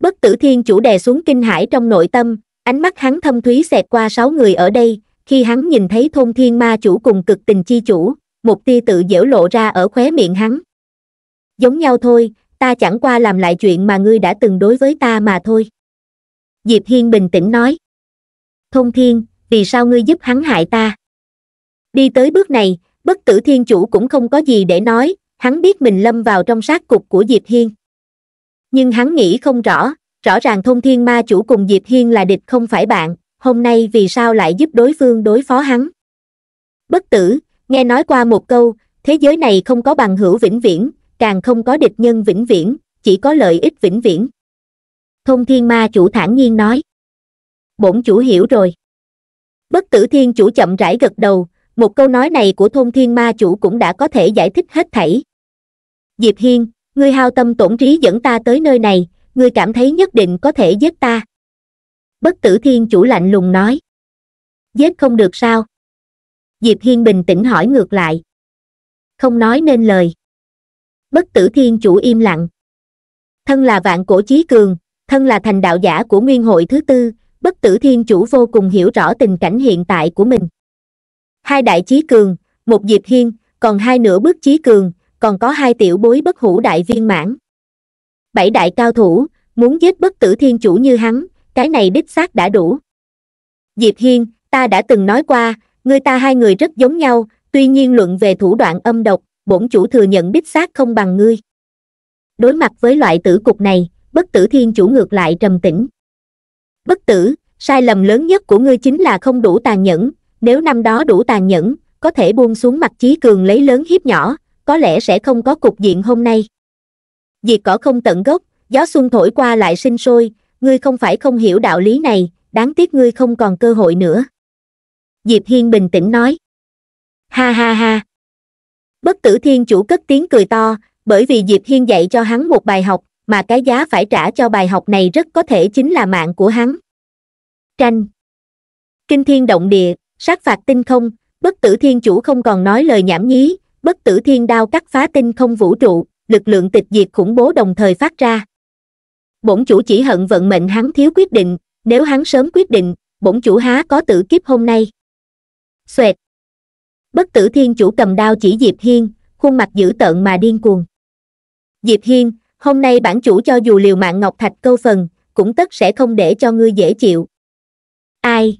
bất tử thiên chủ đè xuống kinh hải trong nội tâm ánh mắt hắn thâm thúy xẹt qua sáu người ở đây khi hắn nhìn thấy thôn thiên ma chủ cùng cực tình chi chủ một tia tự dễu lộ ra ở khóe miệng hắn giống nhau thôi ta chẳng qua làm lại chuyện mà ngươi đã từng đối với ta mà thôi diệp hiên bình tĩnh nói thôn thiên vì sao ngươi giúp hắn hại ta đi tới bước này bất tử thiên chủ cũng không có gì để nói hắn biết mình lâm vào trong sát cục của Diệp Hiên. Nhưng hắn nghĩ không rõ, rõ ràng thông thiên ma chủ cùng Diệp Hiên là địch không phải bạn, hôm nay vì sao lại giúp đối phương đối phó hắn. Bất tử, nghe nói qua một câu, thế giới này không có bằng hữu vĩnh viễn, càng không có địch nhân vĩnh viễn, chỉ có lợi ích vĩnh viễn. Thông thiên ma chủ thản nhiên nói. Bổn chủ hiểu rồi. Bất tử thiên chủ chậm rãi gật đầu, một câu nói này của thông thiên ma chủ cũng đã có thể giải thích hết thảy diệp hiên ngươi hao tâm tổn trí dẫn ta tới nơi này ngươi cảm thấy nhất định có thể giết ta bất tử thiên chủ lạnh lùng nói giết không được sao diệp hiên bình tĩnh hỏi ngược lại không nói nên lời bất tử thiên chủ im lặng thân là vạn cổ chí cường thân là thành đạo giả của nguyên hội thứ tư bất tử thiên chủ vô cùng hiểu rõ tình cảnh hiện tại của mình hai đại chí cường một diệp hiên còn hai nửa bước chí cường còn có hai tiểu bối bất hủ đại viên mãn bảy đại cao thủ muốn giết bất tử thiên chủ như hắn cái này đích xác đã đủ diệp hiên ta đã từng nói qua người ta hai người rất giống nhau tuy nhiên luận về thủ đoạn âm độc bổn chủ thừa nhận đích xác không bằng ngươi đối mặt với loại tử cục này bất tử thiên chủ ngược lại trầm tĩnh bất tử sai lầm lớn nhất của ngươi chính là không đủ tàn nhẫn nếu năm đó đủ tàn nhẫn có thể buông xuống mặt chí cường lấy lớn hiếp nhỏ có lẽ sẽ không có cục diện hôm nay. Diệt cỏ không tận gốc, gió xuân thổi qua lại sinh sôi, ngươi không phải không hiểu đạo lý này, đáng tiếc ngươi không còn cơ hội nữa. Diệp Hiên bình tĩnh nói. Ha ha ha. Bất tử thiên chủ cất tiếng cười to, bởi vì Diệp Hiên dạy cho hắn một bài học, mà cái giá phải trả cho bài học này rất có thể chính là mạng của hắn. Tranh. Kinh thiên động địa, sát phạt tinh không, bất tử thiên chủ không còn nói lời nhảm nhí, bất tử thiên đao cắt phá tinh không vũ trụ, lực lượng tịch diệt khủng bố đồng thời phát ra. Bổn chủ chỉ hận vận mệnh hắn thiếu quyết định, nếu hắn sớm quyết định, bổn chủ há có tử kiếp hôm nay. Xoẹt. Bất tử thiên chủ cầm đao chỉ Diệp Hiên, khuôn mặt dữ tợn mà điên cuồng. Diệp Hiên, hôm nay bản chủ cho dù liều mạng Ngọc Thạch câu phần, cũng tất sẽ không để cho ngươi dễ chịu. Ai?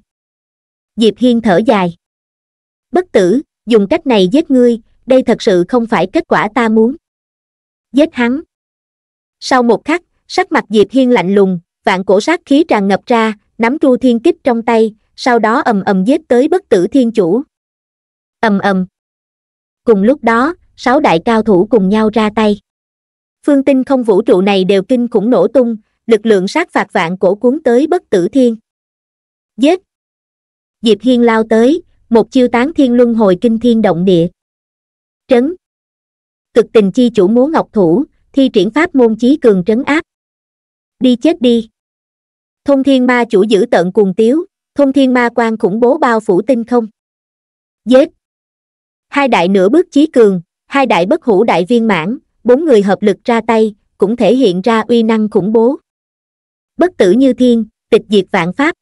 Diệp Hiên thở dài. Bất tử, dùng cách này giết ngươi, đây thật sự không phải kết quả ta muốn giết hắn sau một khắc sắc mặt diệp hiên lạnh lùng vạn cổ sát khí tràn ngập ra nắm tru thiên kích trong tay sau đó ầm ầm giết tới bất tử thiên chủ ầm ầm cùng lúc đó sáu đại cao thủ cùng nhau ra tay phương tinh không vũ trụ này đều kinh khủng nổ tung lực lượng sát phạt vạn cổ cuốn tới bất tử thiên giết diệp hiên lao tới một chiêu tán thiên luân hồi kinh thiên động địa trấn cực tình chi chủ múa ngọc thủ thi triển pháp môn chí cường trấn áp đi chết đi thông thiên ma chủ giữ tận cuồng tiếu thông thiên ma quan khủng bố bao phủ tinh không giết hai đại nửa bước chí cường hai đại bất hủ đại viên mãn bốn người hợp lực ra tay cũng thể hiện ra uy năng khủng bố bất tử như thiên tịch diệt vạn pháp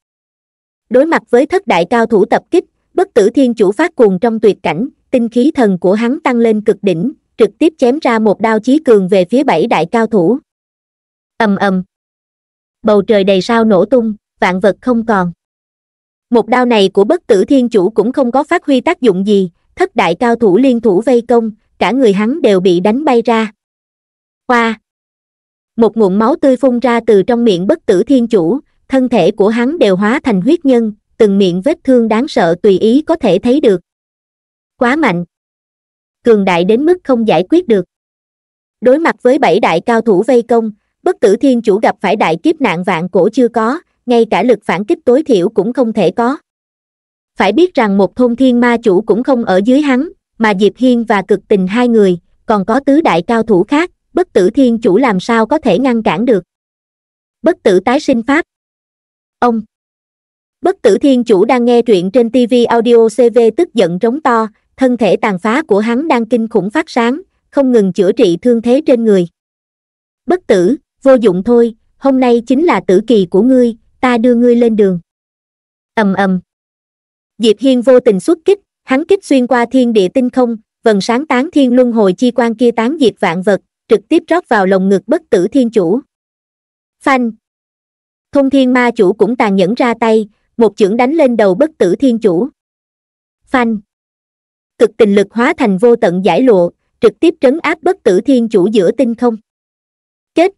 đối mặt với thất đại cao thủ tập kích bất tử thiên chủ phát cuồng trong tuyệt cảnh tinh khí thần của hắn tăng lên cực đỉnh trực tiếp chém ra một đao chí cường về phía bảy đại cao thủ ầm ầm bầu trời đầy sao nổ tung vạn vật không còn một đao này của bất tử thiên chủ cũng không có phát huy tác dụng gì thất đại cao thủ liên thủ vây công cả người hắn đều bị đánh bay ra hoa một nguồn máu tươi phun ra từ trong miệng bất tử thiên chủ thân thể của hắn đều hóa thành huyết nhân từng miệng vết thương đáng sợ tùy ý có thể thấy được quá mạnh cường đại đến mức không giải quyết được đối mặt với bảy đại cao thủ vây công bất tử thiên chủ gặp phải đại kiếp nạn vạn cổ chưa có ngay cả lực phản kích tối thiểu cũng không thể có phải biết rằng một thôn thiên ma chủ cũng không ở dưới hắn mà diệp hiên và cực tình hai người còn có tứ đại cao thủ khác bất tử thiên chủ làm sao có thể ngăn cản được bất tử tái sinh pháp ông bất tử thiên chủ đang nghe truyện trên tv audio cv tức giận trống to thân thể tàn phá của hắn đang kinh khủng phát sáng không ngừng chữa trị thương thế trên người bất tử vô dụng thôi hôm nay chính là tử kỳ của ngươi ta đưa ngươi lên đường ầm ầm diệp hiên vô tình xuất kích hắn kích xuyên qua thiên địa tinh không vần sáng tán thiên luân hồi chi quan kia tán diệt vạn vật trực tiếp rót vào lồng ngực bất tử thiên chủ phanh thông thiên ma chủ cũng tàn nhẫn ra tay một chưởng đánh lên đầu bất tử thiên chủ phanh cực tình lực hóa thành vô tận giải lộ trực tiếp trấn áp bất tử thiên chủ giữa tinh không chết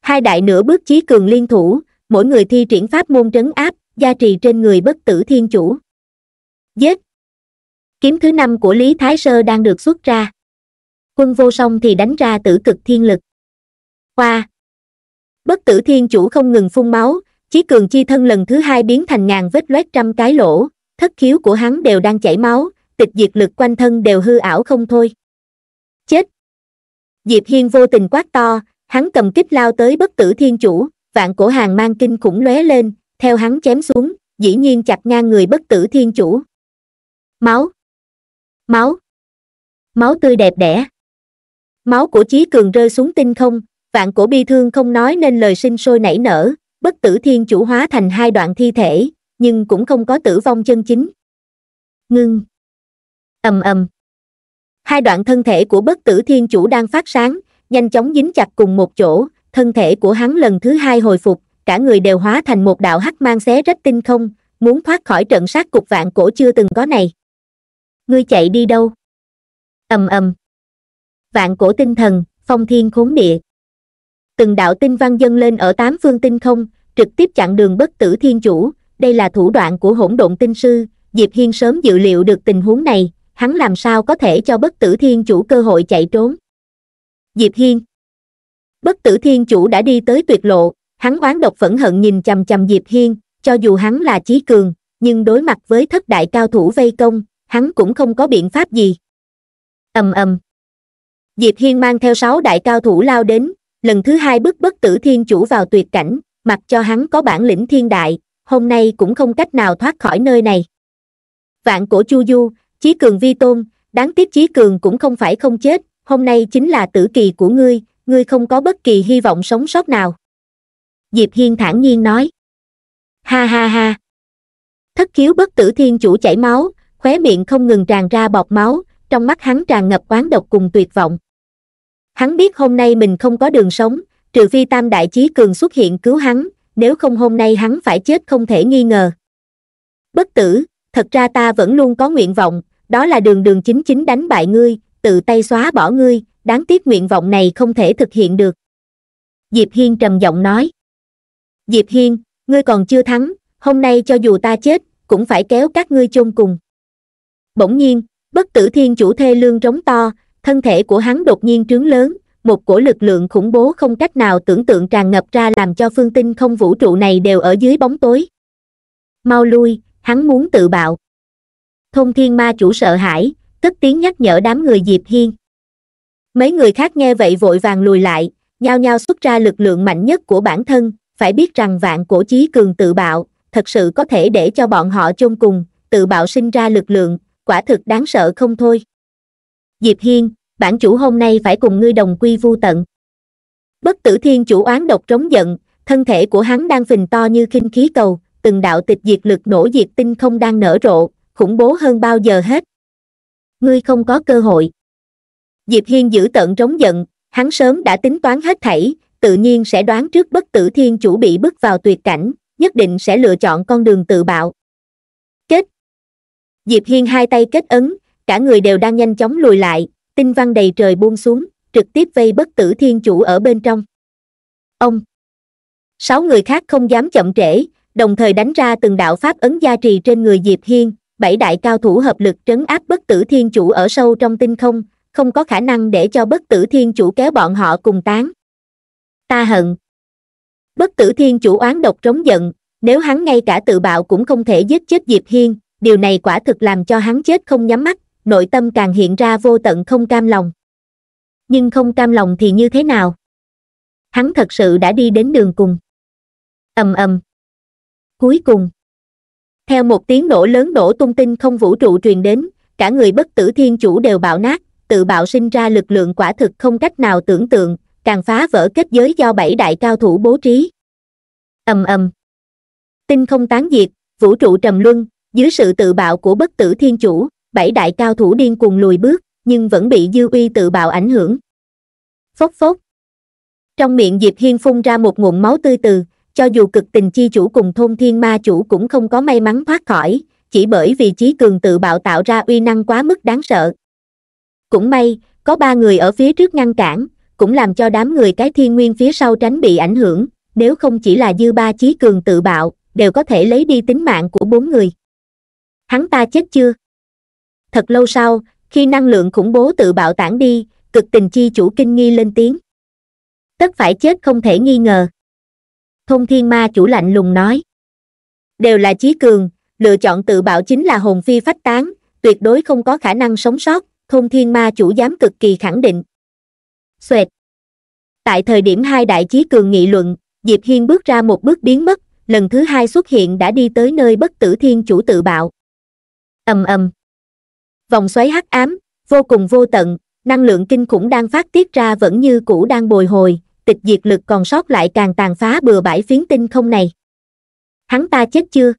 hai đại nửa bước chí cường liên thủ mỗi người thi triển pháp môn trấn áp gia trì trên người bất tử thiên chủ giết kiếm thứ năm của lý thái sơ đang được xuất ra quân vô song thì đánh ra tử cực thiên lực hoa bất tử thiên chủ không ngừng phun máu chí cường chi thân lần thứ hai biến thành ngàn vết loét trăm cái lỗ thất khiếu của hắn đều đang chảy máu tịch diệt lực quanh thân đều hư ảo không thôi chết diệp hiên vô tình quát to hắn cầm kích lao tới bất tử thiên chủ vạn cổ hàng mang kinh khủng lóe lên theo hắn chém xuống dĩ nhiên chặt ngang người bất tử thiên chủ máu máu máu tươi đẹp đẽ máu của chí cường rơi xuống tinh không vạn cổ bi thương không nói nên lời sinh sôi nảy nở bất tử thiên chủ hóa thành hai đoạn thi thể nhưng cũng không có tử vong chân chính ngưng ầm ầm hai đoạn thân thể của bất tử thiên chủ đang phát sáng nhanh chóng dính chặt cùng một chỗ thân thể của hắn lần thứ hai hồi phục cả người đều hóa thành một đạo hắc mang xé rách tinh không muốn thoát khỏi trận sát cục vạn cổ chưa từng có này ngươi chạy đi đâu ầm ầm vạn cổ tinh thần phong thiên khốn địa từng đạo tinh văn dâng lên ở tám phương tinh không trực tiếp chặn đường bất tử thiên chủ đây là thủ đoạn của hỗn độn tinh sư diệp hiên sớm dự liệu được tình huống này hắn làm sao có thể cho bất tử thiên chủ cơ hội chạy trốn. Diệp Hiên Bất tử thiên chủ đã đi tới tuyệt lộ, hắn oán độc phẫn hận nhìn chầm chầm Diệp Hiên, cho dù hắn là trí cường, nhưng đối mặt với thất đại cao thủ vây công, hắn cũng không có biện pháp gì. ầm ầm Diệp Hiên mang theo sáu đại cao thủ lao đến, lần thứ hai bức bất tử thiên chủ vào tuyệt cảnh, mặc cho hắn có bản lĩnh thiên đại, hôm nay cũng không cách nào thoát khỏi nơi này. Vạn cổ Chu Du, chí cường vi tôn đáng tiếc chí cường cũng không phải không chết hôm nay chính là tử kỳ của ngươi ngươi không có bất kỳ hy vọng sống sót nào diệp hiên thản nhiên nói ha ha ha thất khiếu bất tử thiên chủ chảy máu khóe miệng không ngừng tràn ra bọt máu trong mắt hắn tràn ngập oán độc cùng tuyệt vọng hắn biết hôm nay mình không có đường sống trừ phi tam đại chí cường xuất hiện cứu hắn nếu không hôm nay hắn phải chết không thể nghi ngờ bất tử thật ra ta vẫn luôn có nguyện vọng đó là đường đường chính chính đánh bại ngươi tự tay xóa bỏ ngươi đáng tiếc nguyện vọng này không thể thực hiện được diệp hiên trầm giọng nói diệp hiên ngươi còn chưa thắng hôm nay cho dù ta chết cũng phải kéo các ngươi chôn cùng bỗng nhiên bất tử thiên chủ thê lương trống to thân thể của hắn đột nhiên trướng lớn một cổ lực lượng khủng bố không cách nào tưởng tượng tràn ngập ra làm cho phương tinh không vũ trụ này đều ở dưới bóng tối mau lui hắn muốn tự bạo thông thiên ma chủ sợ hãi cất tiếng nhắc nhở đám người diệp hiên mấy người khác nghe vậy vội vàng lùi lại nhao nhao xuất ra lực lượng mạnh nhất của bản thân phải biết rằng vạn cổ chí cường tự bạo thật sự có thể để cho bọn họ chôn cùng tự bạo sinh ra lực lượng quả thực đáng sợ không thôi diệp hiên bản chủ hôm nay phải cùng ngươi đồng quy vu tận bất tử thiên chủ oán độc trống giận thân thể của hắn đang phình to như khinh khí cầu từng đạo tịch diệt lực nổ diệt tinh không đang nở rộ khủng bố hơn bao giờ hết. Ngươi không có cơ hội. Diệp Hiên giữ tận trống giận, hắn sớm đã tính toán hết thảy, tự nhiên sẽ đoán trước bất tử thiên chủ bị bước vào tuyệt cảnh, nhất định sẽ lựa chọn con đường tự bạo. Kết Diệp Hiên hai tay kết ấn, cả người đều đang nhanh chóng lùi lại, tinh văn đầy trời buông xuống, trực tiếp vây bất tử thiên chủ ở bên trong. Ông Sáu người khác không dám chậm trễ, đồng thời đánh ra từng đạo pháp ấn gia trì trên người Diệp Hiên, bảy đại cao thủ hợp lực trấn áp bất tử thiên chủ ở sâu trong tinh không không có khả năng để cho bất tử thiên chủ kéo bọn họ cùng tán ta hận bất tử thiên chủ oán độc trống giận nếu hắn ngay cả tự bạo cũng không thể giết chết diệp hiên điều này quả thực làm cho hắn chết không nhắm mắt nội tâm càng hiện ra vô tận không cam lòng nhưng không cam lòng thì như thế nào hắn thật sự đã đi đến đường cùng ầm ầm cuối cùng theo một tiếng nổ lớn nổ tung tinh không vũ trụ truyền đến, cả người bất tử thiên chủ đều bạo nát, tự bạo sinh ra lực lượng quả thực không cách nào tưởng tượng, càng phá vỡ kết giới do bảy đại cao thủ bố trí. ầm ầm Tinh không tán diệt, vũ trụ trầm luân, dưới sự tự bạo của bất tử thiên chủ, bảy đại cao thủ điên cuồng lùi bước, nhưng vẫn bị dư uy tự bạo ảnh hưởng. Phốc phốc. Trong miệng Diệp Hiên phun ra một ngụm máu tươi từ cho dù cực tình chi chủ cùng thôn thiên ma chủ cũng không có may mắn thoát khỏi, chỉ bởi vì trí cường tự bạo tạo ra uy năng quá mức đáng sợ. Cũng may, có ba người ở phía trước ngăn cản, cũng làm cho đám người cái thiên nguyên phía sau tránh bị ảnh hưởng, nếu không chỉ là dư ba trí cường tự bạo, đều có thể lấy đi tính mạng của bốn người. Hắn ta chết chưa? Thật lâu sau, khi năng lượng khủng bố tự bạo tản đi, cực tình chi chủ kinh nghi lên tiếng. Tất phải chết không thể nghi ngờ thông thiên ma chủ lạnh lùng nói đều là chí cường lựa chọn tự bạo chính là hồn phi phách tán tuyệt đối không có khả năng sống sót thôn thiên ma chủ dám cực kỳ khẳng định xoẹt tại thời điểm hai đại chí cường nghị luận diệp hiên bước ra một bước biến mất lần thứ hai xuất hiện đã đi tới nơi bất tử thiên chủ tự bạo ầm ầm vòng xoáy hắc ám vô cùng vô tận năng lượng kinh khủng đang phát tiết ra vẫn như cũ đang bồi hồi tịch diệt lực còn sót lại càng tàn phá bừa bãi phiến tinh không này hắn ta chết chưa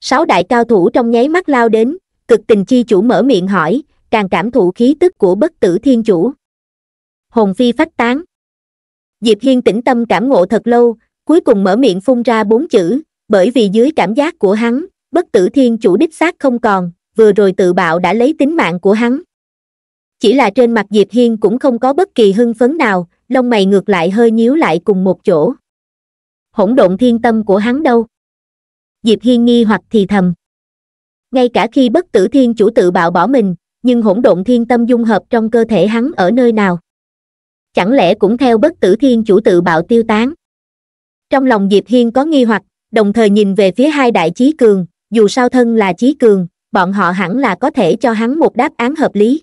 sáu đại cao thủ trong nháy mắt lao đến cực tình chi chủ mở miệng hỏi càng cảm thụ khí tức của bất tử thiên chủ hồn phi phách tán diệp hiên tĩnh tâm cảm ngộ thật lâu cuối cùng mở miệng phun ra bốn chữ bởi vì dưới cảm giác của hắn bất tử thiên chủ đích xác không còn vừa rồi tự bạo đã lấy tính mạng của hắn chỉ là trên mặt diệp hiên cũng không có bất kỳ hưng phấn nào lông mày ngược lại hơi nhíu lại cùng một chỗ hỗn độn thiên tâm của hắn đâu diệp hiên nghi hoặc thì thầm ngay cả khi bất tử thiên chủ tự bạo bỏ mình nhưng hỗn độn thiên tâm dung hợp trong cơ thể hắn ở nơi nào chẳng lẽ cũng theo bất tử thiên chủ tự bạo tiêu tán trong lòng diệp hiên có nghi hoặc đồng thời nhìn về phía hai đại chí cường dù sao thân là chí cường bọn họ hẳn là có thể cho hắn một đáp án hợp lý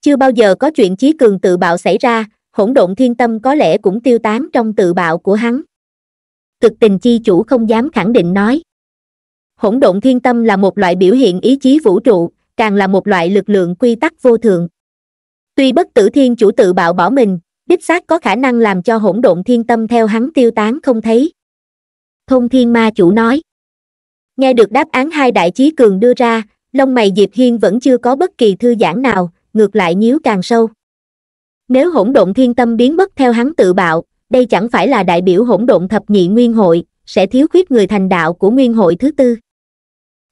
chưa bao giờ có chuyện chí cường tự bạo xảy ra hỗn độn thiên tâm có lẽ cũng tiêu tán trong tự bạo của hắn cực tình chi chủ không dám khẳng định nói hỗn độn thiên tâm là một loại biểu hiện ý chí vũ trụ càng là một loại lực lượng quy tắc vô thường. tuy bất tử thiên chủ tự bạo bỏ mình đích xác có khả năng làm cho hỗn độn thiên tâm theo hắn tiêu tán không thấy thông thiên ma chủ nói nghe được đáp án hai đại chí cường đưa ra lông mày diệp hiên vẫn chưa có bất kỳ thư giãn nào ngược lại nhíu càng sâu nếu hỗn độn thiên tâm biến mất theo hắn tự bạo, đây chẳng phải là đại biểu hỗn độn thập nhị nguyên hội, sẽ thiếu khuyết người thành đạo của nguyên hội thứ tư.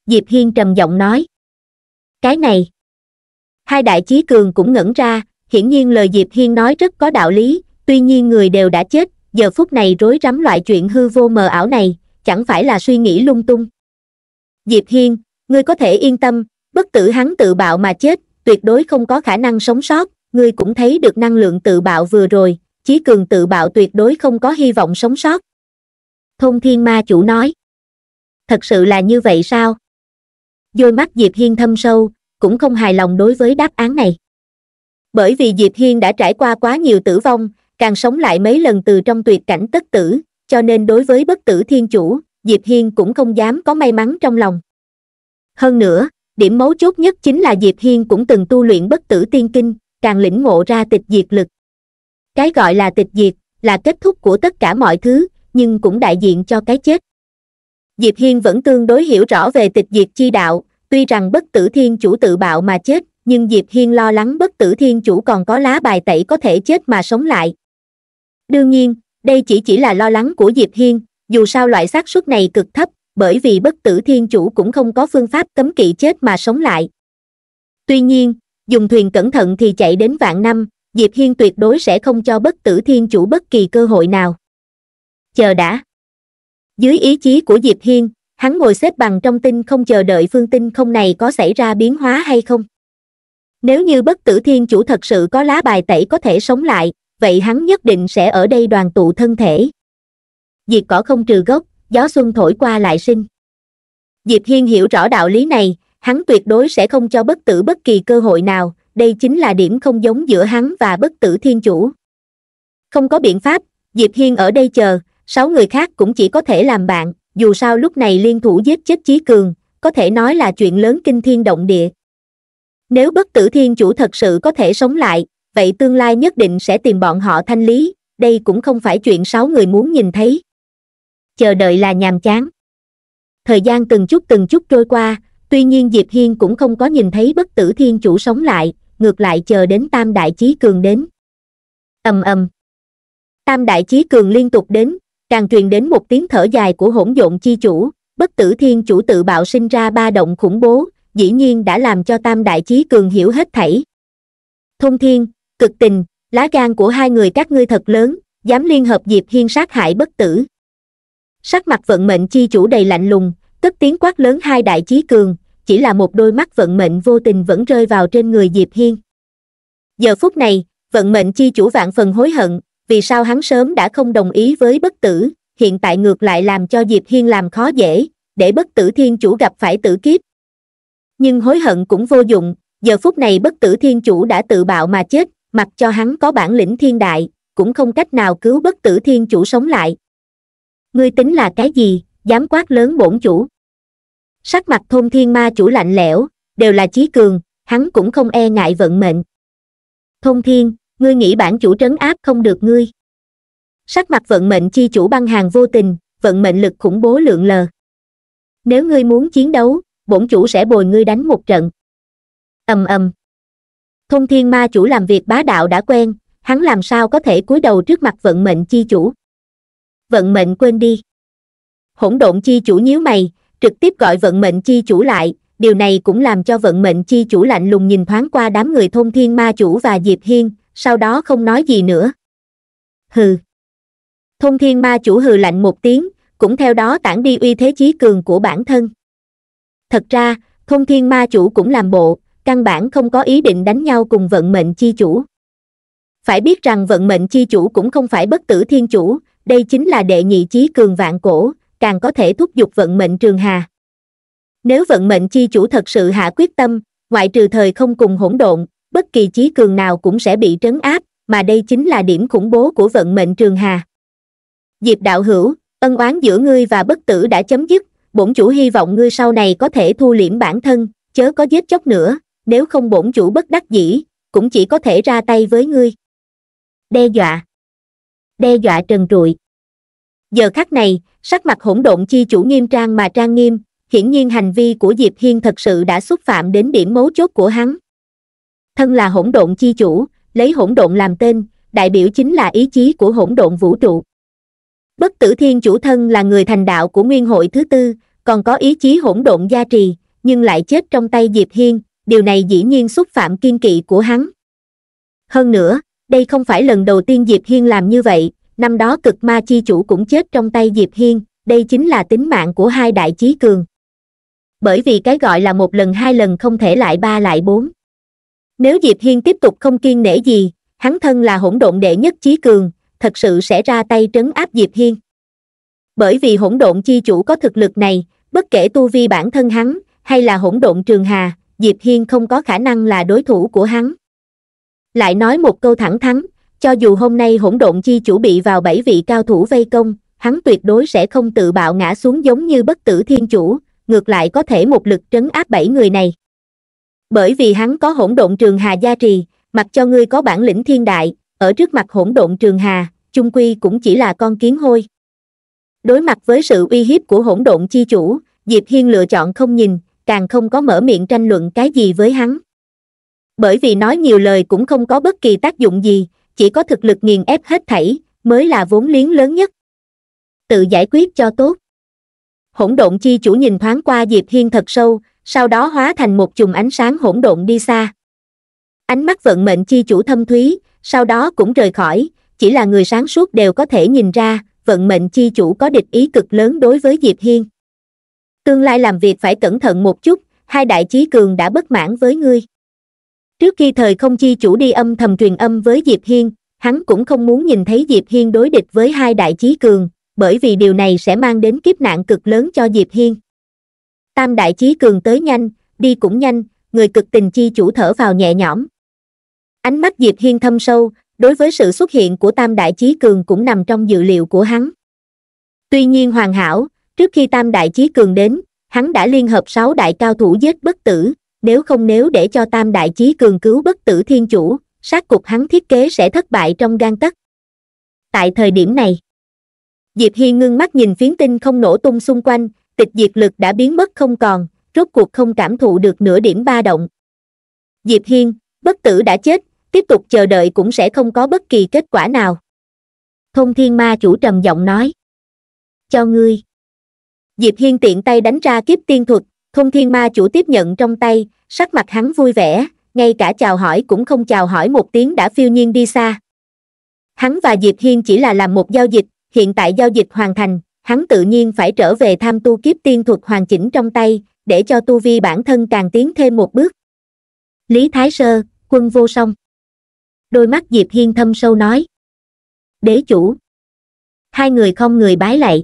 Diệp Hiên trầm giọng nói. Cái này. Hai đại chí cường cũng ngẩn ra, hiển nhiên lời Diệp Hiên nói rất có đạo lý, tuy nhiên người đều đã chết, giờ phút này rối rắm loại chuyện hư vô mờ ảo này, chẳng phải là suy nghĩ lung tung. Diệp Hiên, ngươi có thể yên tâm, bất tử hắn tự bạo mà chết, tuyệt đối không có khả năng sống sót, ngươi cũng thấy được năng lượng tự bạo vừa rồi chí cường tự bạo tuyệt đối không có hy vọng sống sót Thông thiên ma chủ nói thật sự là như vậy sao dôi mắt diệp hiên thâm sâu cũng không hài lòng đối với đáp án này bởi vì diệp hiên đã trải qua quá nhiều tử vong càng sống lại mấy lần từ trong tuyệt cảnh tất tử cho nên đối với bất tử thiên chủ diệp hiên cũng không dám có may mắn trong lòng hơn nữa điểm mấu chốt nhất chính là diệp hiên cũng từng tu luyện bất tử tiên kinh càng lĩnh ngộ ra tịch diệt lực cái gọi là tịch diệt là kết thúc của tất cả mọi thứ nhưng cũng đại diện cho cái chết diệp hiên vẫn tương đối hiểu rõ về tịch diệt chi đạo tuy rằng bất tử thiên chủ tự bạo mà chết nhưng diệp hiên lo lắng bất tử thiên chủ còn có lá bài tẩy có thể chết mà sống lại đương nhiên đây chỉ chỉ là lo lắng của diệp hiên dù sao loại xác suất này cực thấp bởi vì bất tử thiên chủ cũng không có phương pháp cấm kỵ chết mà sống lại tuy nhiên dùng thuyền cẩn thận thì chạy đến vạn năm diệp hiên tuyệt đối sẽ không cho bất tử thiên chủ bất kỳ cơ hội nào chờ đã dưới ý chí của diệp hiên hắn ngồi xếp bằng trong tinh không chờ đợi phương tinh không này có xảy ra biến hóa hay không nếu như bất tử thiên chủ thật sự có lá bài tẩy có thể sống lại vậy hắn nhất định sẽ ở đây đoàn tụ thân thể diệt cỏ không trừ gốc gió xuân thổi qua lại sinh diệp hiên hiểu rõ đạo lý này hắn tuyệt đối sẽ không cho bất tử bất kỳ cơ hội nào đây chính là điểm không giống giữa hắn và bất tử thiên chủ không có biện pháp diệp hiên ở đây chờ sáu người khác cũng chỉ có thể làm bạn dù sao lúc này liên thủ giết chết chí cường có thể nói là chuyện lớn kinh thiên động địa nếu bất tử thiên chủ thật sự có thể sống lại vậy tương lai nhất định sẽ tìm bọn họ thanh lý đây cũng không phải chuyện sáu người muốn nhìn thấy chờ đợi là nhàm chán thời gian từng chút từng chút trôi qua tuy nhiên diệp hiên cũng không có nhìn thấy bất tử thiên chủ sống lại ngược lại chờ đến tam đại chí cường đến ầm ầm tam đại chí cường liên tục đến càng truyền đến một tiếng thở dài của hỗn độn chi chủ bất tử thiên chủ tự bạo sinh ra ba động khủng bố dĩ nhiên đã làm cho tam đại chí cường hiểu hết thảy thông thiên cực tình lá gan của hai người các ngươi thật lớn dám liên hợp diệp hiên sát hại bất tử sắc mặt vận mệnh chi chủ đầy lạnh lùng tức tiếng quát lớn hai đại chí cường chỉ là một đôi mắt vận mệnh vô tình vẫn rơi vào trên người diệp hiên giờ phút này vận mệnh chi chủ vạn phần hối hận vì sao hắn sớm đã không đồng ý với bất tử hiện tại ngược lại làm cho diệp hiên làm khó dễ để bất tử thiên chủ gặp phải tử kiếp nhưng hối hận cũng vô dụng giờ phút này bất tử thiên chủ đã tự bạo mà chết mặc cho hắn có bản lĩnh thiên đại cũng không cách nào cứu bất tử thiên chủ sống lại ngươi tính là cái gì dám quát lớn bổn chủ sắc mặt thôn thiên ma chủ lạnh lẽo đều là chí cường hắn cũng không e ngại vận mệnh thôn thiên ngươi nghĩ bản chủ trấn áp không được ngươi sắc mặt vận mệnh chi chủ băng hàng vô tình vận mệnh lực khủng bố lượng lờ nếu ngươi muốn chiến đấu bổn chủ sẽ bồi ngươi đánh một trận ầm ầm thôn thiên ma chủ làm việc bá đạo đã quen hắn làm sao có thể cúi đầu trước mặt vận mệnh chi chủ vận mệnh quên đi hỗn độn chi chủ nhíu mày trực tiếp gọi vận mệnh chi chủ lại điều này cũng làm cho vận mệnh chi chủ lạnh lùng nhìn thoáng qua đám người thôn thiên ma chủ và diệp hiên sau đó không nói gì nữa hừ thôn thiên ma chủ hừ lạnh một tiếng cũng theo đó tản đi uy thế chí cường của bản thân thật ra thôn thiên ma chủ cũng làm bộ căn bản không có ý định đánh nhau cùng vận mệnh chi chủ phải biết rằng vận mệnh chi chủ cũng không phải bất tử thiên chủ đây chính là đệ nhị chí cường vạn cổ càng có thể thúc giục vận mệnh trường hà. Nếu vận mệnh chi chủ thật sự hạ quyết tâm, ngoại trừ thời không cùng hỗn độn, bất kỳ chí cường nào cũng sẽ bị trấn áp, mà đây chính là điểm khủng bố của vận mệnh trường hà. Diệp đạo hữu, ân oán giữa ngươi và bất tử đã chấm dứt, bổn chủ hy vọng ngươi sau này có thể thu liễm bản thân, chớ có giết chóc nữa, nếu không bổn chủ bất đắc dĩ, cũng chỉ có thể ra tay với ngươi. Đe dọa. Đe dọa trần trụi giờ khắc này sắc mặt hỗn độn chi chủ nghiêm trang mà trang nghiêm hiển nhiên hành vi của diệp hiên thật sự đã xúc phạm đến điểm mấu chốt của hắn thân là hỗn độn chi chủ lấy hỗn độn làm tên đại biểu chính là ý chí của hỗn độn vũ trụ bất tử thiên chủ thân là người thành đạo của nguyên hội thứ tư còn có ý chí hỗn độn gia trì nhưng lại chết trong tay diệp hiên điều này dĩ nhiên xúc phạm kiên kỵ của hắn hơn nữa đây không phải lần đầu tiên diệp hiên làm như vậy năm đó cực ma chi chủ cũng chết trong tay diệp hiên đây chính là tính mạng của hai đại chí cường bởi vì cái gọi là một lần hai lần không thể lại ba lại bốn nếu diệp hiên tiếp tục không kiên nể gì hắn thân là hỗn độn đệ nhất chí cường thật sự sẽ ra tay trấn áp diệp hiên bởi vì hỗn độn chi chủ có thực lực này bất kể tu vi bản thân hắn hay là hỗn độn trường hà diệp hiên không có khả năng là đối thủ của hắn lại nói một câu thẳng thắng cho dù hôm nay hỗn độn chi chủ bị vào bảy vị cao thủ vây công, hắn tuyệt đối sẽ không tự bạo ngã xuống giống như bất tử thiên chủ, ngược lại có thể một lực trấn áp bảy người này. Bởi vì hắn có hỗn độn trường hà gia trì, mặc cho ngươi có bản lĩnh thiên đại, ở trước mặt hỗn độn trường hà, chung quy cũng chỉ là con kiến hôi. Đối mặt với sự uy hiếp của hỗn độn chi chủ, Diệp Hiên lựa chọn không nhìn, càng không có mở miệng tranh luận cái gì với hắn. Bởi vì nói nhiều lời cũng không có bất kỳ tác dụng gì, chỉ có thực lực nghiền ép hết thảy mới là vốn liếng lớn nhất tự giải quyết cho tốt hỗn độn chi chủ nhìn thoáng qua diệp hiên thật sâu sau đó hóa thành một chùm ánh sáng hỗn độn đi xa ánh mắt vận mệnh chi chủ thâm thúy sau đó cũng rời khỏi chỉ là người sáng suốt đều có thể nhìn ra vận mệnh chi chủ có địch ý cực lớn đối với diệp hiên tương lai làm việc phải cẩn thận một chút hai đại chí cường đã bất mãn với ngươi trước khi thời không chi chủ đi âm thầm truyền âm với diệp hiên hắn cũng không muốn nhìn thấy diệp hiên đối địch với hai đại chí cường bởi vì điều này sẽ mang đến kiếp nạn cực lớn cho diệp hiên tam đại chí cường tới nhanh đi cũng nhanh người cực tình chi chủ thở vào nhẹ nhõm ánh mắt diệp hiên thâm sâu đối với sự xuất hiện của tam đại chí cường cũng nằm trong dự liệu của hắn tuy nhiên hoàn hảo trước khi tam đại chí cường đến hắn đã liên hợp sáu đại cao thủ giết bất tử nếu không nếu để cho tam đại chí cường cứu bất tử thiên chủ sát cục hắn thiết kế sẽ thất bại trong gan tất tại thời điểm này diệp hi ngưng mắt nhìn phiến tinh không nổ tung xung quanh tịch diệt lực đã biến mất không còn rốt cuộc không cảm thụ được nửa điểm ba động diệp hiên bất tử đã chết tiếp tục chờ đợi cũng sẽ không có bất kỳ kết quả nào thông thiên ma chủ trầm giọng nói cho ngươi diệp hiên tiện tay đánh ra kiếp tiên thuật thông thiên ma chủ tiếp nhận trong tay sắc mặt hắn vui vẻ ngay cả chào hỏi cũng không chào hỏi một tiếng đã phiêu nhiên đi xa hắn và diệp hiên chỉ là làm một giao dịch hiện tại giao dịch hoàn thành hắn tự nhiên phải trở về tham tu kiếp tiên thuật hoàn chỉnh trong tay để cho tu vi bản thân càng tiến thêm một bước lý thái sơ quân vô song đôi mắt diệp hiên thâm sâu nói đế chủ hai người không người bái lạy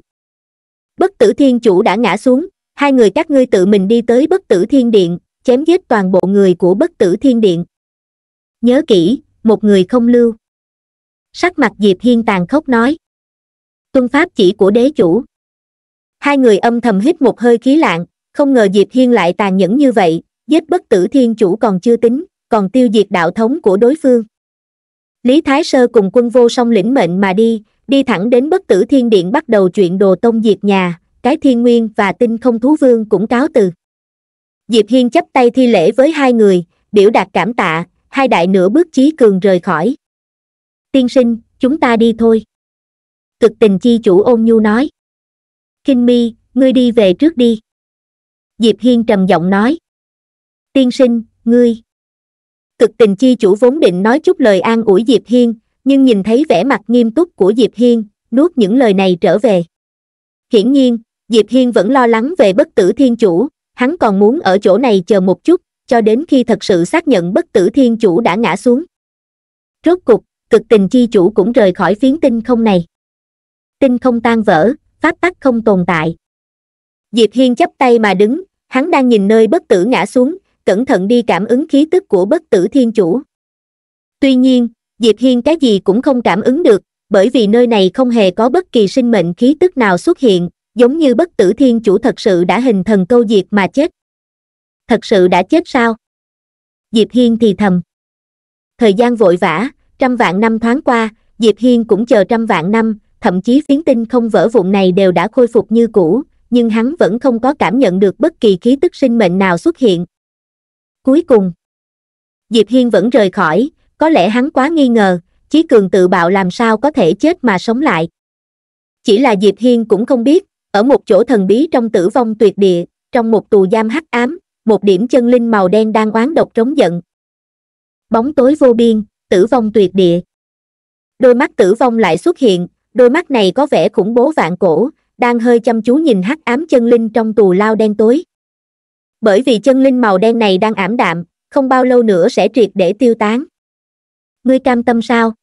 bất tử thiên chủ đã ngã xuống hai người các ngươi tự mình đi tới bất tử thiên điện chém giết toàn bộ người của bất tử thiên điện nhớ kỹ một người không lưu sắc mặt diệp hiên tàn khốc nói tuân pháp chỉ của đế chủ hai người âm thầm hít một hơi khí lạng không ngờ diệp hiên lại tàn nhẫn như vậy giết bất tử thiên chủ còn chưa tính còn tiêu diệt đạo thống của đối phương lý thái sơ cùng quân vô song lĩnh mệnh mà đi đi thẳng đến bất tử thiên điện bắt đầu chuyện đồ tông diệt nhà cái thiên nguyên và tinh không thú vương cũng cáo từ diệp hiên chấp tay thi lễ với hai người biểu đạt cảm tạ hai đại nửa bước chí cường rời khỏi tiên sinh chúng ta đi thôi cực tình chi chủ ôn nhu nói kinh mi ngươi đi về trước đi diệp hiên trầm giọng nói tiên sinh ngươi cực tình chi chủ vốn định nói chút lời an ủi diệp hiên nhưng nhìn thấy vẻ mặt nghiêm túc của diệp hiên nuốt những lời này trở về hiển nhiên diệp hiên vẫn lo lắng về bất tử thiên chủ hắn còn muốn ở chỗ này chờ một chút cho đến khi thật sự xác nhận bất tử thiên chủ đã ngã xuống rốt cục cực tình chi chủ cũng rời khỏi phiến tinh không này tinh không tan vỡ pháp tắc không tồn tại diệp hiên chấp tay mà đứng hắn đang nhìn nơi bất tử ngã xuống cẩn thận đi cảm ứng khí tức của bất tử thiên chủ tuy nhiên diệp hiên cái gì cũng không cảm ứng được bởi vì nơi này không hề có bất kỳ sinh mệnh khí tức nào xuất hiện giống như bất tử thiên chủ thật sự đã hình thần câu diệt mà chết thật sự đã chết sao diệp hiên thì thầm thời gian vội vã trăm vạn năm thoáng qua diệp hiên cũng chờ trăm vạn năm thậm chí phiến tinh không vỡ vụn này đều đã khôi phục như cũ nhưng hắn vẫn không có cảm nhận được bất kỳ khí tức sinh mệnh nào xuất hiện cuối cùng diệp hiên vẫn rời khỏi có lẽ hắn quá nghi ngờ chí cường tự bạo làm sao có thể chết mà sống lại chỉ là diệp hiên cũng không biết ở một chỗ thần bí trong tử vong tuyệt địa trong một tù giam hắc ám một điểm chân linh màu đen đang oán độc trống giận bóng tối vô biên tử vong tuyệt địa đôi mắt tử vong lại xuất hiện đôi mắt này có vẻ khủng bố vạn cổ đang hơi chăm chú nhìn hắc ám chân linh trong tù lao đen tối bởi vì chân linh màu đen này đang ảm đạm không bao lâu nữa sẽ triệt để tiêu tán ngươi cam tâm sao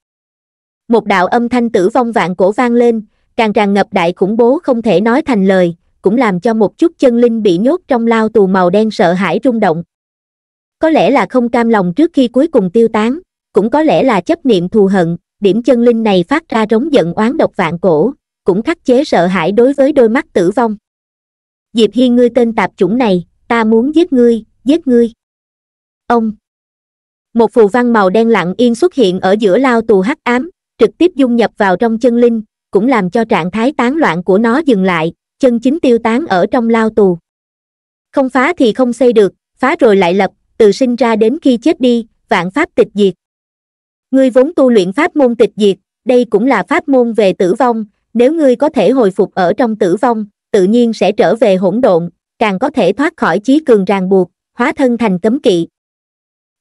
một đạo âm thanh tử vong vạn cổ vang lên càng tràn ngập đại khủng bố không thể nói thành lời cũng làm cho một chút chân linh bị nhốt trong lao tù màu đen sợ hãi rung động có lẽ là không cam lòng trước khi cuối cùng tiêu tán cũng có lẽ là chấp niệm thù hận điểm chân linh này phát ra rống giận oán độc vạn cổ cũng khắc chế sợ hãi đối với đôi mắt tử vong diệp hiên ngươi tên tạp chủng này ta muốn giết ngươi giết ngươi ông một phù văn màu đen lặng yên xuất hiện ở giữa lao tù hắc ám trực tiếp dung nhập vào trong chân linh cũng làm cho trạng thái tán loạn của nó dừng lại, chân chính tiêu tán ở trong lao tù. Không phá thì không xây được, phá rồi lại lập, từ sinh ra đến khi chết đi, vạn pháp tịch diệt. Ngươi vốn tu luyện pháp môn tịch diệt, đây cũng là pháp môn về tử vong, nếu ngươi có thể hồi phục ở trong tử vong, tự nhiên sẽ trở về hỗn độn, càng có thể thoát khỏi chí cường ràng buộc, hóa thân thành cấm kỵ.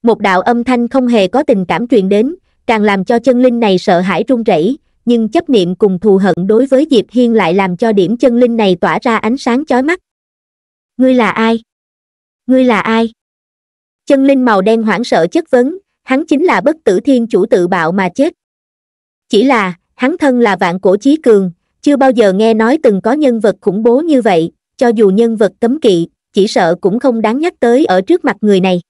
Một đạo âm thanh không hề có tình cảm truyền đến, càng làm cho chân linh này sợ hãi run rẩy, nhưng chấp niệm cùng thù hận đối với diệp hiên lại làm cho điểm chân linh này tỏa ra ánh sáng chói mắt ngươi là ai ngươi là ai chân linh màu đen hoảng sợ chất vấn hắn chính là bất tử thiên chủ tự bạo mà chết chỉ là hắn thân là vạn cổ chí cường chưa bao giờ nghe nói từng có nhân vật khủng bố như vậy cho dù nhân vật cấm kỵ chỉ sợ cũng không đáng nhắc tới ở trước mặt người này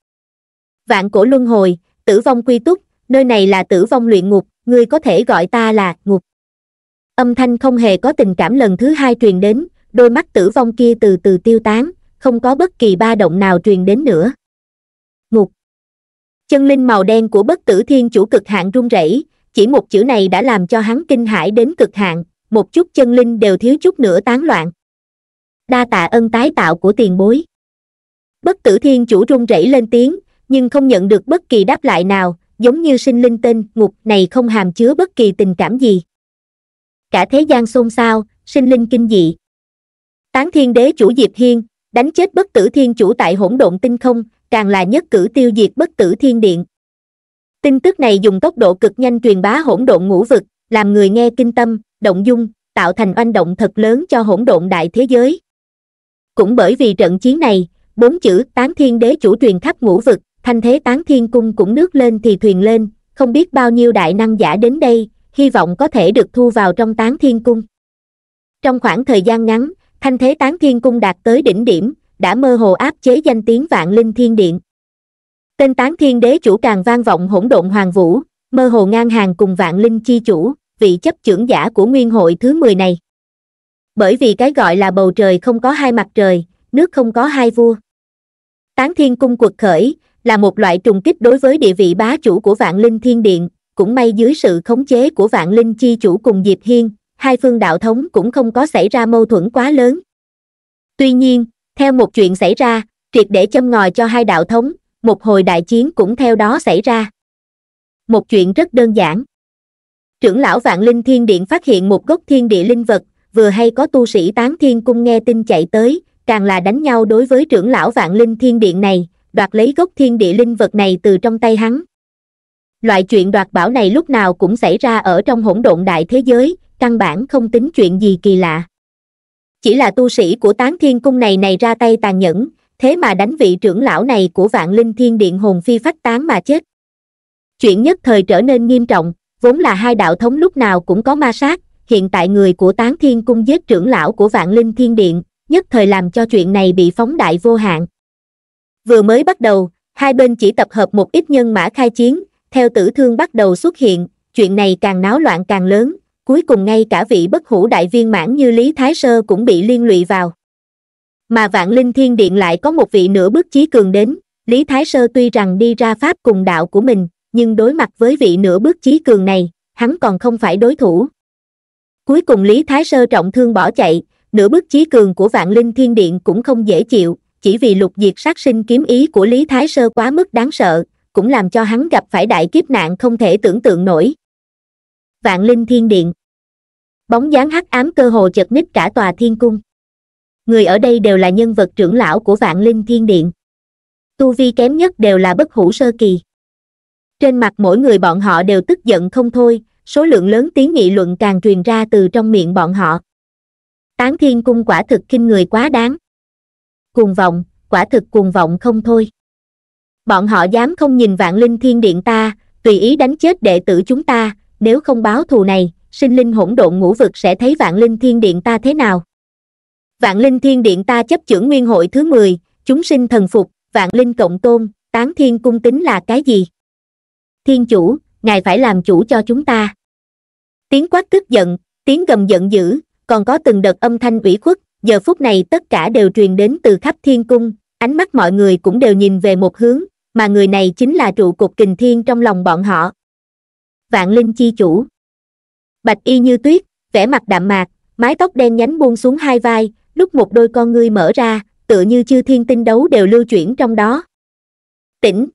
vạn cổ luân hồi tử vong quy túc nơi này là tử vong luyện ngục ngươi có thể gọi ta là ngục âm thanh không hề có tình cảm lần thứ hai truyền đến đôi mắt tử vong kia từ từ tiêu tán không có bất kỳ ba động nào truyền đến nữa ngục chân linh màu đen của bất tử thiên chủ cực hạn run rẩy chỉ một chữ này đã làm cho hắn kinh hãi đến cực hạn một chút chân linh đều thiếu chút nữa tán loạn đa tạ ân tái tạo của tiền bối bất tử thiên chủ run rẩy lên tiếng nhưng không nhận được bất kỳ đáp lại nào giống như sinh linh tên ngục này không hàm chứa bất kỳ tình cảm gì. Cả thế gian xôn xao, sinh linh kinh dị. Tán thiên đế chủ Diệp Hiên, đánh chết bất tử thiên chủ tại hỗn độn tinh không, càng là nhất cử tiêu diệt bất tử thiên điện. Tin tức này dùng tốc độ cực nhanh truyền bá hỗn độn ngũ vực, làm người nghe kinh tâm, động dung, tạo thành oanh động thật lớn cho hỗn độn đại thế giới. Cũng bởi vì trận chiến này, bốn chữ Tán Thiên Đế chủ truyền khắp ngũ vực, thanh thế tán thiên cung cũng nước lên thì thuyền lên, không biết bao nhiêu đại năng giả đến đây, hy vọng có thể được thu vào trong tán thiên cung. Trong khoảng thời gian ngắn, thanh thế tán thiên cung đạt tới đỉnh điểm, đã mơ hồ áp chế danh tiếng vạn linh thiên điện. Tên tán thiên đế chủ càng vang vọng hỗn độn hoàng vũ, mơ hồ ngang hàng cùng vạn linh chi chủ, vị chấp trưởng giả của nguyên hội thứ 10 này. Bởi vì cái gọi là bầu trời không có hai mặt trời, nước không có hai vua. Tán thiên cung cuộc khởi, là một loại trùng kích đối với địa vị bá chủ của vạn linh thiên điện cũng may dưới sự khống chế của vạn linh chi chủ cùng diệp hiên hai phương đạo thống cũng không có xảy ra mâu thuẫn quá lớn tuy nhiên theo một chuyện xảy ra triệt để châm ngòi cho hai đạo thống một hồi đại chiến cũng theo đó xảy ra một chuyện rất đơn giản trưởng lão vạn linh thiên điện phát hiện một gốc thiên địa linh vật vừa hay có tu sĩ tán thiên cung nghe tin chạy tới càng là đánh nhau đối với trưởng lão vạn linh thiên điện này đoạt lấy gốc thiên địa linh vật này từ trong tay hắn loại chuyện đoạt bảo này lúc nào cũng xảy ra ở trong hỗn độn đại thế giới căn bản không tính chuyện gì kỳ lạ chỉ là tu sĩ của tán thiên cung này này ra tay tàn nhẫn thế mà đánh vị trưởng lão này của vạn linh thiên điện hồn phi phách tán mà chết chuyện nhất thời trở nên nghiêm trọng vốn là hai đạo thống lúc nào cũng có ma sát hiện tại người của tán thiên cung giết trưởng lão của vạn linh thiên điện nhất thời làm cho chuyện này bị phóng đại vô hạn vừa mới bắt đầu hai bên chỉ tập hợp một ít nhân mã khai chiến theo tử thương bắt đầu xuất hiện chuyện này càng náo loạn càng lớn cuối cùng ngay cả vị bất hủ đại viên mãn như lý thái sơ cũng bị liên lụy vào mà vạn linh thiên điện lại có một vị nửa bước chí cường đến lý thái sơ tuy rằng đi ra pháp cùng đạo của mình nhưng đối mặt với vị nửa bước chí cường này hắn còn không phải đối thủ cuối cùng lý thái sơ trọng thương bỏ chạy nửa bước chí cường của vạn linh thiên điện cũng không dễ chịu chỉ vì lục diệt sát sinh kiếm ý của lý thái sơ quá mức đáng sợ cũng làm cho hắn gặp phải đại kiếp nạn không thể tưởng tượng nổi vạn linh thiên điện bóng dáng hắc ám cơ hồ chật ních cả tòa thiên cung người ở đây đều là nhân vật trưởng lão của vạn linh thiên điện tu vi kém nhất đều là bất hủ sơ kỳ trên mặt mỗi người bọn họ đều tức giận không thôi số lượng lớn tiếng nghị luận càng truyền ra từ trong miệng bọn họ tán thiên cung quả thực kinh người quá đáng cuồng vọng, quả thực cuồng vọng không thôi. Bọn họ dám không nhìn vạn linh thiên điện ta, tùy ý đánh chết đệ tử chúng ta, nếu không báo thù này, sinh linh hỗn độn ngũ vực sẽ thấy vạn linh thiên điện ta thế nào. Vạn linh thiên điện ta chấp trưởng nguyên hội thứ 10, chúng sinh thần phục, vạn linh cộng tôn, tán thiên cung tính là cái gì? Thiên chủ, ngài phải làm chủ cho chúng ta. Tiếng quát tức giận, tiếng gầm giận dữ, còn có từng đợt âm thanh ủy khuất, giờ phút này tất cả đều truyền đến từ khắp thiên cung ánh mắt mọi người cũng đều nhìn về một hướng mà người này chính là trụ cột kình thiên trong lòng bọn họ vạn linh chi chủ bạch y như tuyết vẻ mặt đạm mạc mái tóc đen nhánh buông xuống hai vai lúc một đôi con ngươi mở ra tựa như chư thiên tinh đấu đều lưu chuyển trong đó tỉnh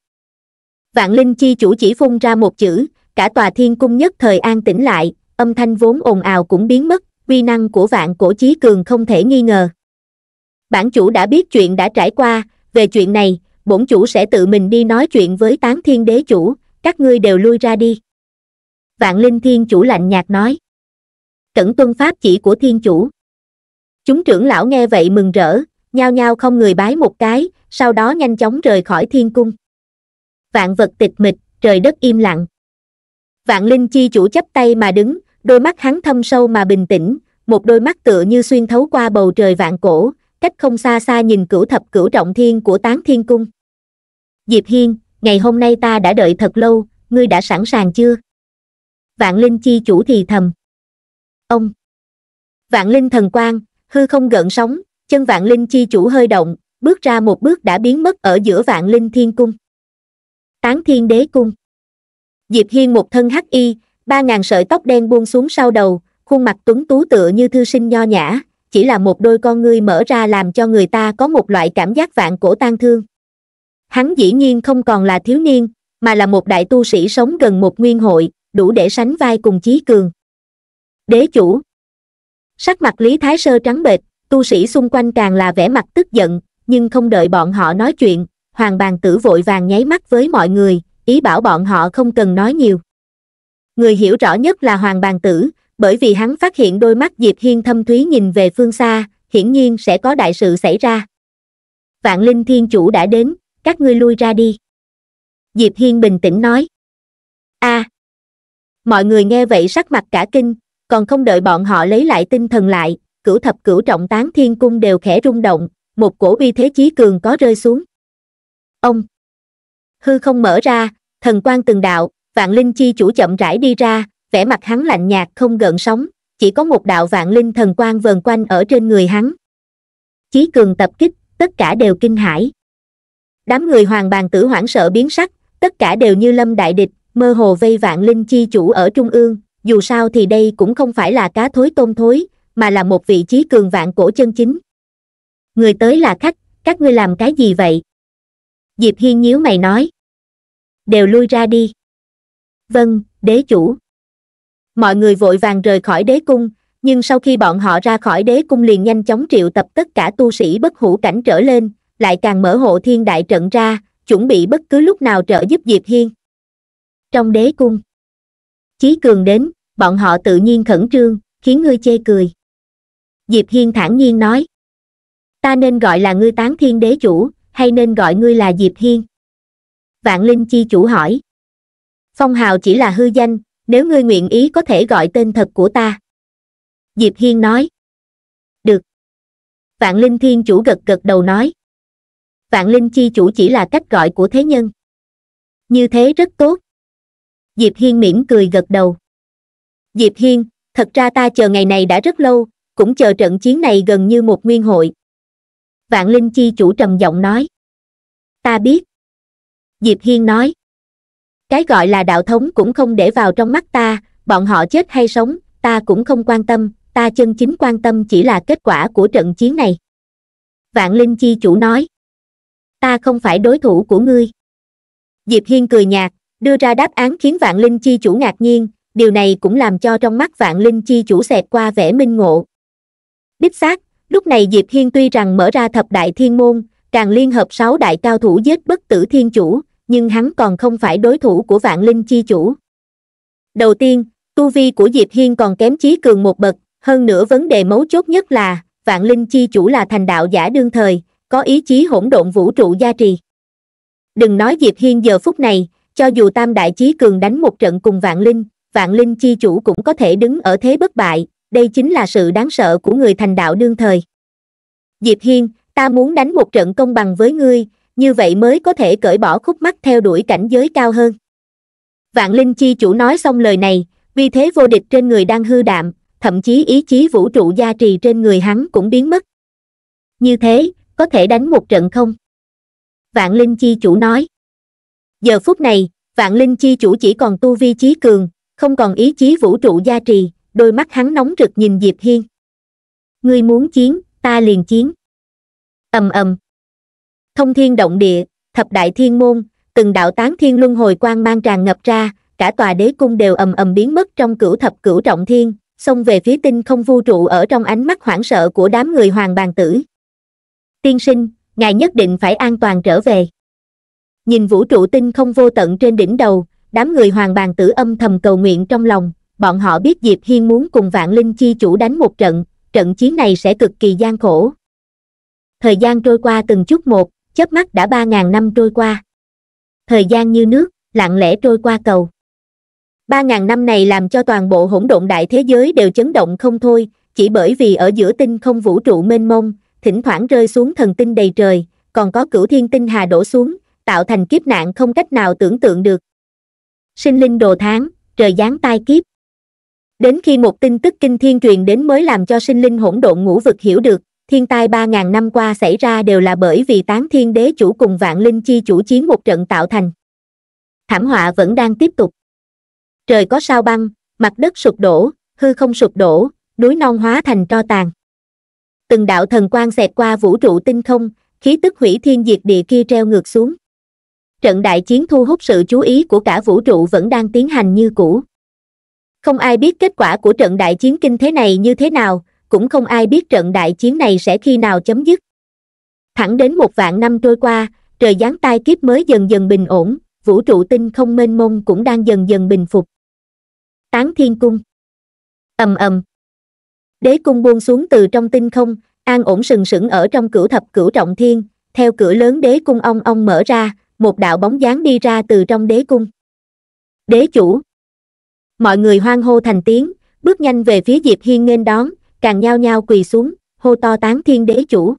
vạn linh chi chủ chỉ phun ra một chữ cả tòa thiên cung nhất thời an tĩnh lại âm thanh vốn ồn ào cũng biến mất uy năng của vạn cổ chí cường không thể nghi ngờ. Bản chủ đã biết chuyện đã trải qua, về chuyện này, bổn chủ sẽ tự mình đi nói chuyện với tán thiên đế chủ, các ngươi đều lui ra đi. Vạn linh thiên chủ lạnh nhạt nói. Cẩn tuân pháp chỉ của thiên chủ. Chúng trưởng lão nghe vậy mừng rỡ, nhao nhao không người bái một cái, sau đó nhanh chóng rời khỏi thiên cung. Vạn vật tịch mịch, trời đất im lặng. Vạn linh chi chủ chấp tay mà đứng, đôi mắt hắn thâm sâu mà bình tĩnh, một đôi mắt tựa như xuyên thấu qua bầu trời vạn cổ, cách không xa xa nhìn cửu thập cửu trọng thiên của tán thiên cung. Diệp Hiên, ngày hôm nay ta đã đợi thật lâu, ngươi đã sẵn sàng chưa? Vạn Linh chi chủ thì thầm. Ông! Vạn Linh thần quang, hư không gợn sóng, chân Vạn Linh chi chủ hơi động, bước ra một bước đã biến mất ở giữa Vạn Linh thiên cung. Tán thiên đế cung. Diệp Hiên một thân hắc y, ba ngàn sợi tóc đen buông xuống sau đầu khuôn mặt tuấn tú tựa như thư sinh nho nhã chỉ là một đôi con ngươi mở ra làm cho người ta có một loại cảm giác vạn cổ tan thương hắn dĩ nhiên không còn là thiếu niên mà là một đại tu sĩ sống gần một nguyên hội đủ để sánh vai cùng chí cường đế chủ sắc mặt lý thái sơ trắng bệch tu sĩ xung quanh càng là vẻ mặt tức giận nhưng không đợi bọn họ nói chuyện hoàng bàn tử vội vàng nháy mắt với mọi người ý bảo bọn họ không cần nói nhiều người hiểu rõ nhất là hoàng bàn tử bởi vì hắn phát hiện đôi mắt diệp hiên thâm thúy nhìn về phương xa hiển nhiên sẽ có đại sự xảy ra vạn linh thiên chủ đã đến các ngươi lui ra đi diệp hiên bình tĩnh nói a à, mọi người nghe vậy sắc mặt cả kinh còn không đợi bọn họ lấy lại tinh thần lại cửu thập cửu trọng tán thiên cung đều khẽ rung động một cổ uy thế chí cường có rơi xuống ông hư không mở ra thần quan từng đạo vạn linh chi chủ chậm rãi đi ra vẻ mặt hắn lạnh nhạt không gợn sóng chỉ có một đạo vạn linh thần quang vờn quanh ở trên người hắn chí cường tập kích tất cả đều kinh hãi đám người hoàng bàn tử hoảng sợ biến sắc tất cả đều như lâm đại địch mơ hồ vây vạn linh chi chủ ở trung ương dù sao thì đây cũng không phải là cá thối tôm thối mà là một vị Chí cường vạn cổ chân chính người tới là khách các ngươi làm cái gì vậy diệp hiên nhíu mày nói đều lui ra đi vâng đế chủ mọi người vội vàng rời khỏi đế cung nhưng sau khi bọn họ ra khỏi đế cung liền nhanh chóng triệu tập tất cả tu sĩ bất hủ cảnh trở lên lại càng mở hộ thiên đại trận ra chuẩn bị bất cứ lúc nào trợ giúp diệp hiên trong đế cung chí cường đến bọn họ tự nhiên khẩn trương khiến ngươi chê cười diệp hiên thản nhiên nói ta nên gọi là ngươi tán thiên đế chủ hay nên gọi ngươi là diệp hiên vạn linh chi chủ hỏi phong hào chỉ là hư danh nếu ngươi nguyện ý có thể gọi tên thật của ta diệp hiên nói được vạn linh thiên chủ gật gật đầu nói vạn linh chi chủ chỉ là cách gọi của thế nhân như thế rất tốt diệp hiên mỉm cười gật đầu diệp hiên thật ra ta chờ ngày này đã rất lâu cũng chờ trận chiến này gần như một nguyên hội vạn linh chi chủ trầm giọng nói ta biết diệp hiên nói cái gọi là đạo thống cũng không để vào trong mắt ta bọn họ chết hay sống ta cũng không quan tâm ta chân chính quan tâm chỉ là kết quả của trận chiến này vạn linh chi chủ nói ta không phải đối thủ của ngươi diệp hiên cười nhạt đưa ra đáp án khiến vạn linh chi chủ ngạc nhiên điều này cũng làm cho trong mắt vạn linh chi chủ xẹt qua vẻ minh ngộ đích xác lúc này diệp hiên tuy rằng mở ra thập đại thiên môn càng liên hợp sáu đại cao thủ giết bất tử thiên chủ nhưng hắn còn không phải đối thủ của vạn linh chi chủ. Đầu tiên, tu vi của Diệp Hiên còn kém chí cường một bậc, hơn nữa vấn đề mấu chốt nhất là, vạn linh chi chủ là thành đạo giả đương thời, có ý chí hỗn độn vũ trụ gia trì. Đừng nói Diệp Hiên giờ phút này, cho dù tam đại chí cường đánh một trận cùng vạn linh, vạn linh chi chủ cũng có thể đứng ở thế bất bại, đây chính là sự đáng sợ của người thành đạo đương thời. Diệp Hiên, ta muốn đánh một trận công bằng với ngươi, như vậy mới có thể cởi bỏ khúc mắt theo đuổi cảnh giới cao hơn. Vạn Linh Chi chủ nói xong lời này, vì thế vô địch trên người đang hư đạm, thậm chí ý chí vũ trụ gia trì trên người hắn cũng biến mất. Như thế, có thể đánh một trận không? Vạn Linh Chi chủ nói. Giờ phút này, Vạn Linh Chi chủ chỉ còn tu vi trí cường, không còn ý chí vũ trụ gia trì, đôi mắt hắn nóng rực nhìn Diệp Hiên. Ngươi muốn chiến, ta liền chiến. ầm ầm thông thiên động địa thập đại thiên môn từng đạo tán thiên luân hồi quan mang tràn ngập ra cả tòa đế cung đều ầm ầm biến mất trong cửu thập cửu trọng thiên xông về phía tinh không vu trụ ở trong ánh mắt hoảng sợ của đám người hoàng bàn tử tiên sinh ngài nhất định phải an toàn trở về nhìn vũ trụ tinh không vô tận trên đỉnh đầu đám người hoàng bàn tử âm thầm cầu nguyện trong lòng bọn họ biết diệp hiên muốn cùng vạn linh chi chủ đánh một trận trận chiến này sẽ cực kỳ gian khổ thời gian trôi qua từng chút một chớp mắt đã ba ngàn năm trôi qua thời gian như nước lặng lẽ trôi qua cầu ba ngàn năm này làm cho toàn bộ hỗn độn đại thế giới đều chấn động không thôi chỉ bởi vì ở giữa tinh không vũ trụ mênh mông thỉnh thoảng rơi xuống thần tinh đầy trời còn có cửu thiên tinh hà đổ xuống tạo thành kiếp nạn không cách nào tưởng tượng được sinh linh đồ tháng trời giáng tai kiếp đến khi một tin tức kinh thiên truyền đến mới làm cho sinh linh hỗn độn ngũ vực hiểu được thiên tai ba ngàn năm qua xảy ra đều là bởi vì tán thiên đế chủ cùng vạn linh chi chủ chiến một trận tạo thành thảm họa vẫn đang tiếp tục trời có sao băng mặt đất sụp đổ hư không sụp đổ núi non hóa thành tro tàn từng đạo thần quang xẹt qua vũ trụ tinh không khí tức hủy thiên diệt địa kia treo ngược xuống trận đại chiến thu hút sự chú ý của cả vũ trụ vẫn đang tiến hành như cũ không ai biết kết quả của trận đại chiến kinh thế này như thế nào cũng không ai biết trận đại chiến này sẽ khi nào chấm dứt. Thẳng đến một vạn năm trôi qua, trời giáng tai kiếp mới dần dần bình ổn, vũ trụ tinh không mênh mông cũng đang dần dần bình phục. Tán Thiên Cung ầm ầm Đế cung buông xuống từ trong tinh không, an ổn sừng sững ở trong cửu thập cửu trọng thiên, theo cửa lớn đế cung ong ong mở ra, một đạo bóng dáng đi ra từ trong đế cung. Đế chủ Mọi người hoan hô thành tiếng, bước nhanh về phía Diệp Hiên nên đón, càng nhao nhao quỳ xuống hô to tán thiên đế chủ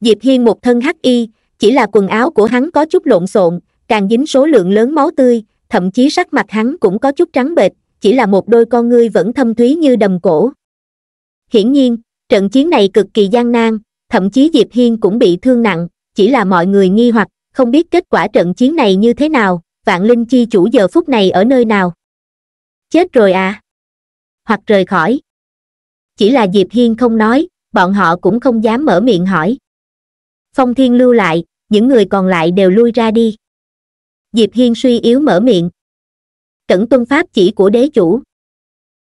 diệp hiên một thân hắc y chỉ là quần áo của hắn có chút lộn xộn càng dính số lượng lớn máu tươi thậm chí sắc mặt hắn cũng có chút trắng bệch chỉ là một đôi con ngươi vẫn thâm thúy như đầm cổ hiển nhiên trận chiến này cực kỳ gian nan thậm chí diệp hiên cũng bị thương nặng chỉ là mọi người nghi hoặc không biết kết quả trận chiến này như thế nào vạn linh chi chủ giờ phút này ở nơi nào chết rồi à hoặc rời khỏi chỉ là diệp hiên không nói bọn họ cũng không dám mở miệng hỏi phong thiên lưu lại những người còn lại đều lui ra đi diệp hiên suy yếu mở miệng cẩn tuân pháp chỉ của đế chủ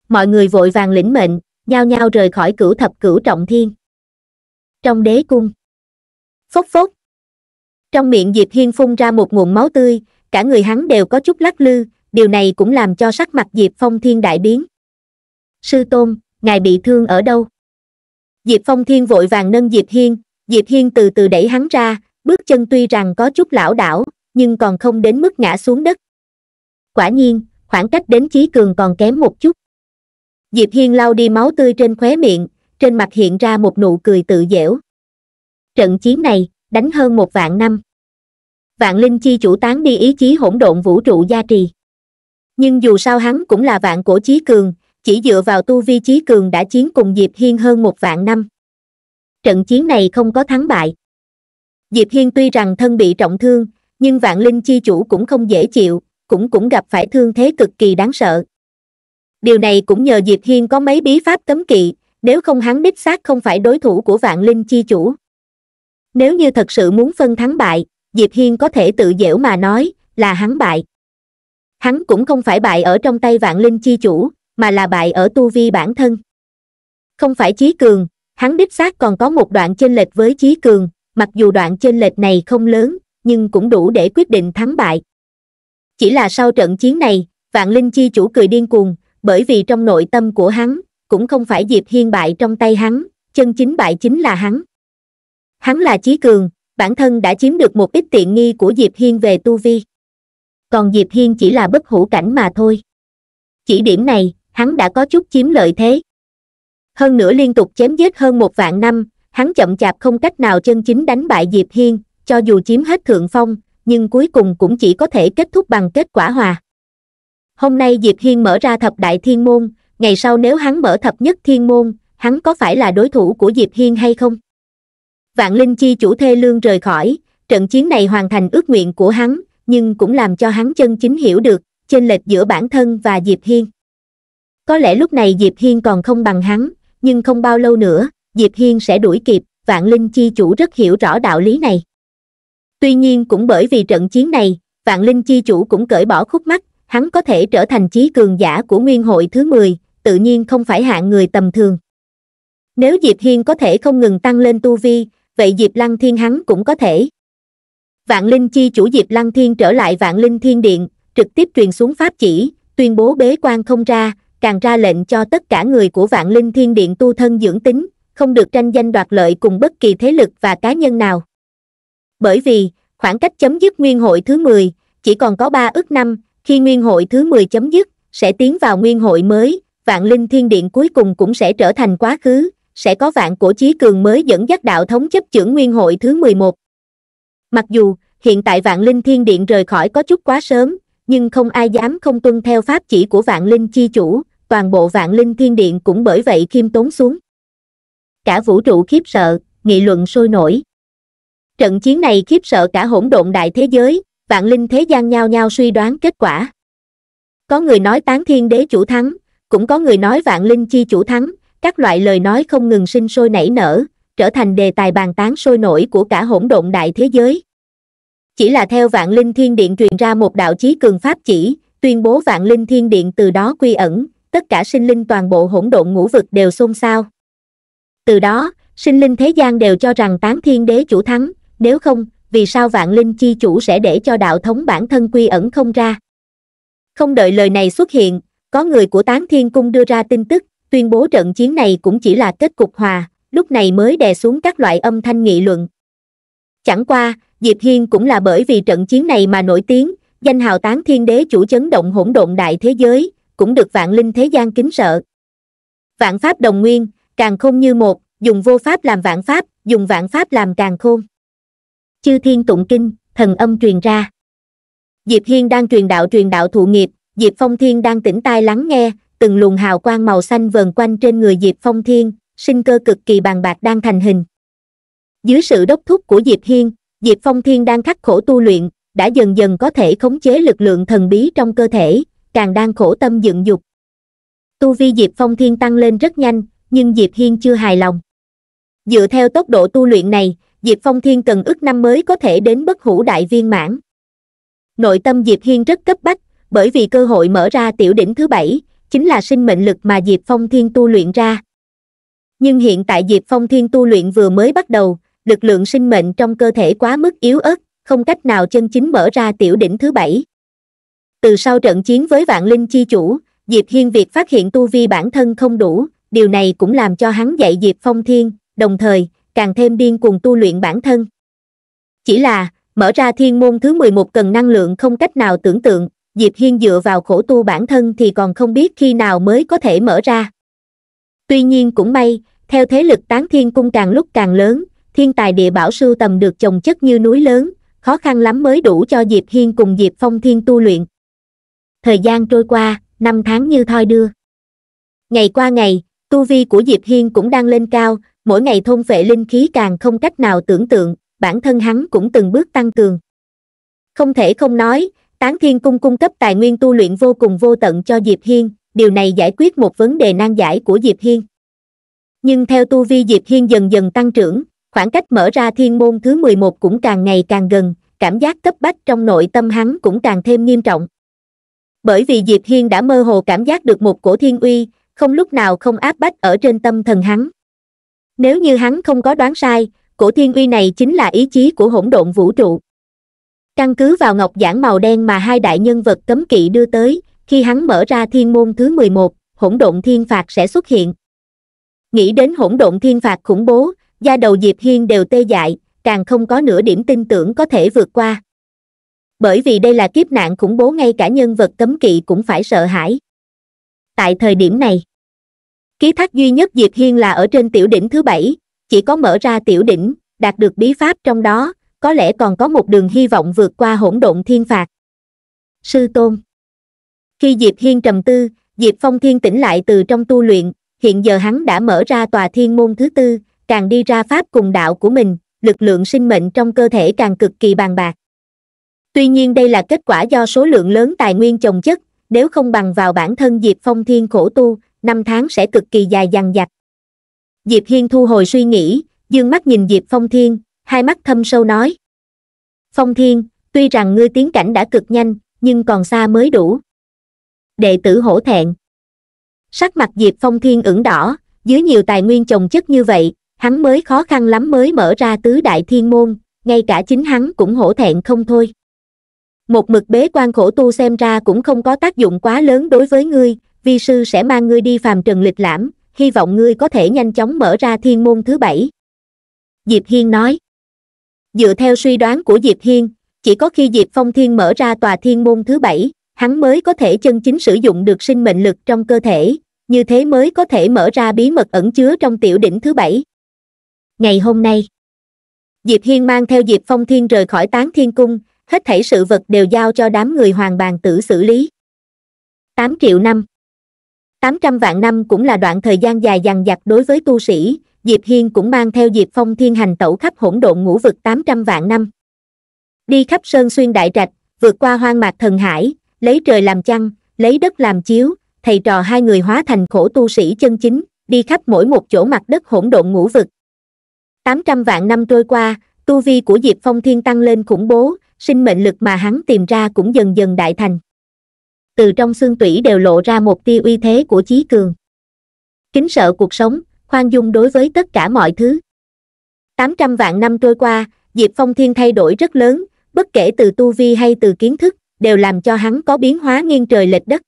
mọi người vội vàng lĩnh mệnh nhao nhao rời khỏi cửu thập cửu trọng thiên trong đế cung phốc phốc trong miệng diệp hiên phun ra một nguồn máu tươi cả người hắn đều có chút lắc lư điều này cũng làm cho sắc mặt diệp phong thiên đại biến sư tôn ngài bị thương ở đâu diệp phong thiên vội vàng nâng diệp hiên diệp hiên từ từ đẩy hắn ra bước chân tuy rằng có chút lảo đảo nhưng còn không đến mức ngã xuống đất quả nhiên khoảng cách đến chí cường còn kém một chút diệp hiên lau đi máu tươi trên khóe miệng trên mặt hiện ra một nụ cười tự dễu trận chiến này đánh hơn một vạn năm vạn linh chi chủ tán đi ý chí hỗn độn vũ trụ gia trì nhưng dù sao hắn cũng là vạn cổ chí cường chỉ dựa vào tu vi trí cường đã chiến cùng diệp hiên hơn một vạn năm trận chiến này không có thắng bại diệp hiên tuy rằng thân bị trọng thương nhưng vạn linh chi chủ cũng không dễ chịu cũng cũng gặp phải thương thế cực kỳ đáng sợ điều này cũng nhờ diệp hiên có mấy bí pháp cấm kỵ nếu không hắn đích xác không phải đối thủ của vạn linh chi chủ nếu như thật sự muốn phân thắng bại diệp hiên có thể tự dễu mà nói là hắn bại hắn cũng không phải bại ở trong tay vạn linh chi chủ mà là bại ở tu vi bản thân không phải chí cường hắn đích xác còn có một đoạn chênh lệch với chí cường mặc dù đoạn chênh lệch này không lớn nhưng cũng đủ để quyết định thắng bại chỉ là sau trận chiến này vạn linh chi chủ cười điên cuồng bởi vì trong nội tâm của hắn cũng không phải diệp hiên bại trong tay hắn chân chính bại chính là hắn hắn là chí cường bản thân đã chiếm được một ít tiện nghi của diệp hiên về tu vi còn diệp hiên chỉ là bất hữu cảnh mà thôi chỉ điểm này hắn đã có chút chiếm lợi thế hơn nữa liên tục chém giết hơn một vạn năm hắn chậm chạp không cách nào chân chính đánh bại diệp hiên cho dù chiếm hết thượng phong nhưng cuối cùng cũng chỉ có thể kết thúc bằng kết quả hòa hôm nay diệp hiên mở ra thập đại thiên môn ngày sau nếu hắn mở thập nhất thiên môn hắn có phải là đối thủ của diệp hiên hay không vạn linh chi chủ thê lương rời khỏi trận chiến này hoàn thành ước nguyện của hắn nhưng cũng làm cho hắn chân chính hiểu được chênh lệch giữa bản thân và diệp hiên có lẽ lúc này Diệp Hiên còn không bằng hắn, nhưng không bao lâu nữa, Diệp Hiên sẽ đuổi kịp, Vạn Linh Chi Chủ rất hiểu rõ đạo lý này. Tuy nhiên cũng bởi vì trận chiến này, Vạn Linh Chi Chủ cũng cởi bỏ khúc mắt, hắn có thể trở thành trí cường giả của nguyên hội thứ 10, tự nhiên không phải hạng người tầm thường. Nếu Diệp Hiên có thể không ngừng tăng lên tu vi, vậy Diệp Lăng Thiên hắn cũng có thể. Vạn Linh Chi Chủ Diệp Lăng Thiên trở lại Vạn Linh Thiên Điện, trực tiếp truyền xuống pháp chỉ, tuyên bố bế quan không ra, càng ra lệnh cho tất cả người của vạn linh thiên điện tu thân dưỡng tính, không được tranh danh đoạt lợi cùng bất kỳ thế lực và cá nhân nào. Bởi vì, khoảng cách chấm dứt nguyên hội thứ 10, chỉ còn có 3 ước năm, khi nguyên hội thứ 10 chấm dứt, sẽ tiến vào nguyên hội mới, vạn linh thiên điện cuối cùng cũng sẽ trở thành quá khứ, sẽ có vạn cổ chí cường mới dẫn dắt đạo thống chấp chưởng nguyên hội thứ 11. Mặc dù, hiện tại vạn linh thiên điện rời khỏi có chút quá sớm, nhưng không ai dám không tuân theo pháp chỉ của vạn linh chi chủ, toàn bộ vạn linh thiên điện cũng bởi vậy khiêm tốn xuống. Cả vũ trụ khiếp sợ, nghị luận sôi nổi. Trận chiến này khiếp sợ cả hỗn độn đại thế giới, vạn linh thế gian nhau nhau suy đoán kết quả. Có người nói tán thiên đế chủ thắng, cũng có người nói vạn linh chi chủ thắng, các loại lời nói không ngừng sinh sôi nảy nở, trở thành đề tài bàn tán sôi nổi của cả hỗn độn đại thế giới. Chỉ là theo vạn linh thiên điện truyền ra một đạo chí cường pháp chỉ, tuyên bố vạn linh thiên điện từ đó quy ẩn, tất cả sinh linh toàn bộ hỗn độn ngũ vực đều xôn xao. Từ đó, sinh linh thế gian đều cho rằng tán thiên đế chủ thắng, nếu không, vì sao vạn linh chi chủ sẽ để cho đạo thống bản thân quy ẩn không ra. Không đợi lời này xuất hiện, có người của tán thiên cung đưa ra tin tức, tuyên bố trận chiến này cũng chỉ là kết cục hòa, lúc này mới đè xuống các loại âm thanh nghị luận. Chẳng qua, Diệp Hiên cũng là bởi vì trận chiến này mà nổi tiếng, danh hào tán thiên đế chủ chấn động hỗn độn đại thế giới, cũng được vạn linh thế gian kính sợ. Vạn pháp đồng nguyên, càng khôn như một, dùng vô pháp làm vạn pháp, dùng vạn pháp làm càng khôn. Chư thiên tụng kinh, thần âm truyền ra. Diệp Hiên đang truyền đạo truyền đạo thụ nghiệp, Diệp Phong Thiên đang tỉnh tai lắng nghe, từng luồng hào quang màu xanh vờn quanh trên người Diệp Phong Thiên, sinh cơ cực kỳ bàn bạc đang thành hình. Dưới sự đốc thúc của Diệp Hiên, Diệp Phong Thiên đang khắc khổ tu luyện, đã dần dần có thể khống chế lực lượng thần bí trong cơ thể, càng đang khổ tâm dựng dục. Tu vi Diệp Phong Thiên tăng lên rất nhanh, nhưng Diệp Hiên chưa hài lòng. Dựa theo tốc độ tu luyện này, Diệp Phong Thiên cần ước năm mới có thể đến bất hủ đại viên mãn. Nội tâm Diệp Hiên rất cấp bách, bởi vì cơ hội mở ra tiểu đỉnh thứ bảy, chính là sinh mệnh lực mà Diệp Phong Thiên tu luyện ra. Nhưng hiện tại Diệp Phong Thiên tu luyện vừa mới bắt đầu, lực lượng sinh mệnh trong cơ thể quá mức yếu ớt, không cách nào chân chính mở ra tiểu đỉnh thứ bảy từ sau trận chiến với vạn linh chi chủ diệp hiên việt phát hiện tu vi bản thân không đủ điều này cũng làm cho hắn dạy diệp phong thiên đồng thời càng thêm điên cuồng tu luyện bản thân chỉ là mở ra thiên môn thứ mười một cần năng lượng không cách nào tưởng tượng diệp hiên dựa vào khổ tu bản thân thì còn không biết khi nào mới có thể mở ra tuy nhiên cũng may theo thế lực tán thiên cung càng lúc càng lớn thiên tài địa bảo sưu tầm được chồng chất như núi lớn khó khăn lắm mới đủ cho diệp hiên cùng diệp phong thiên tu luyện thời gian trôi qua năm tháng như thoi đưa ngày qua ngày tu vi của diệp hiên cũng đang lên cao mỗi ngày thôn vệ linh khí càng không cách nào tưởng tượng bản thân hắn cũng từng bước tăng cường không thể không nói tán thiên cung cung cấp tài nguyên tu luyện vô cùng vô tận cho diệp hiên điều này giải quyết một vấn đề nan giải của diệp hiên nhưng theo tu vi diệp hiên dần dần tăng trưởng khoảng cách mở ra thiên môn thứ 11 cũng càng ngày càng gần cảm giác cấp bách trong nội tâm hắn cũng càng thêm nghiêm trọng bởi vì diệp hiên đã mơ hồ cảm giác được một cổ thiên uy không lúc nào không áp bách ở trên tâm thần hắn nếu như hắn không có đoán sai cổ thiên uy này chính là ý chí của hỗn độn vũ trụ căn cứ vào ngọc giản màu đen mà hai đại nhân vật cấm kỵ đưa tới khi hắn mở ra thiên môn thứ mười một hỗn độn thiên phạt sẽ xuất hiện nghĩ đến hỗn độn thiên phạt khủng bố da đầu diệp hiên đều tê dại càng không có nửa điểm tin tưởng có thể vượt qua bởi vì đây là kiếp nạn khủng bố ngay cả nhân vật cấm kỵ cũng phải sợ hãi tại thời điểm này ký thác duy nhất diệp hiên là ở trên tiểu đỉnh thứ bảy chỉ có mở ra tiểu đỉnh đạt được bí pháp trong đó có lẽ còn có một đường hy vọng vượt qua hỗn độn thiên phạt sư tôn khi diệp hiên trầm tư diệp phong thiên tỉnh lại từ trong tu luyện hiện giờ hắn đã mở ra tòa thiên môn thứ tư càng đi ra pháp cùng đạo của mình lực lượng sinh mệnh trong cơ thể càng cực kỳ bàn bạc tuy nhiên đây là kết quả do số lượng lớn tài nguyên chồng chất nếu không bằng vào bản thân diệp phong thiên khổ tu năm tháng sẽ cực kỳ dài dằng dặc diệp hiên thu hồi suy nghĩ dương mắt nhìn diệp phong thiên hai mắt thâm sâu nói phong thiên tuy rằng ngươi tiến cảnh đã cực nhanh nhưng còn xa mới đủ đệ tử hổ thẹn sắc mặt diệp phong thiên ửng đỏ dưới nhiều tài nguyên chồng chất như vậy hắn mới khó khăn lắm mới mở ra tứ đại thiên môn ngay cả chính hắn cũng hổ thẹn không thôi một mực bế quan khổ tu xem ra cũng không có tác dụng quá lớn đối với ngươi vi sư sẽ mang ngươi đi phàm trần lịch lãm hy vọng ngươi có thể nhanh chóng mở ra thiên môn thứ bảy diệp hiên nói dựa theo suy đoán của diệp hiên chỉ có khi diệp phong thiên mở ra tòa thiên môn thứ bảy hắn mới có thể chân chính sử dụng được sinh mệnh lực trong cơ thể như thế mới có thể mở ra bí mật ẩn chứa trong tiểu đỉnh thứ bảy ngày hôm nay diệp hiên mang theo diệp phong thiên rời khỏi tán thiên cung hết thảy sự vật đều giao cho đám người hoàng bàn tử xử lý tám triệu năm tám trăm vạn năm cũng là đoạn thời gian dài dằng dặc đối với tu sĩ diệp hiên cũng mang theo diệp phong thiên hành tẩu khắp hỗn độn ngũ vực tám trăm vạn năm đi khắp sơn xuyên đại trạch vượt qua hoang mạc thần hải lấy trời làm chăn lấy đất làm chiếu thầy trò hai người hóa thành khổ tu sĩ chân chính đi khắp mỗi một chỗ mặt đất hỗn độn ngũ vực tám trăm vạn năm trôi qua tu vi của diệp phong thiên tăng lên khủng bố sinh mệnh lực mà hắn tìm ra cũng dần dần đại thành từ trong xương tủy đều lộ ra một tia uy thế của chí cường kính sợ cuộc sống khoan dung đối với tất cả mọi thứ tám trăm vạn năm trôi qua diệp phong thiên thay đổi rất lớn bất kể từ tu vi hay từ kiến thức đều làm cho hắn có biến hóa nghiêng trời lệch đất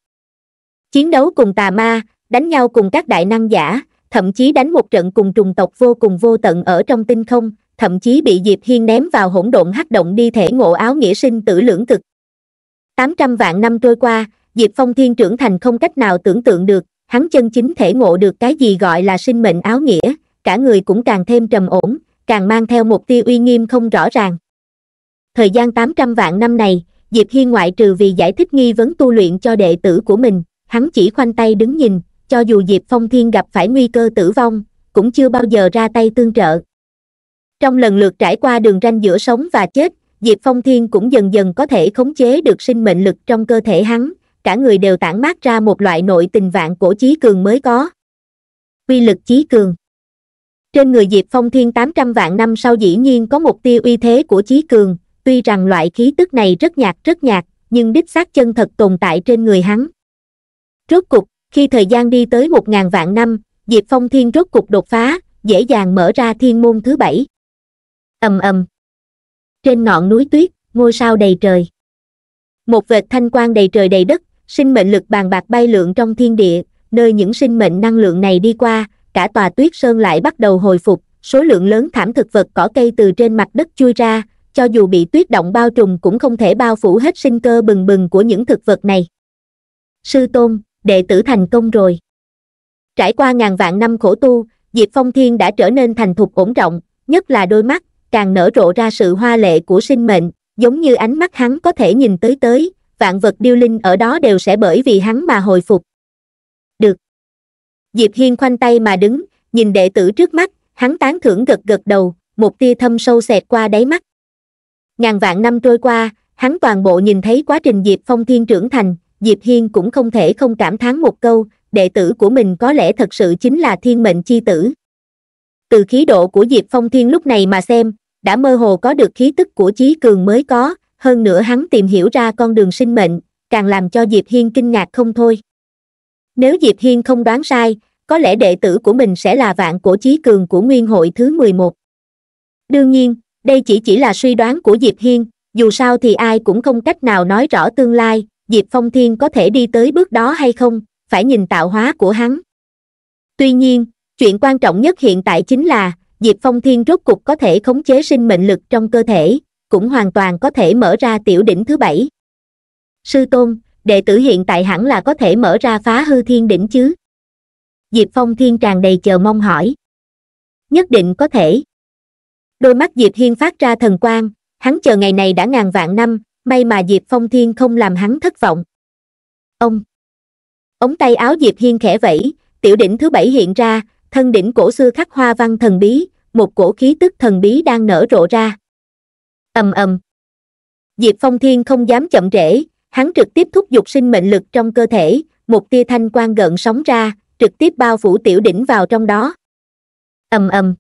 chiến đấu cùng tà ma đánh nhau cùng các đại năng giả thậm chí đánh một trận cùng trùng tộc vô cùng vô tận ở trong tinh không thậm chí bị Diệp Hiên ném vào hỗn độn hắc động đi thể ngộ áo nghĩa sinh tử lưỡng cực. 800 vạn năm trôi qua, Diệp Phong Thiên trưởng thành không cách nào tưởng tượng được, hắn chân chính thể ngộ được cái gì gọi là sinh mệnh áo nghĩa, cả người cũng càng thêm trầm ổn, càng mang theo một tia uy nghiêm không rõ ràng. Thời gian 800 vạn năm này, Diệp Hiên ngoại trừ vì giải thích nghi vấn tu luyện cho đệ tử của mình, hắn chỉ khoanh tay đứng nhìn, cho dù Diệp Phong Thiên gặp phải nguy cơ tử vong, cũng chưa bao giờ ra tay tương trợ. Trong lần lượt trải qua đường ranh giữa sống và chết, Diệp Phong Thiên cũng dần dần có thể khống chế được sinh mệnh lực trong cơ thể hắn, cả người đều tản mát ra một loại nội tình vạn cổ chí cường mới có. Quy lực chí cường Trên người Diệp Phong Thiên 800 vạn năm sau dĩ nhiên có một tia uy thế của chí cường, tuy rằng loại khí tức này rất nhạt rất nhạt, nhưng đích xác chân thật tồn tại trên người hắn. Rốt cục, khi thời gian đi tới 1.000 vạn năm, Diệp Phong Thiên rốt cục đột phá, dễ dàng mở ra thiên môn thứ bảy ầm ầm trên ngọn núi tuyết ngôi sao đầy trời một vệt thanh quang đầy trời đầy đất sinh mệnh lực bàn bạc bay lượn trong thiên địa nơi những sinh mệnh năng lượng này đi qua cả tòa tuyết sơn lại bắt đầu hồi phục số lượng lớn thảm thực vật cỏ cây từ trên mặt đất chui ra cho dù bị tuyết động bao trùm cũng không thể bao phủ hết sinh cơ bừng bừng của những thực vật này sư tôn đệ tử thành công rồi trải qua ngàn vạn năm khổ tu diệp phong thiên đã trở nên thành thục ổn trọng nhất là đôi mắt càng nở rộ ra sự hoa lệ của sinh mệnh, giống như ánh mắt hắn có thể nhìn tới tới, vạn vật điêu linh ở đó đều sẽ bởi vì hắn mà hồi phục. Được. Diệp Hiên khoanh tay mà đứng, nhìn đệ tử trước mắt, hắn tán thưởng gật gật đầu, một tia thâm sâu xẹt qua đáy mắt. Ngàn vạn năm trôi qua, hắn toàn bộ nhìn thấy quá trình Diệp Phong Thiên trưởng thành, Diệp Hiên cũng không thể không cảm thán một câu, đệ tử của mình có lẽ thật sự chính là thiên mệnh chi tử. Từ khí độ của Diệp Phong Thiên lúc này mà xem, đã mơ hồ có được khí tức của Chí Cường mới có, hơn nữa hắn tìm hiểu ra con đường sinh mệnh, càng làm cho Diệp Hiên kinh ngạc không thôi. Nếu Diệp Hiên không đoán sai, có lẽ đệ tử của mình sẽ là vạn cổ Chí Cường của Nguyên hội thứ 11. Đương nhiên, đây chỉ chỉ là suy đoán của Diệp Hiên, dù sao thì ai cũng không cách nào nói rõ tương lai, Diệp Phong Thiên có thể đi tới bước đó hay không, phải nhìn tạo hóa của hắn. Tuy nhiên, chuyện quan trọng nhất hiện tại chính là, diệp phong thiên rốt cục có thể khống chế sinh mệnh lực trong cơ thể cũng hoàn toàn có thể mở ra tiểu đỉnh thứ bảy sư tôn đệ tử hiện tại hẳn là có thể mở ra phá hư thiên đỉnh chứ diệp phong thiên tràn đầy chờ mong hỏi nhất định có thể đôi mắt diệp hiên phát ra thần quang hắn chờ ngày này đã ngàn vạn năm may mà diệp phong thiên không làm hắn thất vọng ông ống tay áo diệp hiên khẽ vẫy tiểu đỉnh thứ bảy hiện ra thân đỉnh cổ xưa khắc hoa văn thần bí, một cổ khí tức thần bí đang nở rộ ra. ầm ầm. Diệp Phong Thiên không dám chậm trễ, hắn trực tiếp thúc giục sinh mệnh lực trong cơ thể, một tia thanh quang gợn sóng ra, trực tiếp bao phủ tiểu đỉnh vào trong đó. ầm ầm.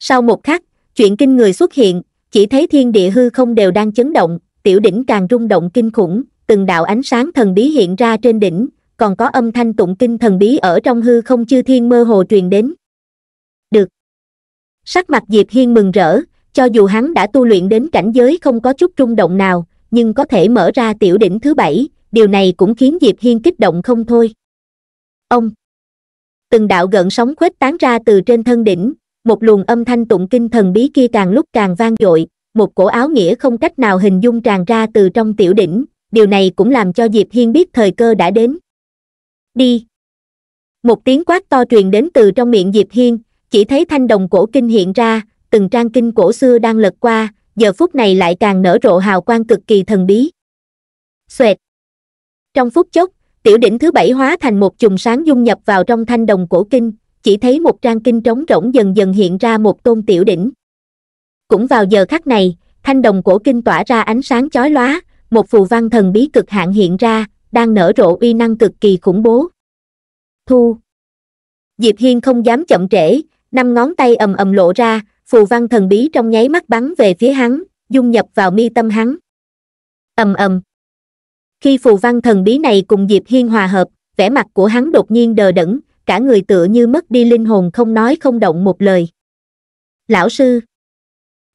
Sau một khắc, chuyện kinh người xuất hiện, chỉ thấy thiên địa hư không đều đang chấn động, tiểu đỉnh càng rung động kinh khủng, từng đạo ánh sáng thần bí hiện ra trên đỉnh, còn có âm thanh tụng kinh thần bí ở trong hư không chư thiên mơ hồ truyền đến được sắc mặt diệp hiên mừng rỡ cho dù hắn đã tu luyện đến cảnh giới không có chút rung động nào nhưng có thể mở ra tiểu đỉnh thứ bảy điều này cũng khiến diệp hiên kích động không thôi ông từng đạo gợn sóng khuếch tán ra từ trên thân đỉnh một luồng âm thanh tụng kinh thần bí kia càng lúc càng vang dội một cổ áo nghĩa không cách nào hình dung tràn ra từ trong tiểu đỉnh điều này cũng làm cho diệp hiên biết thời cơ đã đến đi một tiếng quát to truyền đến từ trong miệng diệp hiên chỉ thấy thanh đồng cổ kinh hiện ra từng trang kinh cổ xưa đang lật qua giờ phút này lại càng nở rộ hào quang cực kỳ thần bí xoẹt trong phút chốc tiểu đỉnh thứ bảy hóa thành một chùm sáng dung nhập vào trong thanh đồng cổ kinh chỉ thấy một trang kinh trống rỗng dần dần hiện ra một tôn tiểu đỉnh cũng vào giờ khắc này thanh đồng cổ kinh tỏa ra ánh sáng chói lóa một phù văn thần bí cực hạn hiện ra đang nở rộ uy năng cực kỳ khủng bố thu diệp hiên không dám chậm trễ năm ngón tay ầm ầm lộ ra phù văn thần bí trong nháy mắt bắn về phía hắn dung nhập vào mi tâm hắn ầm ầm khi phù văn thần bí này cùng diệp hiên hòa hợp vẻ mặt của hắn đột nhiên đờ đẫn cả người tựa như mất đi linh hồn không nói không động một lời lão sư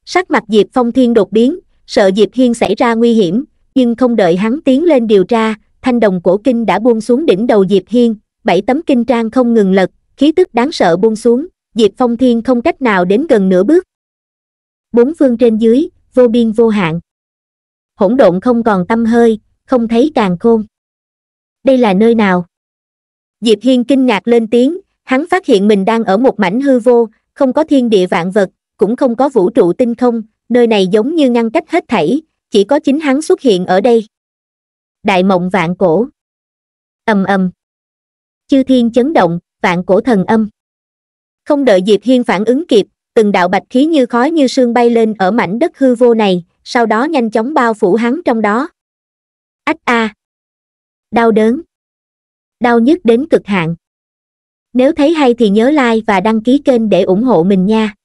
sắc mặt diệp phong thiên đột biến sợ diệp hiên xảy ra nguy hiểm nhưng không đợi hắn tiến lên điều tra thanh đồng cổ kinh đã buông xuống đỉnh đầu Diệp Hiên, bảy tấm kinh trang không ngừng lật, khí tức đáng sợ buông xuống, Diệp Phong Thiên không cách nào đến gần nửa bước. Bốn phương trên dưới, vô biên vô hạn. Hỗn độn không còn tâm hơi, không thấy càng khôn. Đây là nơi nào? Diệp Hiên kinh ngạc lên tiếng, hắn phát hiện mình đang ở một mảnh hư vô, không có thiên địa vạn vật, cũng không có vũ trụ tinh không, nơi này giống như ngăn cách hết thảy, chỉ có chính hắn xuất hiện ở đây đại mộng vạn cổ ầm ầm chư thiên chấn động vạn cổ thần âm không đợi diệp hiên phản ứng kịp từng đạo bạch khí như khói như sương bay lên ở mảnh đất hư vô này sau đó nhanh chóng bao phủ hắn trong đó ách a à. đau đớn đau nhức đến cực hạn nếu thấy hay thì nhớ like và đăng ký kênh để ủng hộ mình nha